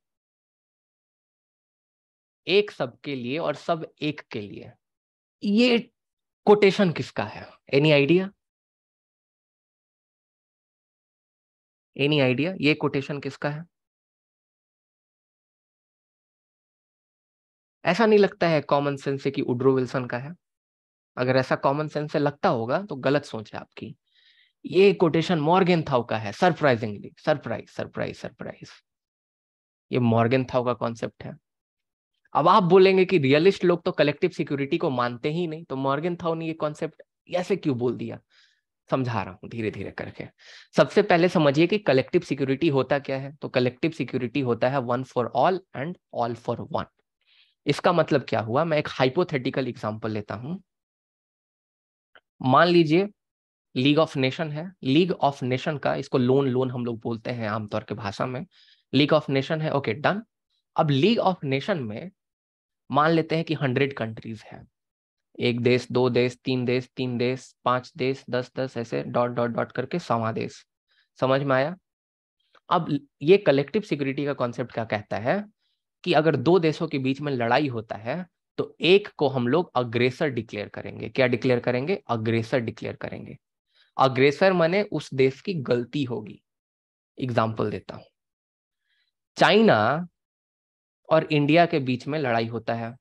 एक सबके लिए और सब एक के लिए ये कोटेशन किसका है एनी आइडिया एनी आइडिया ये कोटेशन किसका है ऐसा नहीं लगता है कॉमन सेंस से कि उड्रो विल्सन का है अगर ऐसा कॉमन सेंस से लगता होगा तो गलत सोच है आपकी ये कोटेशन मॉर्गेन थाउ का है सरप्राइजिंगली सरप्राइज सरप्राइज सरप्राइज ये मॉर्गेन थाउ का कॉन्सेप्ट है अब आप बोलेंगे कि रियलिस्ट लोग तो कलेक्टिव सिक्योरिटी को मानते ही नहीं तो मॉर्गन था ने ये कॉन्सेप्ट ऐसे क्यों बोल दिया समझा रहा हूँ धीरे धीरे करके सबसे पहले समझिए कि कलेक्टिव सिक्योरिटी होता क्या है तो कलेक्टिव सिक्योरिटी होता है one for all and all for one इसका मतलब क्या हुआ मैं एक हाइपोथेटिकल एग्जाम्पल लेता हूं मान लीजिए लीग ऑफ नेशन है लीग ऑफ नेशन का इसको लोन लोन हम लोग बोलते हैं आमतौर के भाषा में लीग ऑफ नेशन है ओके okay, डन अब लीग ऑफ नेशन में मान लेते हैं कि हंड्रेड कंट्रीज है एक देश दो देश तीन देश तीन देश पांच देश दस दस ऐसे डॉट डॉट डॉट करके सवा देश समझ में आया अब ये कलेक्टिव सिक्योरिटी का कॉन्सेप्ट क्या कहता है कि अगर दो देशों के बीच में लड़ाई होता है तो एक को हम लोग अग्रेसर डिक्लेयर करेंगे क्या डिक्लेयर करेंगे अग्रेसर डिक्लेयर करेंगे अग्रेसर माने उस देश की गलती होगी एग्जाम्पल देता हूं चाइना और इंडिया के बीच में लड़ाई होता है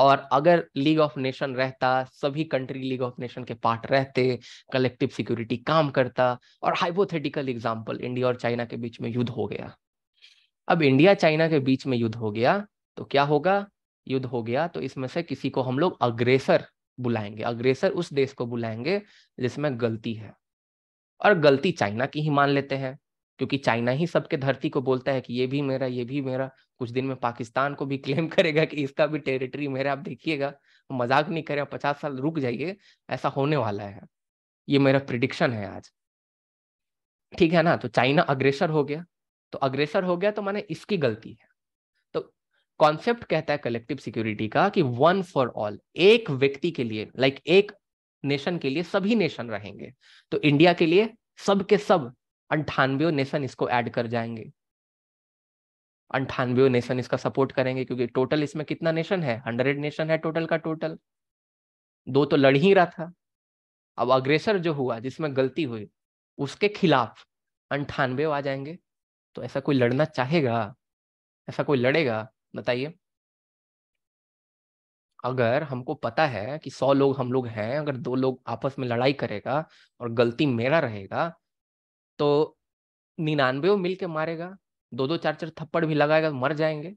और अगर लीग ऑफ नेशन रहता सभी कंट्री लीग ऑफ नेशन के पार्ट रहते कलेक्टिव सिक्योरिटी काम करता और हाइपोथेटिकल एग्जाम्पल इंडिया और चाइना के बीच में युद्ध हो गया अब इंडिया चाइना के बीच में युद्ध हो गया तो क्या होगा युद्ध हो गया तो इसमें से किसी को हम लोग अग्रेसर बुलाएंगे अग्रेसर उस देश को बुलाएंगे जिसमें गलती है और गलती चाइना की ही मान लेते हैं क्योंकि चाइना ही सबके धरती को बोलता है कि ये भी मेरा ये भी मेरा कुछ दिन में पाकिस्तान को भी क्लेम करेगा कि इसका भी टेरिटरी मेरा आप देखिएगा मजाक नहीं करें पचास साल रुक जाइए ऐसा होने वाला है ये मेरा प्रिडिक्शन है आज ठीक है ना तो चाइना अग्रेसर हो गया तो अग्रेसर हो गया तो माने इसकी गलती है तो कॉन्सेप्ट कहता है कलेक्टिव सिक्योरिटी का कि वन फॉर ऑल एक व्यक्ति के लिए लाइक एक नेशन के लिए सभी नेशन रहेंगे तो इंडिया के लिए सबके सब अंठानवे नेशन इसको ऐड कर जाएंगे अंठानवे नेशन इसका सपोर्ट करेंगे क्योंकि टोटल इसमें कितना नेशन है हंड्रेड नेशन है टोटल का टोटल दो तो लड़ ही रहा था अब अग्रेसर जो हुआ जिसमें गलती हुई उसके खिलाफ अंठानवे आ जाएंगे तो ऐसा कोई लड़ना चाहेगा ऐसा कोई लड़ेगा बताइए अगर हमको पता है कि सौ लोग हम लोग हैं अगर दो लोग आपस में लड़ाई करेगा और गलती मेरा रहेगा तो निन्यानवे मिल के मारेगा दो दो चार चार थप्पड़ भी लगाएगा मर जाएंगे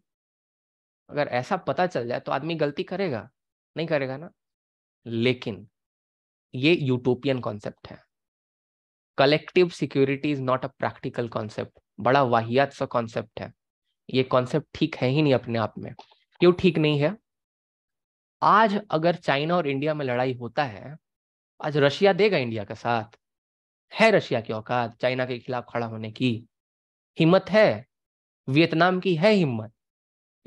अगर ऐसा पता चल जाए तो आदमी गलती करेगा नहीं करेगा ना लेकिन ये यूटोपियन कॉन्सेप्ट है collective security is not a practical concept बड़ा वाहियात सा कॉन्सेप्ट है ये कॉन्सेप्ट ठीक है ही नहीं अपने आप में क्यों ठीक नहीं है आज अगर चाइना और इंडिया में लड़ाई होता है आज रशिया देगा इंडिया का साथ है रशिया की औकात चाइना के खिलाफ खड़ा होने की हिम्मत है वियतनाम की है हिम्मत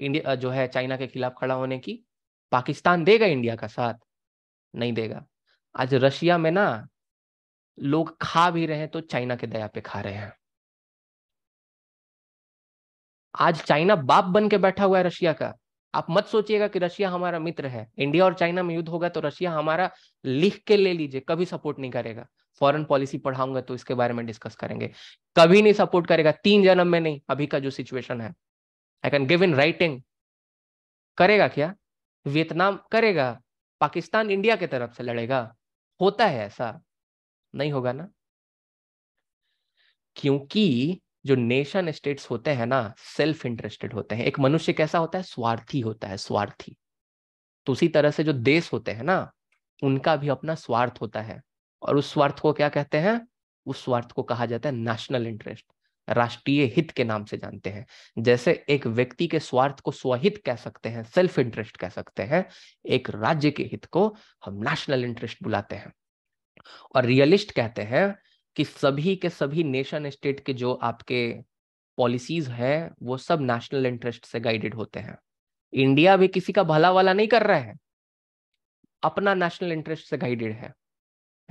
इंडिया जो है चाइना के खिलाफ खड़ा होने की पाकिस्तान देगा इंडिया का साथ नहीं देगा आज रशिया में ना लोग खा भी रहे हैं तो चाइना के दया पे खा रहे हैं आज चाइना बाप बन के बैठा हुआ है रशिया का आप मत सोचिएगा कि रशिया हमारा मित्र है इंडिया और चाइना में युद्ध होगा तो रशिया हमारा लिख के ले लीजिए कभी सपोर्ट नहीं करेगा फॉरेन पॉलिसी पढ़ाऊंगा तो इसके बारे में डिस्कस करेंगे कभी नहीं सपोर्ट करेगा तीन जन्म में नहीं अभी का जो सिचुएशन है I can give in writing करेगा क्या वियतनाम करेगा पाकिस्तान इंडिया की तरफ से लड़ेगा होता है ऐसा नहीं होगा ना क्योंकि जो नेशन स्टेट्स होते हैं ना सेल्फ इंटरेस्टेड होते हैं एक मनुष्य कैसा होता है स्वार्थी होता है स्वार्थी तो उसी तरह से जो देश होते हैं ना उनका भी अपना स्वार्थ होता है और उस स्वार्थ को क्या कहते हैं उस स्वार्थ को कहा जाता है नेशनल इंटरेस्ट राष्ट्रीय हित के नाम से जानते हैं जैसे एक व्यक्ति के स्वार्थ को स्वहित कह सकते हैं सेल्फ इंटरेस्ट कह सकते हैं एक राज्य के हित को हम नेशनल इंटरेस्ट बुलाते हैं और रियलिस्ट कहते हैं कि सभी के सभी नेशन स्टेट के जो आपके पॉलिसीज है वो सब नेशनल इंटरेस्ट से गाइडेड होते हैं इंडिया भी किसी का भला वाला नहीं कर रहा है अपना नेशनल इंटरेस्ट से गाइडेड है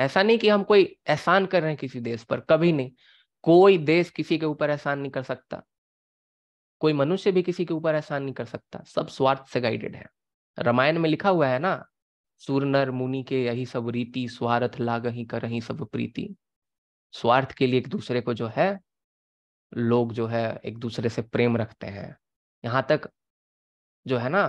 ऐसा नहीं कि हम कोई एहसान कर रहे हैं किसी देश पर कभी नहीं कोई देश किसी के ऊपर एहसान नहीं कर सकता कोई मनुष्य भी किसी के ऊपर एहसान नहीं कर सकता सब स्वार्थ से गाइडेड है रामायण में लिखा हुआ है ना सूर नर मुनि के यही सब रीति स्वार्थ लाग ही कर ही सब प्रीति स्वार्थ के लिए एक दूसरे को जो है लोग जो है एक दूसरे से प्रेम रखते हैं यहाँ तक जो है ना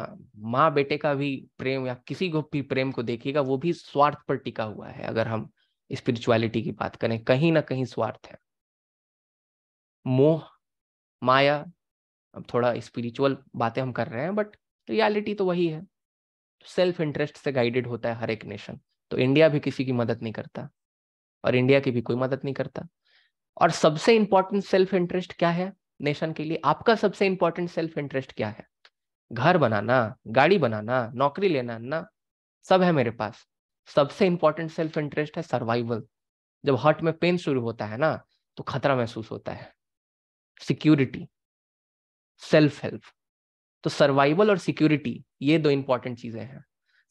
माँ बेटे का भी प्रेम या किसी को भी प्रेम को देखिएगा वो भी स्वार्थ पर टिका हुआ है अगर हम स्पिरिचुअलिटी की बात करें कहीं ना कहीं स्वार्थ है मोह माया अब थोड़ा स्पिरिचुअल बातें हम कर रहे हैं बट रियलिटी तो वही है सेल्फ इंटरेस्ट से गाइडेड होता है हर एक नेशन तो इंडिया भी किसी की मदद नहीं करता और इंडिया की भी कोई मदद नहीं करता और सबसे इंपॉर्टेंट सेल्फ इंटरेस्ट क्या है नेशन के लिए आपका सबसे इंपॉर्टेंट सेल्फ इंटरेस्ट क्या है घर बनाना गाड़ी बनाना नौकरी लेना ना सब है मेरे पास सबसे इंपॉर्टेंट सेल्फ इंटरेस्ट है सर्वाइवल जब हार्ट में पेन शुरू होता है ना तो खतरा महसूस होता है सिक्योरिटी सेल्फ हेल्प तो सर्वाइवल और सिक्योरिटी ये दो इंपॉर्टेंट चीजें हैं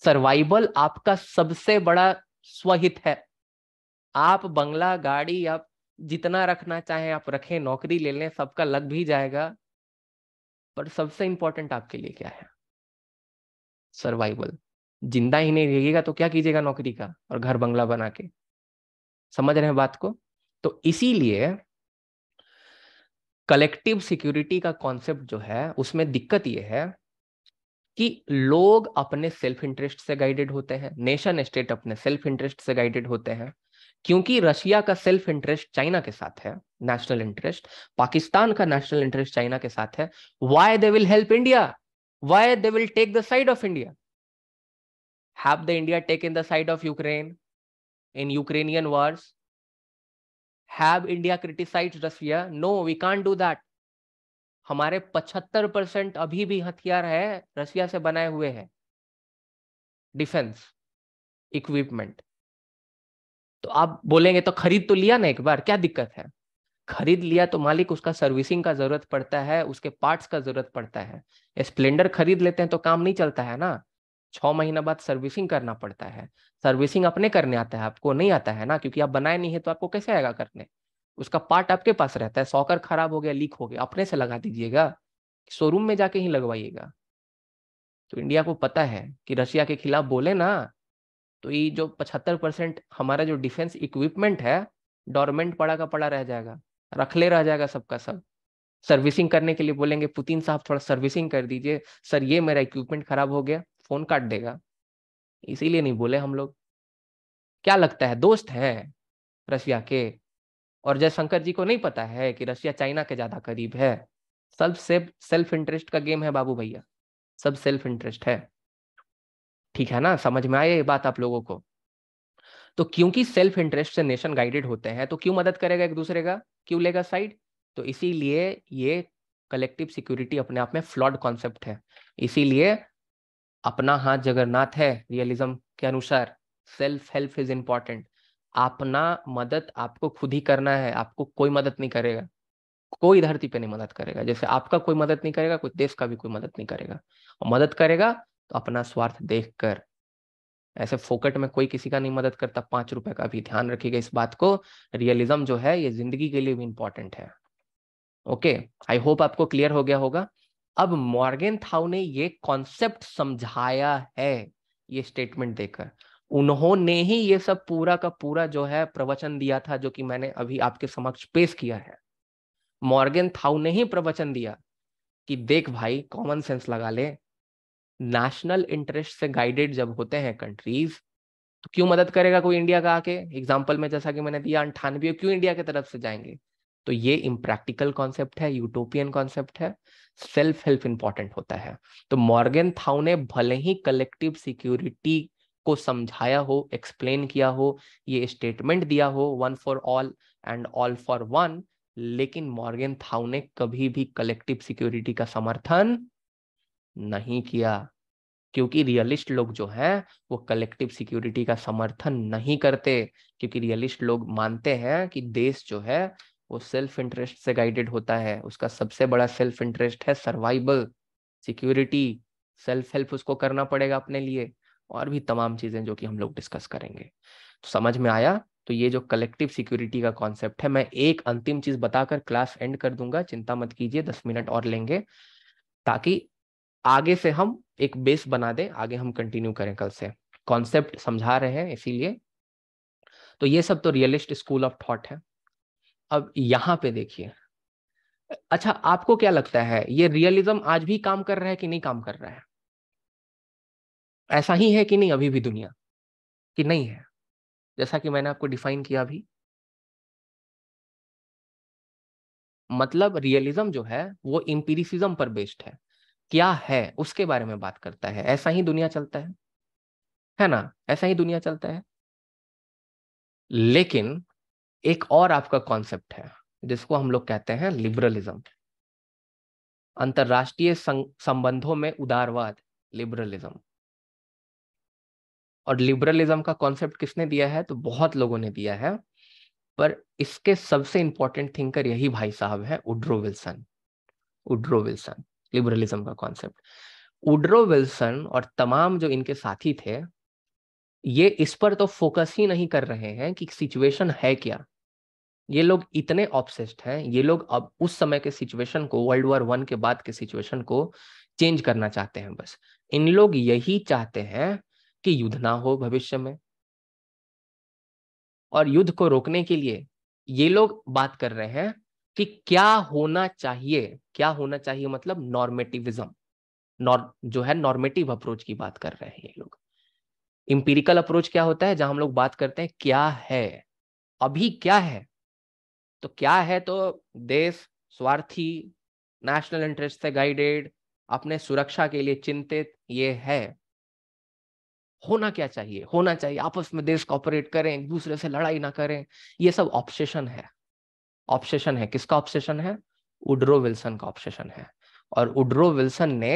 सर्वाइवल आपका सबसे बड़ा स्वहित है आप बंगला गाड़ी आप जितना रखना चाहें आप रखें नौकरी ले लें सबका लग भी जाएगा पर सबसे इंपॉर्टेंट आपके लिए क्या है सर्वाइवल जिंदा ही नहीं रहिएगा तो क्या कीजिएगा नौकरी का और घर बंगला बना के समझ रहे हैं बात को तो इसीलिए कलेक्टिव सिक्योरिटी का कॉन्सेप्ट जो है उसमें दिक्कत यह है कि लोग अपने सेल्फ इंटरेस्ट से गाइडेड होते हैं नेशन स्टेट अपने सेल्फ इंटरेस्ट से गाइडेड होते हैं क्योंकि रशिया का सेल्फ इंटरेस्ट चाइना के साथ है नेशनल इंटरेस्ट पाकिस्तान का नेशनल इंटरेस्ट चाइना के साथ है why they will help India why they will take the side of India have the India take in the side of Ukraine in Ukrainian wars have India criticise Russia no we can do that हमारे पचहत्तर percent अभी भी हथियार है Russia से बनाए हुए हैं डिफेंस इक्विपमेंट तो आप बोलेंगे तो खरीद तो लिया ना एक बार क्या दिक्कत है खरीद लिया तो मालिक उसका सर्विसिंग का जरूरत पड़ता है उसके पार्ट्स का जरूरत पड़ता है स्प्लेंडर खरीद लेते हैं तो काम नहीं चलता है ना छ महीना बाद सर्विसिंग करना पड़ता है सर्विसिंग अपने करने आता है आपको नहीं आता है ना क्योंकि आप बनाए नहीं है तो आपको कैसे आएगा करने उसका पार्ट आपके पास रहता है सॉकर खराब हो गया लीक हो गया अपने से लगा दीजिएगा शोरूम में जाके ही लगवाइएगा तो इंडिया को पता है कि रशिया के खिलाफ बोले ना तो ये जो पचहत्तर परसेंट हमारा जो डिफेंस इक्विपमेंट है डॉर्मेंट पड़ा का पड़ा रह जाएगा रख ले रह जाएगा सबका सब सर्विसिंग करने के लिए बोलेंगे पुतिन साहब थोड़ा सर्विसिंग कर दीजिए सर ये मेरा इक्विपमेंट खराब हो गया फोन काट देगा इसीलिए नहीं बोले हम लोग क्या लगता है दोस्त हैं रशिया के और जयशंकर जी को नहीं पता है कि रशिया चाइना के ज्यादा करीब है सब सेल्फ इंटरेस्ट का गेम है बाबू भैया सब सेल्फ इंटरेस्ट है ठीक है ना समझ में आया ये बात आप लोगों को तो क्योंकि सेल्फ इंटरेस्ट से नेशन गाइडेड होते हैं तो क्यों मदद करेगा एक दूसरे का क्यों लेगा साइड तो इसीलिए ये कलेक्टिव सिक्योरिटी अपने आप में फ्लॉड कॉन्सेप्ट है इसीलिए अपना हाथ जगन्नाथ है रियलिज्म के अनुसार सेल्फ हेल्प इज इम्पॉर्टेंट अपना मदद आपको खुद ही करना है आपको कोई मदद नहीं करेगा कोई धरती पे नहीं मदद करेगा जैसे आपका कोई मदद नहीं करेगा कोई देश का भी कोई मदद नहीं करेगा और मदद करेगा तो अपना स्वार्थ देखकर ऐसे फोकट में कोई किसी का नहीं मदद करता पांच रुपए का भी ध्यान रखिएगा इस बात को रियलिज्म जो है ये जिंदगी के लिए भी इंपॉर्टेंट है ओके आई होप आपको क्लियर हो गया होगा अब मॉर्गेन थाउ ने ये कॉन्सेप्ट समझाया है ये स्टेटमेंट देकर उन्होंने ही ये सब पूरा का पूरा जो है प्रवचन दिया था जो कि मैंने अभी आपके समक्ष पेश किया है मॉर्गेन थाउ ने ही प्रवचन दिया कि देख भाई कॉमन सेंस लगा ले नेशनल इंटरेस्ट से गाइडेड जब होते हैं कंट्रीज तो क्यों मदद करेगा कोई इंडिया का आके एग्जाम्पल में जैसा कि मैंने दिया अंठानवे क्यों इंडिया की तरफ से जाएंगे तो ये इम्प्रैक्टिकल कॉन्सेप्ट है यूटोपियन कॉन्सेप्ट है सेल्फ हेल्प इंपॉर्टेंट होता है तो मॉर्गेन थाउ ने भले ही कलेक्टिव सिक्योरिटी को समझाया हो एक्सप्लेन किया हो ये स्टेटमेंट दिया हो one for all and all for one लेकिन मॉर्गेन थाउ ने कभी भी कलेक्टिव सिक्योरिटी का समर्थन नहीं किया क्योंकि रियलिस्ट लोग जो हैं वो कलेक्टिव सिक्योरिटी का समर्थन नहीं करते क्योंकि रियलिस्ट लोग मानते हैं कि देश जो है वो सेल्फ इंटरेस्ट से गाइडेड होता है उसका सबसे बड़ा सेल्फ इंटरेस्ट है सर्वाइवल सिक्योरिटी सेल्फ हेल्प उसको करना पड़ेगा अपने लिए और भी तमाम चीजें जो कि हम लोग डिस्कस करेंगे तो समझ में आया तो ये जो कलेक्टिव सिक्योरिटी का कॉन्सेप्ट है मैं एक अंतिम चीज बताकर क्लास एंड कर दूंगा चिंता मत कीजिए दस मिनट और लेंगे ताकि आगे से हम एक बेस बना दें आगे हम कंटिन्यू करें कल से कॉन्सेप्ट समझा रहे हैं इसीलिए तो ये सब तो रियलिस्ट स्कूल ऑफ थॉट है अब यहां पे देखिए अच्छा आपको क्या लगता है ये रियलिज्म आज भी काम कर रहा है कि नहीं काम कर रहा है ऐसा ही है कि नहीं अभी भी दुनिया कि नहीं है जैसा कि मैंने आपको डिफाइन किया अभी मतलब रियलिज्म जो है वो इम्पीरिसिज्म पर बेस्ड है क्या है उसके बारे में बात करता है ऐसा ही दुनिया चलता है है ना ऐसा ही दुनिया चलता है लेकिन एक और आपका कॉन्सेप्ट है जिसको हम लोग कहते हैं लिबरलिज्म अंतरराष्ट्रीय संबंधों में उदारवाद लिबरलिज्म और लिबरलिज्म का कॉन्सेप्ट किसने दिया है तो बहुत लोगों ने दिया है पर इसके सबसे इंपॉर्टेंट थिंकर यही भाई साहब है Woodrow Wilson Woodrow Wilson liberalism का कॉन्सेप्ट उड्रो विल्सन और तमाम जो इनके साथी थे ये इस पर तो फोकस ही नहीं कर रहे हैं कि सिचुएशन है क्या ये लोग इतने ऑप्सेस्ड हैं ये लोग अब उस समय के सिचुएशन को वर्ल्ड वॉर वन के बाद के सिचुएशन को चेंज करना चाहते हैं बस इन लोग यही चाहते हैं कि युद्ध ना हो भविष्य में और युद्ध को रोकने के लिए ये लोग बात कर रहे हैं कि क्या होना चाहिए क्या होना चाहिए मतलब नॉर्मेटिविज्म नॉर जो है नॉर्मेटिव अप्रोच की बात कर रहे हैं ये लोग इंपीरिकल अप्रोच क्या होता है जहां हम लोग बात करते हैं क्या है अभी क्या है तो क्या है तो देश स्वार्थी नेशनल इंटरेस्ट से गाइडेड अपने सुरक्षा के लिए चिंतित ये है होना क्या चाहिए होना चाहिए आपस में देश कॉपरेट करें एक दूसरे से लड़ाई ना करें ये सब ऑप्शेशन है ऑप्शेशन है किसका ऑप्शेशन है उड्रो विल्सन का ऑप्शेशन है और उड्रो विल्सन ने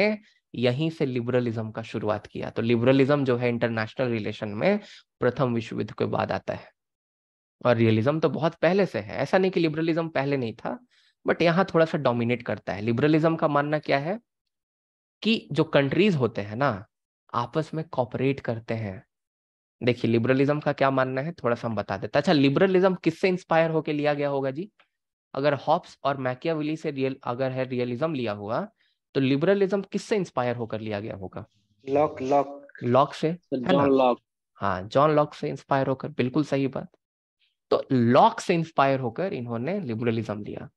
यहीं से लिबरलिज्म का शुरुआत किया तो लिबरलिज्म जो है इंटरनेशनल रिलेशन में प्रथम विश्व युद्ध के बाद आता है और रियलिज्म तो बहुत पहले से है ऐसा नहीं कि लिबरलिज्म पहले नहीं था बट यहाँ थोड़ा सा डोमिनेट करता है लिबरलिज्म का मानना क्या है कि जो कंट्रीज होते हैं ना आपस में कॉपरेट करते हैं देखिए लिबरलिज्म का क्या मानना है थोड़ा सा हम बता देते अच्छा लिबरलिज्म किससे इंस्पायर होकर लिया गया होगा जी अगर हॉप्स और मैकियाविली से रियल अगर है रियलिज्म लिया हुआ तो लिबरलिज्म किससे इंस्पायर होकर लिया गया होगा लॉक लॉक लॉक से तो जॉन लॉक हाँ जॉन लॉक से इंस्पायर होकर बिल्कुल सही बात तो लॉक से इंस्पायर होकर इन्होंने लिबरलिज्म लिया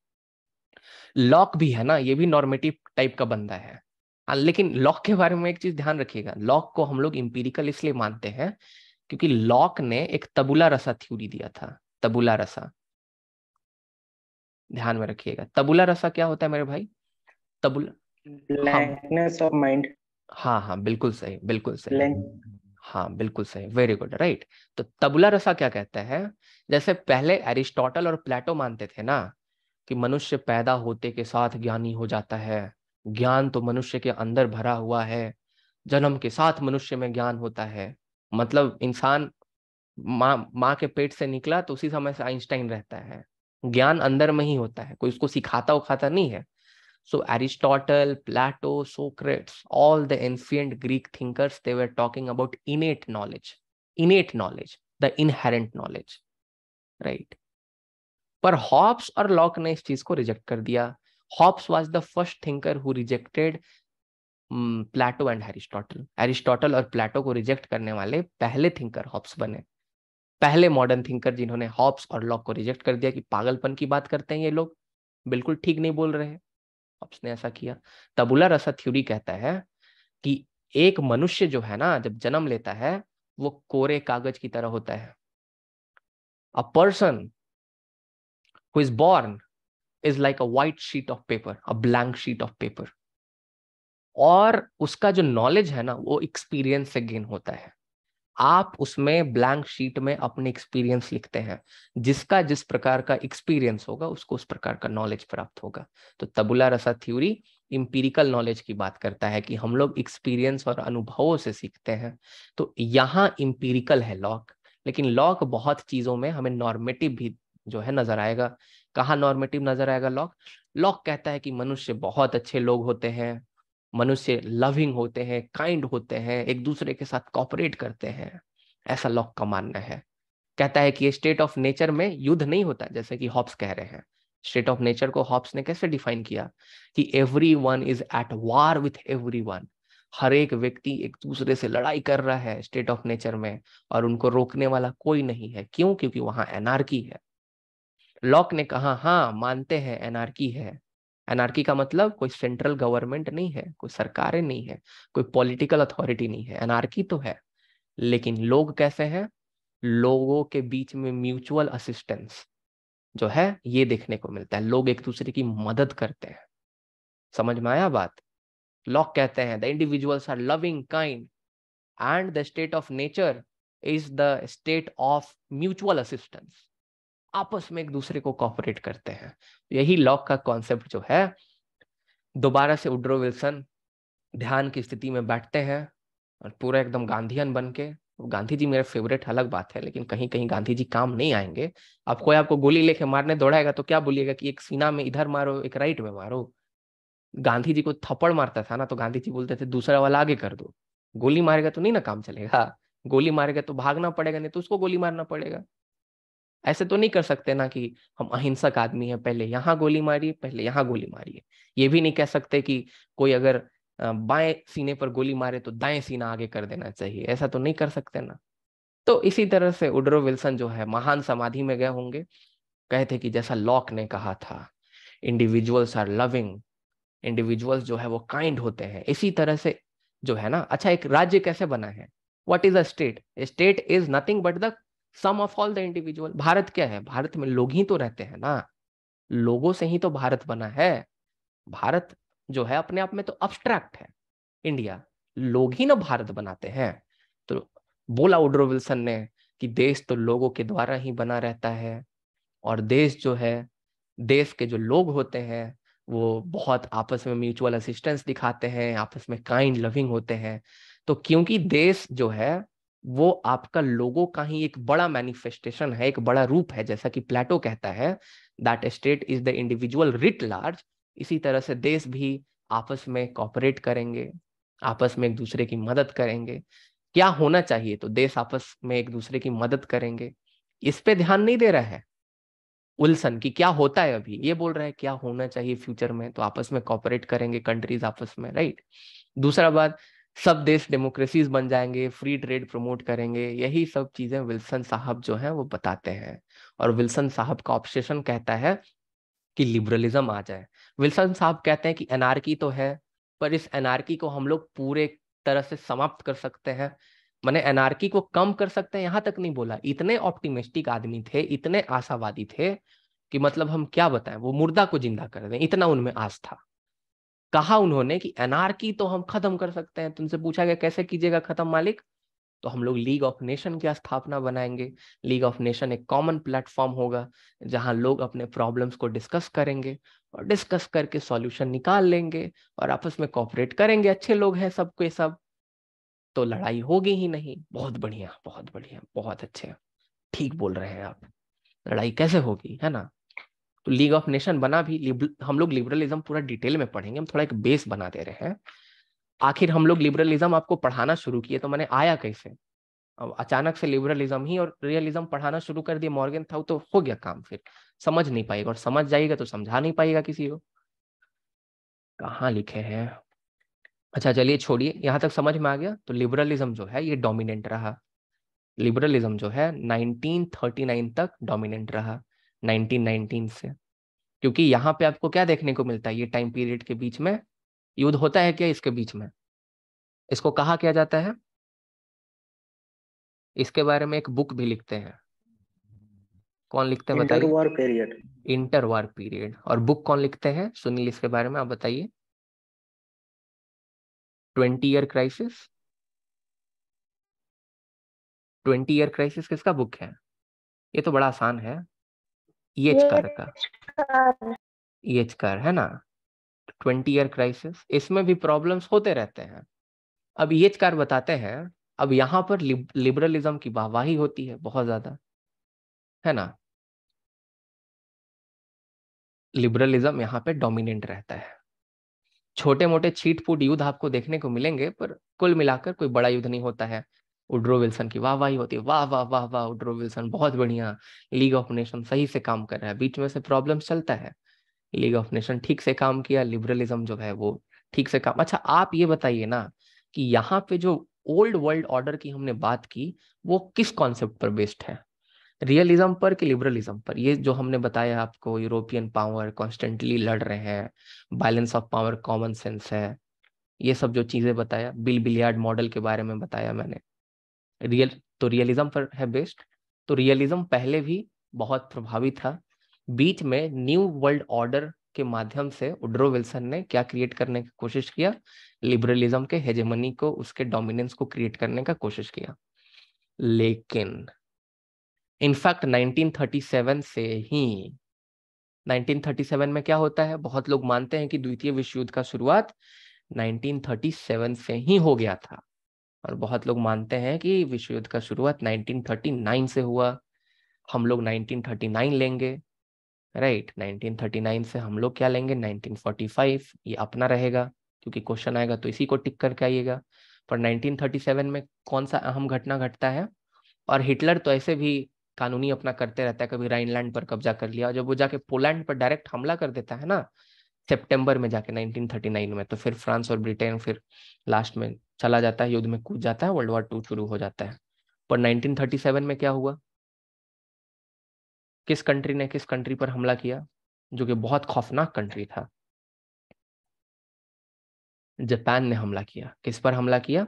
लॉक भी है ना ये भी नॉर्मेटिव टाइप का बंदा है हाँ, लेकिन लॉक के बारे में एक चीज ध्यान रखिएगा लॉक को हम लोग इंपीरिकल इसलिए मानते हैं क्योंकि लॉक ने एक तबुला रसा थ्योरी दिया था तबुला रसा ध्यान में रखिएगा तबुला रसा क्या होता है मेरे भाई तबुला ब्लैंकनेस ऑफ माइंड हाँ हाँ बिल्कुल सही बिल्कुल सही Blank. हाँ बिल्कुल सही वेरी गुड राइट तो तबुला रसा क्या कहता है जैसे पहले एरिस्टोटल और प्लेटो मानते थे ना कि मनुष्य पैदा होते के साथ ज्ञानी हो जाता है ज्ञान तो मनुष्य के अंदर भरा हुआ है जन्म के साथ मनुष्य में ज्ञान होता है मतलब इंसान माँ माँ के पेट से निकला तो उसी समय से आइंस्टाइन रहता है ज्ञान अंदर में ही होता है कोई उसको सिखाता उखाता नहीं है so Aristotle Plato Socrates all the ancient Greek thinkers they were talking about innate knowledge innate knowledge the inherent knowledge right पर हॉब्स और लॉक ने इस चीज को रिजेक्ट कर दिया Hobbes was the first thinker who rejected Plato and Aristotle Aristotle और Plato को रिजेक्ट करने वाले पहले थिंकर हॉब्स बने पहले मॉडर्न थिंकर जिन्होंने हॉब्स और लॉक को रिजेक्ट कर दिया कि पागलपन की बात करते हैं ये लोग बिल्कुल ठीक नहीं बोल रहे हॉब्स ने ऐसा किया तबुला रसा थ्योरी कहता है कि एक मनुष्य जो है ना जब जन्म लेता है वो कोरे कागज की तरह होता है a person who is born is like a white sheet of paper a blank sheet of paper और उसका जो नॉलेज है ना वो एक्सपीरियंस से गेन होता है आप उसमें ब्लैंक शीट में अपने एक्सपीरियंस लिखते हैं जिसका जिस प्रकार का एक्सपीरियंस होगा उसको उस प्रकार का नॉलेज प्राप्त होगा तो तबुला रसा थ्योरी इम्पीरिकल नॉलेज की बात करता है कि हम लोग एक्सपीरियंस और अनुभवों से सीखते हैं तो यहाँ इम्पीरिकल है लॉक लेकिन लॉक बहुत चीज़ों में हमें नॉर्मेटिव भी जो है नजर आएगा कहाँ नॉर्मेटिव नजर आएगा लॉक लॉक कहता है कि मनुष्य बहुत अच्छे लोग होते हैं मनुष्य लविंग होते हैं काइंड होते हैं एक दूसरे के साथ कॉपरेट करते हैं ऐसा लॉक का मानना है कहता है कि स्टेट ऑफ नेचर में युद्ध नहीं होता जैसे कि हॉप्स कह रहे हैं स्टेट ऑफ नेचर को हॉप्स ने कैसे डिफाइन किया कि everyone is at war with everyone हर एक व्यक्ति एक दूसरे से लड़ाई कर रहा है स्टेट ऑफ नेचर में और उनको रोकने वाला कोई नहीं है क्यों क्योंकि वहां एनआरकी है लॉक ने कहा हाँ मानते हैं एनआरकी है एनआरकी का मतलब कोई सेंट्रल गवर्नमेंट नहीं है कोई सरकारें नहीं है कोई पॉलिटिकल अथॉरिटी नहीं है एनआरकी तो है लेकिन लोग कैसे हैं लोगों के बीच में म्यूचुअल असिस्टेंस जो है ये देखने को मिलता है लोग एक दूसरे की मदद करते हैं समझ में आया बात लॉक कहते हैं the individuals are loving kind and the state of nature is the state of mutual assistance आपस में एक दूसरे को कॉपरेट करते हैं तो यही लॉक का कॉन्सेप्ट जो है दोबारा से उड्रो विल्सन ध्यान की स्थिति में बैठते हैं और पूरा एकदम गांधीयन बन के गांधी जी मेरे फेवरेट अलग बात है लेकिन कहीं कहीं गांधी जी काम नहीं आएंगे अब कोई आपको गोली लेके मारने दौड़ाएगा तो क्या बोलिएगा कि एक सीना में इधर मारो एक राइट में मारो गांधी जी को थप्पड़ मारता था ना तो गांधी जी बोलते थे दूसरा वाला आगे कर दो गोली मारेगा तो नहीं ना काम चलेगा गोली मारेगा तो भागना पड़ेगा नहीं तो उसको गोली मारना पड़ेगा ऐसे तो नहीं कर सकते ना कि हम अहिंसक आदमी है पहले यहाँ गोली मारी पहले यहाँ गोली मारिए ये भी नहीं कह सकते कि कोई अगर बाएं सीने पर गोली मारे तो दाएं सीना आगे कर देना चाहिए ऐसा तो नहीं कर सकते ना तो इसी तरह से उड्रो विल्सन जो है महान समाधि में गए होंगे कहे थे कि जैसा लॉक ने कहा था इंडिविजुअल्स आर लविंग इंडिविजुअल्स जो है वो काइंड होते हैं इसी तरह से जो है ना अच्छा एक राज्य कैसे बना है what is a state state is nothing but the sum of all the individual Bharat क्या है भारत में लोग ही तो रहते हैं ना लोगों से ही तो भारत बना है भारत जो है अपने आप में तो अब्स्ट्रैक्ट है इंडिया लोग ही ना भारत बनाते हैं तो बोला उड्रो विल्सन ने कि देश तो लोगों के द्वारा ही बना रहता है और देश जो है देश के जो लोग होते हैं वो बहुत आपस में म्यूचुअल असिस्टेंस दिखाते हैं आपस में काइंड लविंग होते हैं तो क्योंकि देश जो है वो आपका लोगों का ही एक बड़ा मैनिफेस्टेशन है एक बड़ा रूप है जैसा कि प्लेटो कहता है that state is the individual writ large इसी तरह से देश भी आपस में कॉपरेट करेंगे आपस में एक दूसरे की मदद करेंगे क्या होना चाहिए तो देश आपस में एक दूसरे की मदद करेंगे इस पे ध्यान नहीं दे रहा है उल्सन की क्या होता है अभी ये बोल रहा है क्या होना चाहिए फ्यूचर में तो आपस में कॉपरेट करेंगे कंट्रीज आपस में राइट दूसरा बात सब देश डेमोक्रेसीज बन जाएंगे फ्री ट्रेड प्रमोट करेंगे यही सब चीजें विल्सन साहब जो हैं वो बताते हैं और विल्सन साहब का ऑप्शेशन कहता है कि लिबरलिज्म आ जाए विल्सन साहब कहते हैं कि एनआरकी तो है पर इस एनआरकी को हम लोग पूरे तरह से समाप्त कर सकते हैं मैंने एनआरकी को कम कर सकते हैं यहां तक नहीं बोला इतने ऑप्टिमिस्टिक आदमी थे इतने आशावादी थे कि मतलब हम क्या बताएं वो मुर्दा को जिंदा कर दें इतना उनमें आस था कहा उन्होंने कि एनआरकी तो हम खत्म कर सकते हैं तुमसे पूछा गया कैसे कीजिएगा खत्म मालिक तो हम लोग लीग ऑफ नेशन की स्थापना बनाएंगे लीग ऑफ नेशन एक कॉमन प्लेटफॉर्म होगा जहां लोग अपने प्रॉब्लम्स को डिस्कस करेंगे और डिस्कस करके सॉल्यूशन निकाल लेंगे और आपस में कॉपरेट करेंगे अच्छे लोग हैं सबके सब तो लड़ाई होगी ही नहीं बहुत बढ़िया बहुत बढ़िया बहुत अच्छे ठीक बोल रहे हैं आप लड़ाई कैसे होगी है ना तो लीग ऑफ नेशन बना भी हम लोग लिबरलिज्म पूरा डिटेल में पढ़ेंगे हम थोड़ा एक बेस बना दे रहे हैं आखिर हम लोग लिबरलिज्म आपको पढ़ाना शुरू किए तो मैंने आया कैसे अब अचानक से लिबरलिज्म ही और रियलिज्म पढ़ाना शुरू कर दिया मॉर्गन था तो हो गया काम फिर समझ नहीं पाएगा और समझ जाएगा तो समझा नहीं पाएगा किसी को कहाँ लिखे हैं अच्छा चलिए छोड़िए यहाँ तक समझ में आ गया तो लिबरलिज्म जो है ये डोमिनेंट रहा लिबरलिज्म जो है 1939 तक डोमिनेंट रहा 1919 से क्योंकि यहाँ पे आपको क्या देखने को मिलता है ये टाइम पीरियड के बीच में युद्ध होता है क्या इसके बीच में इसको कहा क्या जाता है इसके बारे में एक बुक भी लिखते हैं कौन लिखते हैं बताइए वार पीरियड वार पीरियड और बुक कौन लिखते हैं सुनील इसके बारे में आप बताइए twenty year crisis twenty year crisis किसका बुक है ये तो बड़ा आसान है ई एच का ई एच है ना ट्वेंटी ईयर क्राइसिस इसमें भी प्रॉब्लम्स होते रहते हैं अब ई कार बताते हैं अब यहाँ पर लिब, लिबरलिज्म की वाहवाही होती है बहुत ज्यादा है ना लिबरलिज्म यहाँ पे डोमिनेंट रहता है छोटे मोटे छीट फूट युद्ध आपको देखने को मिलेंगे पर कुल मिलाकर कोई बड़ा युद्ध नहीं होता है उड्रो विल्सन की वाह वाही होती है वाह वाह वाह वाह उड्रो विल्सन बहुत बढ़िया लीग ऑफ नेशन सही से काम कर रहा है बीच में से प्रॉब्लम चलता है लीग ऑफ नेशन ठीक से काम किया लिबरलिज्म जो है वो ठीक से काम अच्छा आप ये बताइए ना कि यहाँ पे जो ओल्ड वर्ल्ड ऑर्डर की हमने बात की वो किस कॉन्सेप्ट पर बेस्ड है रियलिज्म पर कि लिबरलिज्म पर ये जो हमने बताया आपको यूरोपियन पावर कॉन्स्टेंटली लड़ रहे हैं balance of power common sense है ये सब जो चीज़ें बताया बिल बिलियार्ड मॉडल के बारे में बताया मैंने रियल तो रियलिज्म पर है बेस्ड तो रियलिज्म पहले भी बहुत प्रभावी था बीच में न्यू वर्ल्ड ऑर्डर के माध्यम से उड्रो विल्सन ने क्या क्रिएट करने की कोशिश किया लिबरलिज्म के हेजेमनी को उसके डोमिनेंस को क्रिएट करने का कोशिश किया लेकिन इनफैक्ट 1937 से ही 1937 में क्या होता है बहुत लोग मानते हैं कि द्वितीय विश्व युद्ध का शुरुआत 1937 से ही हो गया था और बहुत लोग मानते हैं कि विश्व युद्ध का शुरुआत 1939 से हुआ हम लोग 1939 लेंगे राइट right, 1939 से हम लोग क्या लेंगे 1945 ये अपना रहेगा क्योंकि क्वेश्चन आएगा तो इसी को टिक करके आइएगा पर 1937 में कौन सा अहम घटना घटता है और हिटलर तो ऐसे भी कानूनी अपना करते रहता है कभी राइनलैंड पर कब्जा कर लिया जब वो जाके पोलैंड पर डायरेक्ट हमला कर देता है ना सितंबर में जाके 1939 में तो फिर फ्रांस और ब्रिटेन फिर लास्ट में चला जाता है युद्ध में कूद जाता है वर्ल्ड वॉर टू शुरू हो जाता है पर 1937 में क्या हुआ किस कंट्री ने किस कंट्री पर हमला किया जो कि बहुत खौफनाक कंट्री था जापान ने हमला किया किस पर हमला किया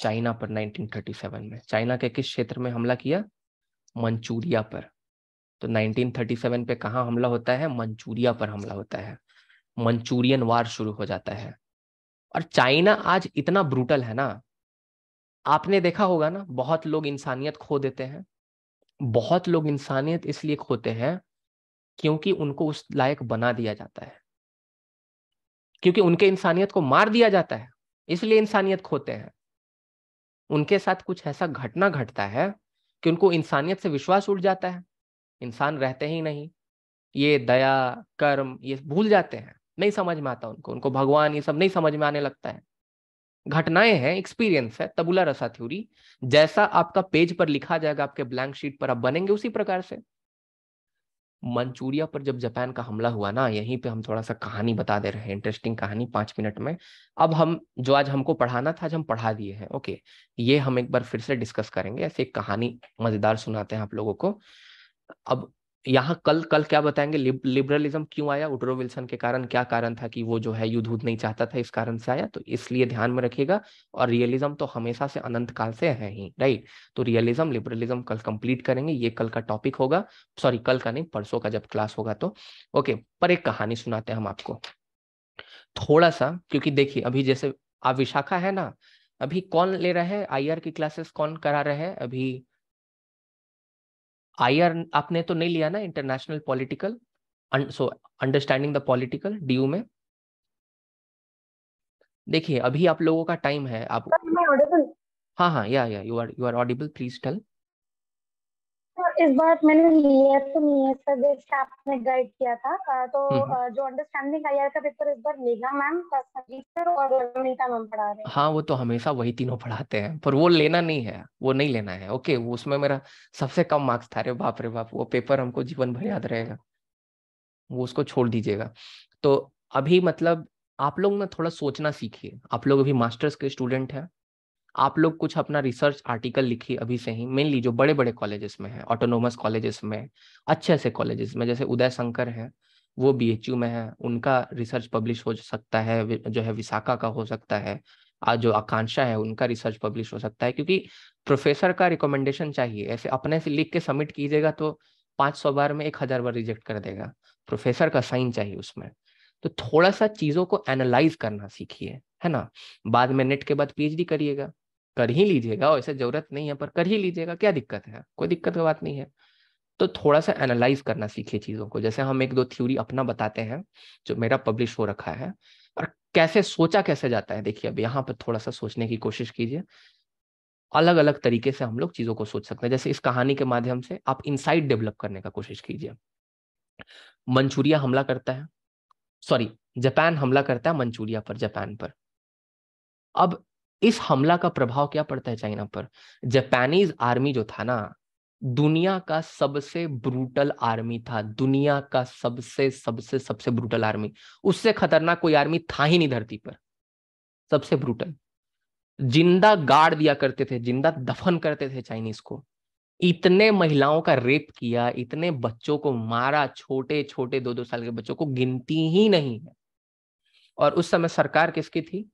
चाइना पर 1937 में चाइना के किस क्षेत्र में हमला किया मंचूरिया पर तो 1937 पे कहाँ हमला होता है मंचूरिया पर हमला होता है मंचूरियन वार शुरू हो जाता है और चाइना आज इतना ब्रूटल है ना आपने देखा होगा ना बहुत लोग इंसानियत खो देते हैं बहुत लोग इंसानियत इसलिए खोते हैं क्योंकि उनको उस लायक बना दिया जाता है क्योंकि उनके इंसानियत को मार दिया जाता है इसलिए इंसानियत खोते हैं उनके साथ कुछ ऐसा घटना घटता है कि उनको इंसानियत से विश्वास उठ जाता है इंसान रहते ही नहीं ये दया कर्म ये भूल जाते हैं नहीं समझ में आता उनको उनको भगवान ये सब नहीं समझ में आने लगता है घटनाएं हैं एक्सपीरियंस है तबुला रसा थ्योरी जैसा आपका पेज पर लिखा जाएगा आपके ब्लैंक शीट पर आप बनेंगे उसी प्रकार से मंचूरिया पर जब जापान का हमला हुआ ना यहीं पे हम थोड़ा सा कहानी बता दे रहे हैं इंटरेस्टिंग कहानी पांच मिनट में अब हम जो आज हमको पढ़ाना था आज हम पढ़ा दिए हैं ओके ये हम एक बार फिर से डिस्कस करेंगे ऐसे एक कहानी मजेदार सुनाते हैं आप लोगों को अब यहाँ कल कल क्या बताएंगे लिब, लिबरलिज्म क्यों आया उड्रो विल्सन के कारण क्या कारण था कि वो जो है युद्ध नहीं चाहता था इस कारण से आया तो इसलिए ध्यान में रखिएगा और रियलिज्म तो हमेशा से अनंत काल से है ही राइट तो रियलिज्म लिबरलिज्म कल कंप्लीट करेंगे ये कल का टॉपिक होगा सॉरी कल का नहीं परसों का जब क्लास होगा तो ओके पर एक कहानी सुनाते हैं हम आपको थोड़ा सा क्योंकि देखिए अभी जैसे आप विशाखा है ना अभी कौन ले रहे हैं आई की क्लासेस कौन करा रहे हैं अभी आई आर आपने तो नहीं लिया ना international political so understanding the political D में देखिए अभी आप लोगों का टाइम है आप हाँ हाँ yeah yeah you are you are audible please tell इस बार मैंने लिया तो नहीं है सर जैसे आपने गाइड किया था तो जो अंडरस्टैंडिंग आईआर का पेपर इस बार लेगा मैम संगीत सर और नीता मैम पढ़ा रहे हैं हाँ वो तो हमेशा वही तीनों पढ़ाते हैं पर वो लेना नहीं है वो नहीं लेना है ओके वो उसमें मेरा सबसे कम मार्क्स था रे बाप रे बाप वो पेपर हमको जीवन भर याद रहेगा वो उसको छोड़ दीजिएगा तो अभी मतलब आप लोग ना थोड़ा सोचना सीखिए आप लोग अभी मास्टर्स के स्टूडेंट हैं आप लोग कुछ अपना रिसर्च आर्टिकल लिखिए अभी से ही मेनली जो बड़े बड़े कॉलेजेस में है ऑटोनोमस कॉलेजेस में अच्छे अच्छे कॉलेजेस में जैसे उदय शंकर है वो बी में है उनका रिसर्च पब्लिश हो सकता है जो है विशाखा का हो सकता है आज जो आकांक्षा है उनका रिसर्च पब्लिश हो सकता है क्योंकि प्रोफेसर का रिकमेंडेशन चाहिए ऐसे अपने से लिख के सबमिट कीजिएगा तो पाँच सौ बार में एक हजार बार रिजेक्ट कर देगा प्रोफेसर का साइन चाहिए उसमें तो थोड़ा सा चीज़ों को एनालाइज करना सीखिए है ना बाद में नेट के बाद पीएचडी करिएगा कर ही लीजिएगा वैसे जरूरत नहीं है पर कर ही लीजिएगा क्या दिक्कत है कोई दिक्कत की बात नहीं है तो थोड़ा सा एनालाइज करना सीखिए चीज़ों को जैसे हम एक दो थ्योरी अपना बताते हैं जो मेरा पब्लिश हो रखा है और कैसे सोचा कैसे जाता है देखिए अब यहाँ पर थोड़ा सा सोचने की कोशिश कीजिए अलग अलग तरीके से हम लोग चीज़ों को सोच सकते हैं जैसे इस कहानी के माध्यम से आप इंसाइट डेवलप करने का कोशिश कीजिए मंचूरिया हमला करता है सॉरी जापान हमला करता है मंचूरिया पर जापान पर अब इस हमला का प्रभाव क्या पड़ता है चाइना पर जापानीज आर्मी जो था ना दुनिया का सबसे ब्रूटल आर्मी था दुनिया का सबसे सबसे सबसे ब्रूटल आर्मी उससे खतरनाक कोई आर्मी था ही नहीं धरती पर सबसे ब्रूटल जिंदा गाड़ दिया करते थे जिंदा दफन करते थे चाइनीज को इतने महिलाओं का रेप किया इतने बच्चों को मारा छोटे छोटे दो दो साल के बच्चों को गिनती ही नहीं है और उस समय सरकार किसकी थी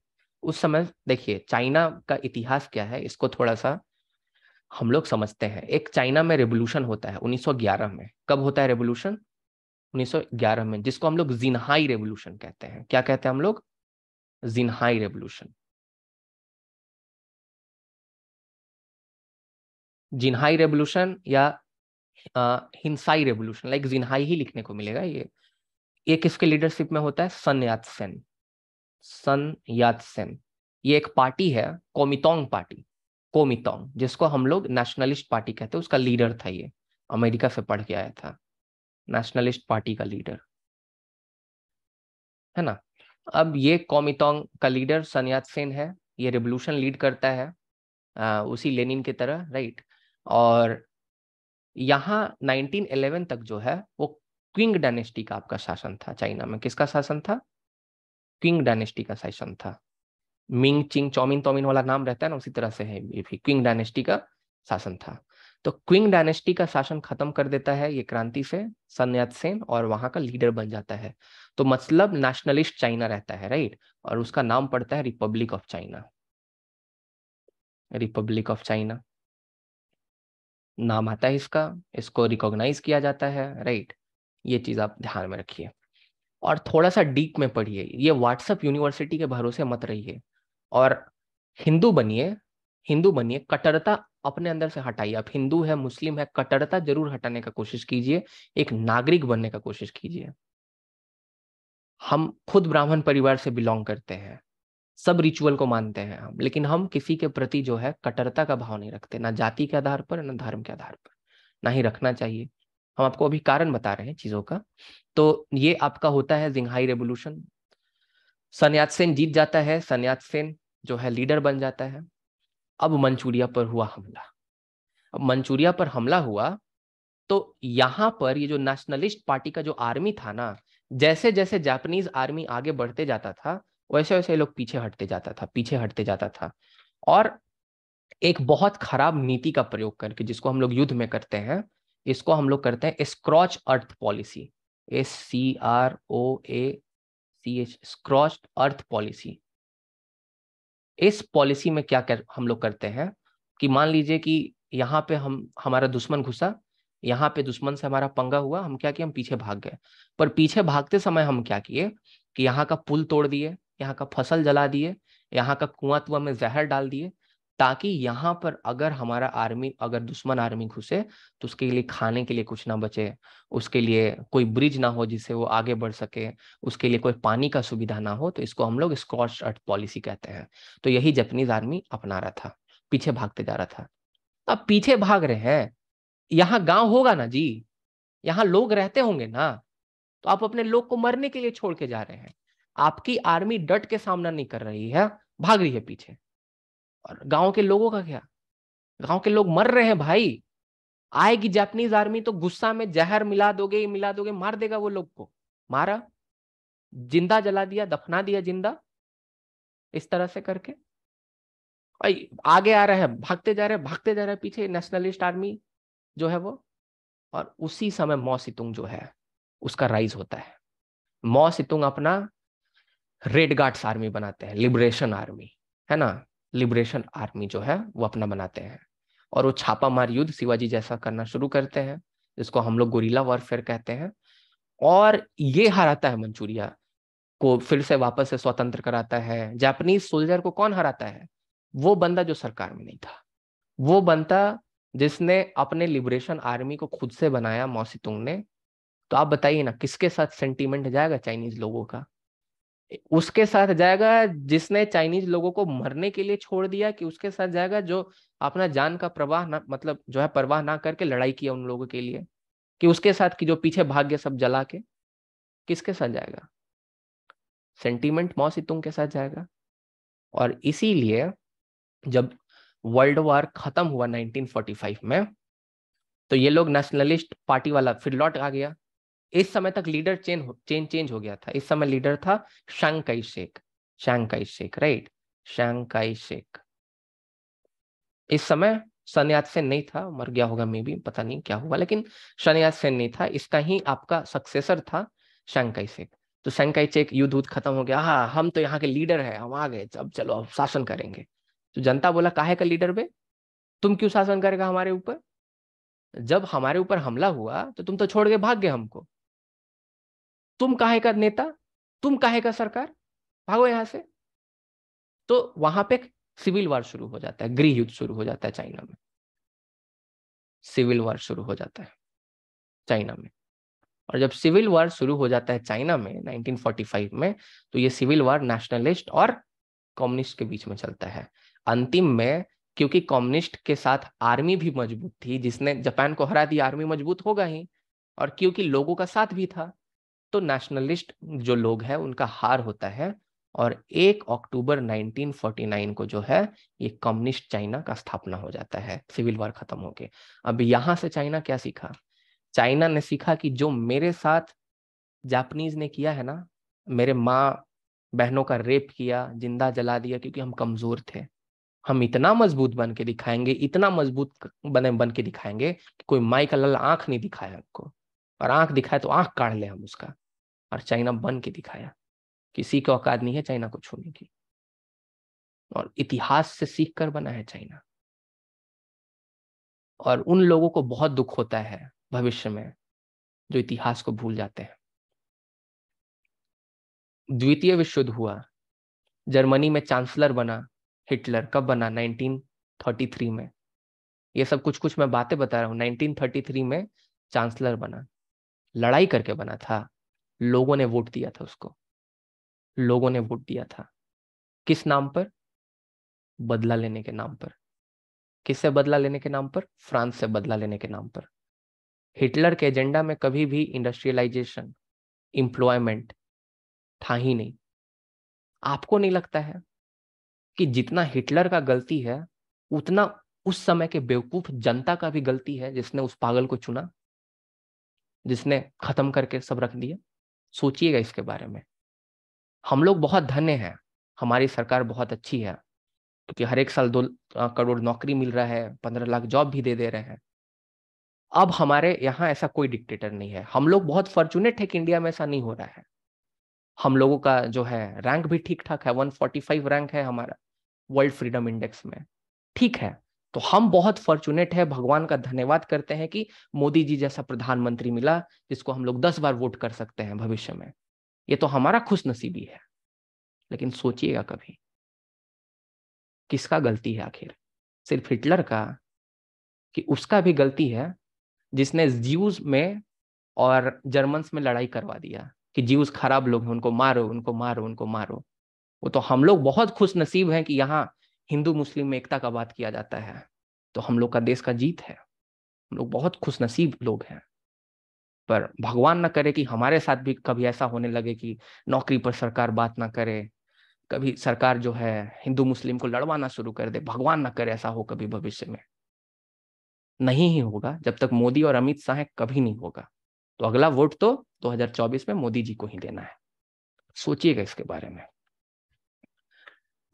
उस समय देखिए चाइना का इतिहास क्या है इसको थोड़ा सा हम लोग समझते हैं एक चाइना में रेवोल्यूशन होता है 1911 में कब होता है रेवोल्यूशन 1911 में जिसको हम लोग जिनहाई रेवोल्यूशन कहते हैं क्या कहते हैं हम लोग जिनहाई रेवोल्यूशन जिनहाई रेवोल्यूशन या आ, हिंसाई रेवोल्यूशन लाइक जिनहाई ही लिखने को मिलेगा ये ये किसके लीडरशिप में होता है सन यात सेन सन यातसेन ये एक पार्टी है कोमितोंग पार्टी कोमितोंग जिसको हम लोग नेशनलिस्ट पार्टी कहते हैं उसका लीडर था ये अमेरिका से पढ़ के आया था नेशनलिस्ट पार्टी का लीडर है ना अब ये कोमितोंग का लीडर सन्यात सेन है ये रिवोल्यूशन लीड करता है आ, उसी लेनिन की तरह राइट और यहाँ 1911 तक जो है वो क्विंग डायनेस्टी का आपका शासन था चाइना में किसका शासन था किंग डायनेस्टी का शासन था मिंग चिंग चौमिन तोमिन वाला नाम रहता है ना उसी तरह से है ये भी क्विंग डायनेस्टी का शासन था तो क्विंग डायनेस्टी का शासन खत्म कर देता है ये क्रांति से सन्यात सेन और वहां का लीडर बन जाता है तो मतलब नेशनलिस्ट चाइना रहता है राइट और उसका नाम पड़ता है Republic of China Republic of China नाम आता है इसका इसको रिकॉग्नाइज किया जाता है राइट ये चीज आप ध्यान में रखिए और थोड़ा सा डीप में पढ़िए ये व्हाट्सअप यूनिवर्सिटी के भरोसे मत रहिए और हिंदू बनिए हिंदू बनिए कट्टरता अपने अंदर से हटाइए आप हिंदू है मुस्लिम है कट्टरता जरूर हटाने का कोशिश कीजिए एक नागरिक बनने का कोशिश कीजिए हम खुद ब्राह्मण परिवार से बिलोंग करते हैं सब रिचुअल को मानते हैं हम लेकिन हम किसी के प्रति जो है कट्टरता का भाव नहीं रखते ना जाति के आधार पर ना धर्म के आधार पर ना ही रखना चाहिए हम आपको अभी कारण बता रहे हैं चीजों का तो ये आपका होता है जिंघाई रेवोल्यूशन सन्यात सेन जीत जाता है सन्यात सेन जो है लीडर बन जाता है अब मंचूरिया पर हुआ हमला अब मंचूरिया पर हमला हुआ तो यहां पर ये जो नेशनलिस्ट पार्टी का जो आर्मी था ना जैसे जैसे जापानीज आर्मी आगे बढ़ते जाता था वैसे वैसे लोग पीछे हटते जाता था पीछे हटते जाता था और एक बहुत खराब नीति का प्रयोग करके जिसको हम लोग युद्ध में करते हैं इसको हम लोग करते हैं scorched earth policy S C R O A C H scorched earth policy इस पॉलिसी में क्या कर हम लोग करते हैं कि मान लीजिए कि यहाँ पे हम हमारा दुश्मन घुसा यहाँ पे दुश्मन से हमारा पंगा हुआ हम क्या किए हम पीछे भाग गए पर पीछे भागते समय हम क्या किए कि यहाँ का पुल तोड़ दिए यहाँ का फसल जला दिए यहाँ का कुआं तुआ में जहर डाल दिए ताकि यहाँ पर अगर हमारा आर्मी अगर दुश्मन आर्मी घुसे तो उसके लिए खाने के लिए कुछ ना बचे उसके लिए कोई ब्रिज ना हो जिससे वो आगे बढ़ सके उसके लिए कोई पानी का सुविधा ना हो तो इसको हम लोग स्कॉच अर्थ पॉलिसी कहते हैं तो यही जापानीज आर्मी अपना रहा था पीछे भागते जा रहा था अब पीछे भाग रहे हैं यहाँ गांव होगा ना जी यहाँ लोग रहते होंगे ना तो आप अपने लोग को मरने के लिए छोड़ के जा रहे हैं आपकी आर्मी डट के सामना नहीं कर रही है भाग रही है पीछे और गांव के लोगों का क्या गांव के लोग मर रहे हैं भाई आएगी जापानीज आर्मी तो गुस्सा में जहर मिला दोगे मिला दोगे मार देगा वो लोग को मारा जिंदा जला दिया दफना दिया जिंदा इस तरह से करके आगे आ रहे हैं भागते जा रहे हैं भागते जा रहे हैं पीछे नेशनलिस्ट आर्मी जो है वो और उसी समय मौसितुंग जो है उसका राइज होता है मौसितुंग अपना रेड गार्ड्स आर्मी बनाते हैं लिबरेशन आर्मी है ना लिबरेशन आर्मी जो है वो अपना बनाते हैं और वो मार युद्ध शिवाजी जैसा करना शुरू करते हैं जिसको हम लोग गोरीला वॉरफेयर कहते हैं और ये हराता है मंचूरिया को फिर से वापस से स्वतंत्र कराता है जापानीज सोल्जर को कौन हराता है वो बंदा जो सरकार में नहीं था वो बंदा जिसने अपने लिबरेशन आर्मी को खुद से बनाया मौसीतुंग ने तो आप बताइए ना किसके साथ सेंटीमेंट जाएगा चाइनीज लोगों का उसके साथ जाएगा जिसने चाइनीज लोगों को मरने के लिए छोड़ दिया कि उसके साथ जाएगा जो अपना जान का प्रवाह ना मतलब जो है प्रवाह ना करके लड़ाई किया उन लोगों के लिए कि उसके साथ की जो पीछे भाग्य सब जला के किसके साथ जाएगा सेंटीमेंट मौसी तुम के साथ जाएगा और इसीलिए जब वर्ल्ड वॉर खत्म हुआ 1945 में तो ये लोग नेशनलिस्ट पार्टी वाला फिर लौट आ गया इस समय तक लीडर चेंज चेंज चेंज हो गया था इस समय लीडर था Chiang Kai shek Chiang Kai shek right Chiang Kai shek इस समय सन्यास सेन नहीं था मर गया होगा मे भी पता नहीं क्या हुआ लेकिन सन्यास सेन नहीं था इसका ही आपका सक्सेसर था शंकाई शेख तो शंकाई शेख युद्ध युद्ध खत्म हो गया हाँ हम तो यहाँ के लीडर है हम आ गए अब चलो अब शासन करेंगे तो जनता बोला काहे का लीडर बे तुम क्यों शासन करेगा हमारे ऊपर जब हमारे ऊपर हमला हुआ तो तुम तो छोड़ के भाग गए हमको तुम काहे का नेता तुम काहे का सरकार भागो यहां से तो वहां पे सिविल वॉर शुरू हो जाता है गृह युद्ध शुरू हो जाता है चाइना में सिविल वॉर शुरू हो जाता है चाइना में और जब सिविल वॉर शुरू हो जाता है चाइना में 1945 में तो ये सिविल वॉर नेशनलिस्ट और कम्युनिस्ट के बीच में चलता है अंतिम में क्योंकि कम्युनिस्ट के साथ आर्मी भी मजबूत थी जिसने जापान को हरा दिया आर्मी मजबूत होगा ही और क्योंकि लोगों का साथ भी था तो नेशनलिस्ट जो लोग हैं उनका हार होता है और एक अक्टूबर 1949 को जो है ये कम्युनिस्ट चाइना का स्थापना हो जाता है सिविल वॉर खत्म हो होके अब यहां से चाइना क्या सीखा चाइना ने सीखा कि जो मेरे साथ जापानीज ने किया है ना मेरे माँ बहनों का रेप किया जिंदा जला दिया क्योंकि हम कमजोर थे हम इतना मजबूत बन के दिखाएंगे इतना मजबूत बने बन के दिखाएंगे कि कोई माई का लल आंख नहीं दिखाया आपको और आंख दिखाए तो आंख काट ले हम उसका और चाइना बन के दिखाया किसी की औकात नहीं है चाइना को छूने की और इतिहास से सीख कर बना है चाइना और उन लोगों को बहुत दुख होता है भविष्य में जो इतिहास को भूल जाते हैं द्वितीय विश्व युद्ध हुआ जर्मनी में चांसलर बना हिटलर कब बना 1933 में ये सब कुछ कुछ मैं बातें बता रहा हूँ 1933 में चांसलर बना लड़ाई करके बना था लोगों ने वोट दिया था उसको लोगों ने वोट दिया था किस नाम पर बदला लेने के नाम पर किससे बदला लेने के नाम पर फ्रांस से बदला लेने के नाम पर हिटलर के एजेंडा में कभी भी इंडस्ट्रियलाइजेशन इंप्लॉयमेंट था ही नहीं आपको नहीं लगता है कि जितना हिटलर का गलती है उतना उस समय के बेवकूफ जनता का भी गलती है जिसने उस पागल को चुना जिसने खत्म करके सब रख दिया सोचिएगा इसके बारे में हम लोग बहुत धन्य हैं हमारी सरकार बहुत अच्छी है क्योंकि हर एक साल दो करोड़ नौकरी मिल रहा है पंद्रह लाख जॉब भी दे दे रहे हैं अब हमारे यहाँ ऐसा कोई डिक्टेटर नहीं है हम लोग बहुत फॉर्चुनेट है कि इंडिया में ऐसा नहीं हो रहा है हम लोगों का जो है रैंक भी ठीक ठाक है 145 रैंक है हमारा वर्ल्ड फ्रीडम इंडेक्स में ठीक है तो हम बहुत फॉर्चुनेट है भगवान का धन्यवाद करते हैं कि मोदी जी जैसा प्रधानमंत्री मिला जिसको हम लोग दस बार वोट कर सकते हैं भविष्य में ये तो हमारा खुश नसीबी है लेकिन सोचिएगा कभी किसका गलती है आखिर सिर्फ हिटलर का कि उसका भी गलती है जिसने ज्यूज में और जर्मन्स में लड़ाई करवा दिया कि ज्यूज खराब लोग हैं उनको मारो उनको मारो उनको मारो वो तो हम लोग बहुत खुश नसीब हैं कि यहाँ हिंदू मुस्लिम में एकता का बात किया जाता है तो हम लोग का देश का जीत है हम लोग बहुत खुशनसीब लोग हैं पर भगवान ना करे कि हमारे साथ भी कभी ऐसा होने लगे कि नौकरी पर सरकार बात ना करे कभी सरकार जो है हिंदू मुस्लिम को लड़वाना शुरू कर दे भगवान ना करे ऐसा हो कभी भविष्य में नहीं ही होगा जब तक मोदी और अमित शाह कभी नहीं होगा तो अगला वोट तो 2024 में मोदी जी को ही देना है सोचिएगा इसके बारे में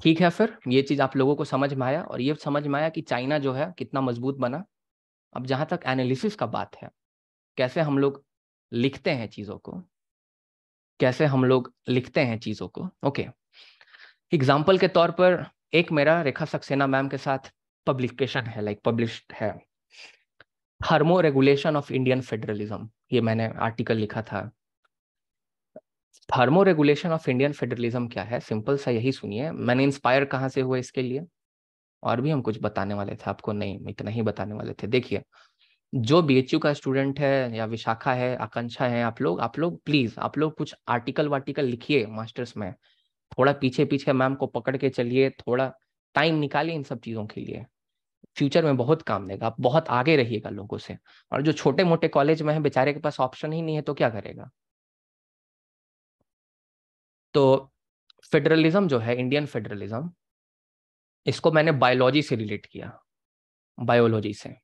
ठीक है फिर ये चीज़ आप लोगों को समझ में आया और ये समझ में आया कि चाइना जो है कितना मजबूत बना अब जहाँ तक एनालिसिस का बात है कैसे हम लोग लिखते हैं चीज़ों को कैसे हम लोग लिखते हैं चीज़ों को ओके एग्जाम्पल के तौर पर एक मेरा रेखा सक्सेना मैम के साथ पब्लिकेशन है लाइक पब्लिश है thermoregulation of Indian federalism ये मैंने आर्टिकल लिखा था thermoregulation of Indian federalism क्या है सिंपल सा यही सुनिए मैंने इंस्पायर कहाँ से हुआ इसके लिए और भी हम कुछ बताने वाले थे आपको नहीं इतना ही बताने वाले थे देखिए जो बी का स्टूडेंट है या विशाखा है आकांक्षा है आप लोग आप लोग प्लीज आप लोग कुछ आर्टिकल वार्टिकल लिखिए मास्टर्स में थोड़ा पीछे पीछे मैम को पकड़ के चलिए थोड़ा टाइम निकालिए इन सब चीज़ों के लिए फ्यूचर में बहुत काम देगा आप बहुत आगे रहिएगा लोगों से और जो छोटे मोटे कॉलेज में है बेचारे के पास ऑप्शन ही नहीं है तो क्या करेगा तो फेडरलिज्म जो है इंडियन फेडरलिज्म इसको मैंने बायोलॉजी से रिलेट किया बायोलॉजी से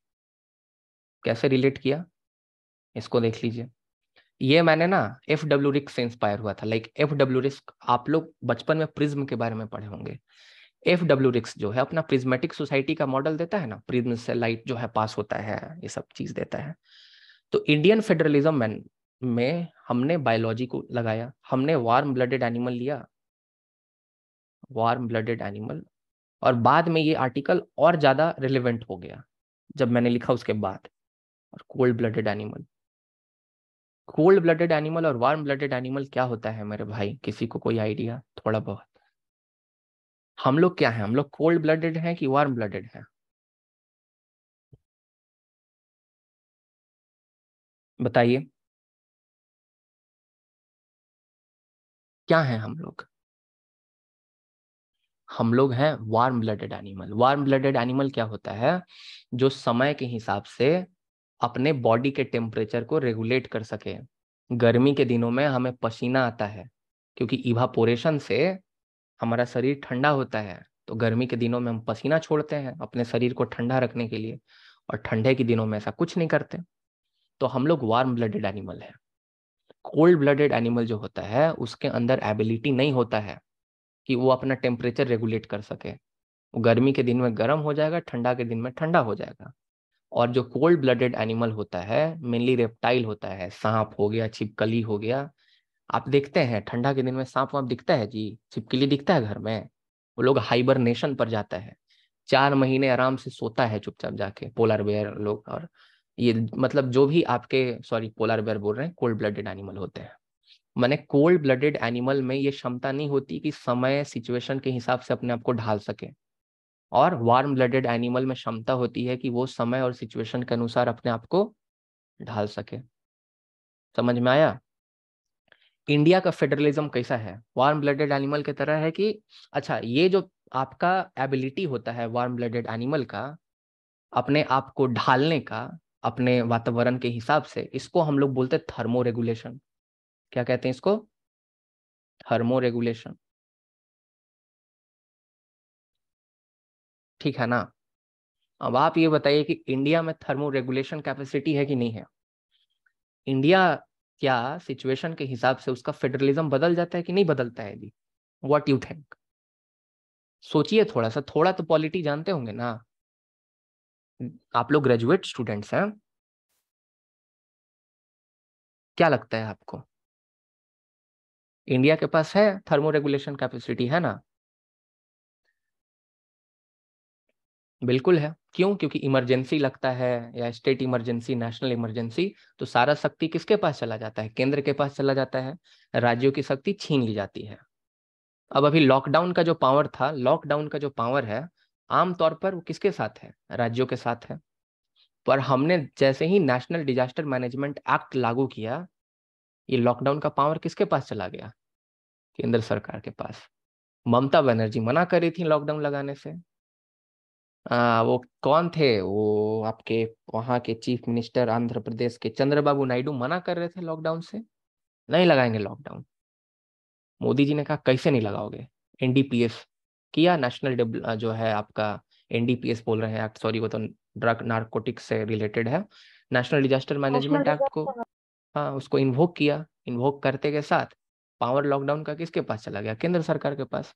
कैसे रिलेट किया इसको देख लीजिए ये मैंने ना एफ डब्ल्यू रिस्क से इंस्पायर हुआ था लाइक एफ डब्ल्यू रिस्क आप लोग बचपन में प्रिज्म के बारे में पढ़े होंगे एफ डब्ल्यू रिक्स जो है अपना प्रिज्मेटिक सोसाइटी का मॉडल देता है ना प्रिज्म से लाइट जो है पास होता है ये सब चीज देता है तो इंडियन फेडरलिज्म में हमने बायोलॉजी को लगाया हमने वार्म ब्लडेड एनिमल लिया वार्म ब्लडेड एनिमल और बाद में ये आर्टिकल और ज़्यादा रिलेवेंट हो गया जब मैंने लिखा उसके बाद और cold blooded animal cold blooded animal और वार्म ब्लडेड एनिमल क्या होता है मेरे भाई किसी को कोई आइडिया थोड़ा बहुत हम लोग क्या है हम लोग कोल्ड ब्लडेड हैं कि वार्म ब्लडेड हैं बताइए क्या हैं हम लोग हम लोग हैं warm blooded animal warm blooded animal क्या होता है जो समय के हिसाब से अपने बॉडी के टेम्परेचर को रेगुलेट कर सके गर्मी के दिनों में हमें पसीना आता है क्योंकि इवापोरेशन से हमारा शरीर ठंडा होता है तो गर्मी के दिनों में हम पसीना छोड़ते हैं अपने शरीर को ठंडा रखने के लिए और ठंडे के दिनों में ऐसा कुछ नहीं करते तो हम लोग वार्म ब्लडेड एनिमल हैं कोल्ड ब्लडेड एनिमल जो होता है उसके अंदर एबिलिटी नहीं होता है कि वो अपना टेम्परेचर रेगुलेट कर सके वो गर्मी के दिन में गर्म हो जाएगा ठंडा के दिन में ठंडा हो जाएगा और जो कोल्ड ब्लडेड एनिमल होता है मेनली रेप्टाइल होता है सांप हो गया छिपकली हो गया आप देखते हैं ठंडा के दिन में सांप वाप दिखता है जी छिपकली दिखता है घर में वो लोग हाइबरनेशन पर जाता है चार महीने आराम से सोता है चुपचाप जाके पोलर बेयर लोग और ये मतलब जो भी आपके सॉरी पोलर बेयर बोल रहे हैं कोल्ड ब्लडेड एनिमल होते हैं मैंने कोल्ड ब्लडेड एनिमल में ये क्षमता नहीं होती कि समय सिचुएशन के हिसाब से अपने आप को ढाल सके और वार्म ब्लडेड एनिमल में क्षमता होती है कि वो समय और सिचुएशन के अनुसार अपने आप को ढाल सके समझ में आया इंडिया का फेडरलिज्म कैसा है वार्म ब्लडेड एनिमल की तरह है कि अच्छा ये जो आपका एबिलिटी होता है वार्म ब्लडेड एनिमल का अपने आप को ढालने का अपने वातावरण के हिसाब से इसको हम लोग बोलते हैं थर्मो रेगुलेशन क्या कहते हैं इसको थर्मो रेगुलेशन ठीक है ना अब आप ये बताइए कि इंडिया में थर्मो रेगुलेशन कैपेसिटी है कि नहीं है इंडिया क्या सिचुएशन के हिसाब से उसका फेडरलिज्म बदल जाता है कि नहीं बदलता है जी वॉट यू थिंक सोचिए थोड़ा सा थोड़ा तो पॉलिटी जानते होंगे ना आप लोग ग्रेजुएट स्टूडेंट्स हैं क्या लगता है आपको इंडिया के पास है थर्मो रेगुलेशन कैपेसिटी है ना बिल्कुल है क्यों क्योंकि इमरजेंसी लगता है या स्टेट इमरजेंसी नेशनल इमरजेंसी तो सारा शक्ति किसके पास चला जाता है केंद्र के पास चला जाता है राज्यों की शक्ति छीन ली जाती है अब अभी लॉकडाउन का जो पावर था लॉकडाउन का जो पावर है आमतौर पर वो किसके साथ है राज्यों के साथ है पर हमने जैसे ही नेशनल डिजास्टर मैनेजमेंट एक्ट लागू किया ये लॉकडाउन का पावर किसके पास चला गया केंद्र सरकार के पास ममता बनर्जी मना कर रही थी लॉकडाउन लगाने से आ, वो कौन थे वो आपके वहां के चीफ मिनिस्टर आंध्र प्रदेश के चंद्रबाबू नायडू मना कर रहे थे लॉकडाउन से नहीं लगाएंगे लॉकडाउन मोदी जी ने कहा कैसे नहीं लगाओगे एनडीपीएस किया नेशनल जो है आपका एनडीपीएस बोल रहे हैं एक्ट सॉरी वो तो ड्रग नार्कोटिक्स से रिलेटेड है नेशनल डिजास्टर मैनेजमेंट एक्ट को हाँ उसको इन्वोक किया इन्वोक करते के साथ पावर लॉकडाउन का किसके पास चला गया केंद्र सरकार के पास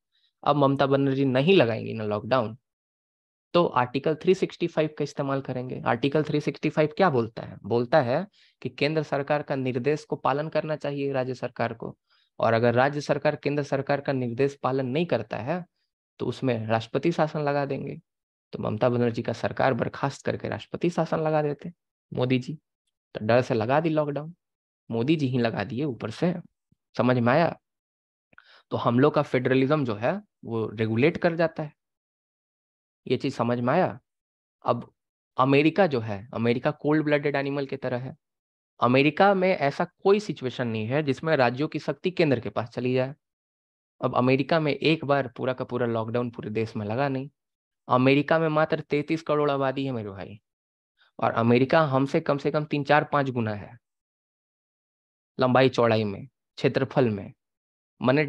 अब ममता बनर्जी नहीं लगाएंगी ना लॉकडाउन तो आर्टिकल 365 का इस्तेमाल करेंगे आर्टिकल 365 क्या बोलता है बोलता है कि केंद्र सरकार का निर्देश को पालन करना चाहिए राज्य सरकार को और अगर राज्य सरकार केंद्र सरकार का निर्देश पालन नहीं करता है तो उसमें राष्ट्रपति शासन लगा देंगे तो ममता बनर्जी का सरकार बर्खास्त करके राष्ट्रपति शासन लगा देते मोदी जी तो डर से लगा दी लॉकडाउन मोदी जी ही लगा दिए ऊपर से समझ में आया तो हम लोग का फेडरलिज्म जो है वो रेगुलेट कर जाता है ये चीज समझ में आया अब अमेरिका जो है अमेरिका कोल्ड ब्लडेड एनिमल की तरह है अमेरिका में ऐसा कोई सिचुएशन नहीं है जिसमें राज्यों की शक्ति केंद्र के पास चली जाए अब अमेरिका में एक बार पूरा का पूरा लॉकडाउन पूरे देश में लगा नहीं अमेरिका में मात्र तैतीस करोड़ आबादी है मेरे भाई और अमेरिका हमसे कम से कम तीन चार पाँच गुना है लंबाई चौड़ाई में क्षेत्रफल में मैंने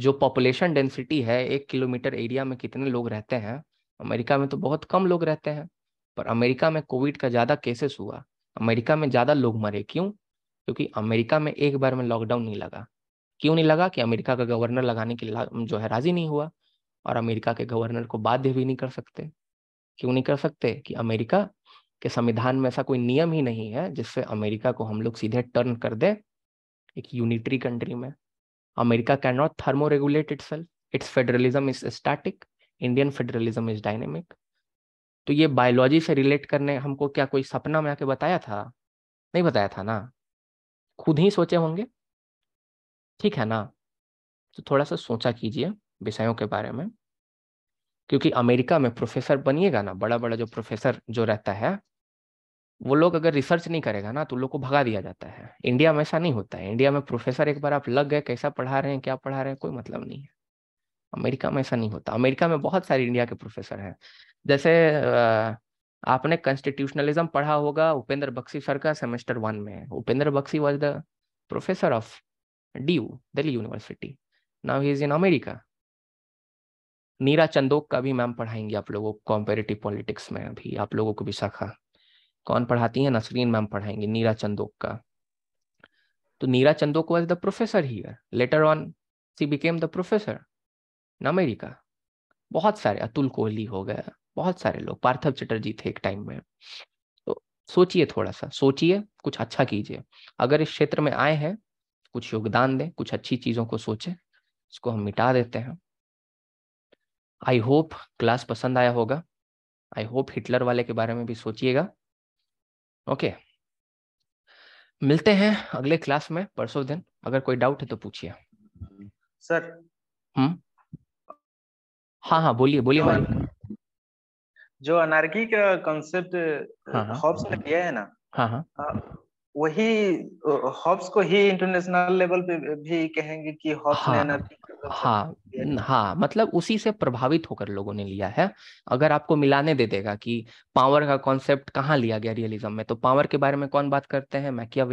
जो पॉपुलेशन डेंसिटी है एक किलोमीटर एरिया में कितने लोग रहते हैं अमेरिका में तो बहुत कम लोग रहते हैं पर अमेरिका में कोविड का ज़्यादा केसेस हुआ अमेरिका में ज़्यादा लोग मरे क्यों क्योंकि अमेरिका में एक बार में लॉकडाउन नहीं लगा क्यों नहीं लगा कि अमेरिका का गवर्नर लगाने के जो है राजी नहीं हुआ और अमेरिका के गवर्नर को बाध्य भी नहीं कर सकते क्यों नहीं कर सकते कि अमेरिका के संविधान में ऐसा कोई नियम ही नहीं है जिससे अमेरिका को हम लोग सीधे टर्न कर दे एक यूनिटरी कंट्री में America cannot thermoregulate itself its federalism is static Indian federalism is dynamic तो ये बायोलॉजी से रिलेट करने हमको क्या कोई सपना में आके बताया था नहीं बताया था ना खुद ही सोचे होंगे ठीक है ना तो थोड़ा सा सोचा कीजिए विषयों के बारे में क्योंकि अमेरिका में प्रोफेसर बनिएगा ना बड़ा बड़ा जो प्रोफेसर जो रहता है वो लोग अगर रिसर्च नहीं करेगा ना तो लोग को भगा दिया जाता है इंडिया में ऐसा नहीं होता है इंडिया में प्रोफेसर एक बार आप लग गए कैसा पढ़ा रहे हैं क्या पढ़ा रहे हैं कोई मतलब नहीं है अमेरिका में ऐसा नहीं होता अमेरिका में बहुत सारे इंडिया के प्रोफेसर हैं जैसे आपने कंस्टिट्यूशनलिज्म पढ़ा होगा उपेंद्र बक्सी सर का सेमेस्टर वन में Upendra Baxi was the professor of DU, Delhi University. Now he is in America. Neera Chandhoke का भी मैम पढ़ाएंगे आप लोगों को कॉम्पेरेटिव पॉलिटिक्स में अभी आप लोगों को भी शाखा कौन पढ़ाती हैं नसरीन मैम पढ़ाएंगे नीरा चंदोक का तो Neera Chandhoke was the professor here later on she became the professor in America बहुत सारे अतुल कोहली हो गया बहुत सारे लोग पार्थव चटर्जी थे एक टाइम में तो सोचिए थोड़ा सा सोचिए कुछ अच्छा कीजिए अगर इस क्षेत्र में आए हैं कुछ योगदान दें कुछ अच्छी चीज़ों को सोचें इसको हम मिटा देते हैं आई होप क्लास पसंद आया होगा आई होप हिटलर वाले के बारे में भी सोचिएगा ओके मिलते हैं अगले क्लास में परसों दिन अगर कोई डाउट है तो पूछिए सर हम्म हाँ हाँ बोलिए बोलिए जो अनार्की का कॉन्सेप्ट हाँ हाँ, ने दिया है ना हाँ हाँ, हाँ। वही हॉब्स को ही इंटरनेशनल लेवल पे भी कहेंगे कि हॉब्स हाँ, ने हाँ हाँ, हाँ मतलब उसी से प्रभावित होकर लोगों ने लिया है अगर आपको मिलाने दे देगा कि पावर का कॉन्सेप्ट कहाँ लिया गया रियलिज्म में तो पावर के बारे में कौन बात करते हैं मैकिया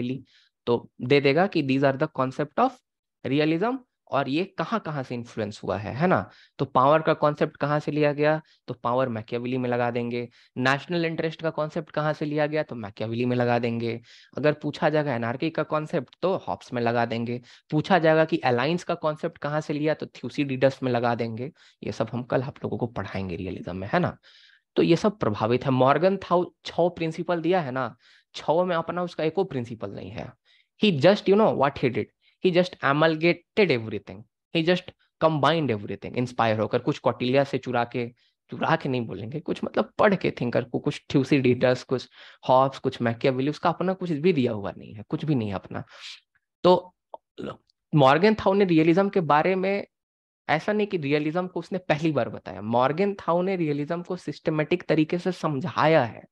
तो दे देगा कि these are the concept of realism और ये कहाँ कहाँ से इन्फ्लुएंस हुआ है है ना तो पावर का कॉन्सेप्ट कहाँ से लिया गया तो पावर मैकेविली में लगा देंगे नेशनल इंटरेस्ट का कॉन्सेप्ट कहाँ से लिया गया तो मैकेविली में लगा देंगे अगर पूछा जाएगा एनआरकी का कॉन्सेप्ट तो हॉप्स में लगा देंगे पूछा जाएगा कि अलाइंस का कॉन्सेप्ट कहाँ से लिया तो थ्यूसी डीडस में लगा देंगे ये सब हम कल आप लोगों को पढ़ाएंगे रियलिज्म में है ना तो ये सब प्रभावित है मॉर्गन थाउ छो प्रिंसिपल दिया है ना छो में अपना उसका एको प्रिंसिपल नहीं है he just you know what he did he just amalgamated everything he just combined everything inspire होकर कुछ कौटिल्या से चुरा के चुरा के नहीं बोलेंगे कुछ मतलब पढ़ के थिंकर को कुछ ठ्यूसी डीटर्स कुछ हॉब्स कुछ मैकियावेली उसका अपना कुछ भी दिया हुआ नहीं है कुछ भी नहीं अपना तो मॉर्गन थाउ ने रियलिज्म के बारे में ऐसा नहीं कि रियलिज्म को उसने पहली बार बताया मॉर्गन थाउ ने रियलिज्म को सिस्टमेटिक तरीके से समझाया है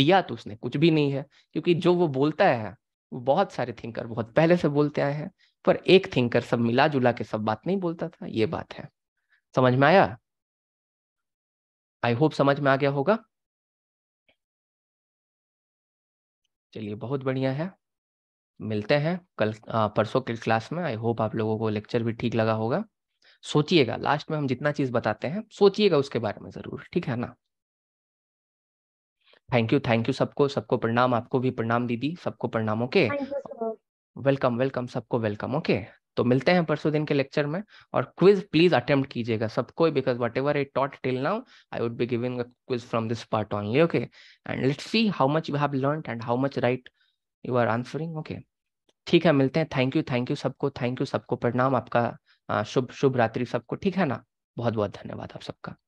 दिया तो उसने कुछ भी नहीं है क्योंकि जो वो बोलता है बहुत सारे थिंकर बहुत पहले से बोलते आए हैं पर एक थिंकर सब मिला जुला के सब बात नहीं बोलता था ये बात है समझ में आया आई होप समझ में आ गया होगा चलिए बहुत बढ़िया है मिलते हैं कल परसों के क्लास में आई होप आप लोगों को लेक्चर भी ठीक लगा होगा सोचिएगा लास्ट में हम जितना चीज़ बताते हैं सोचिएगा उसके बारे में ज़रूर ठीक है ना थैंक यू थैंक यू सबको सबको प्रणाम आपको भी प्रणाम दीदी सबको प्रणाम ओके वेलकम वेलकम सबको वेलकम ओके तो मिलते हैं परसों दिन के लेक्चर में और क्विज प्लीज अटेम्प्ट कीजिएगा सबको because whatever I taught till now I would be giving a quiz from this part only okay and let's see how much you have learn and how much right you are answering okay ठीक है मिलते हैं thank you thank you सबको thank you सबको प्रणाम आपका शुभ शुभ रात्रि सबको ठीक है ना बहुत बहुत धन्यवाद आप सबका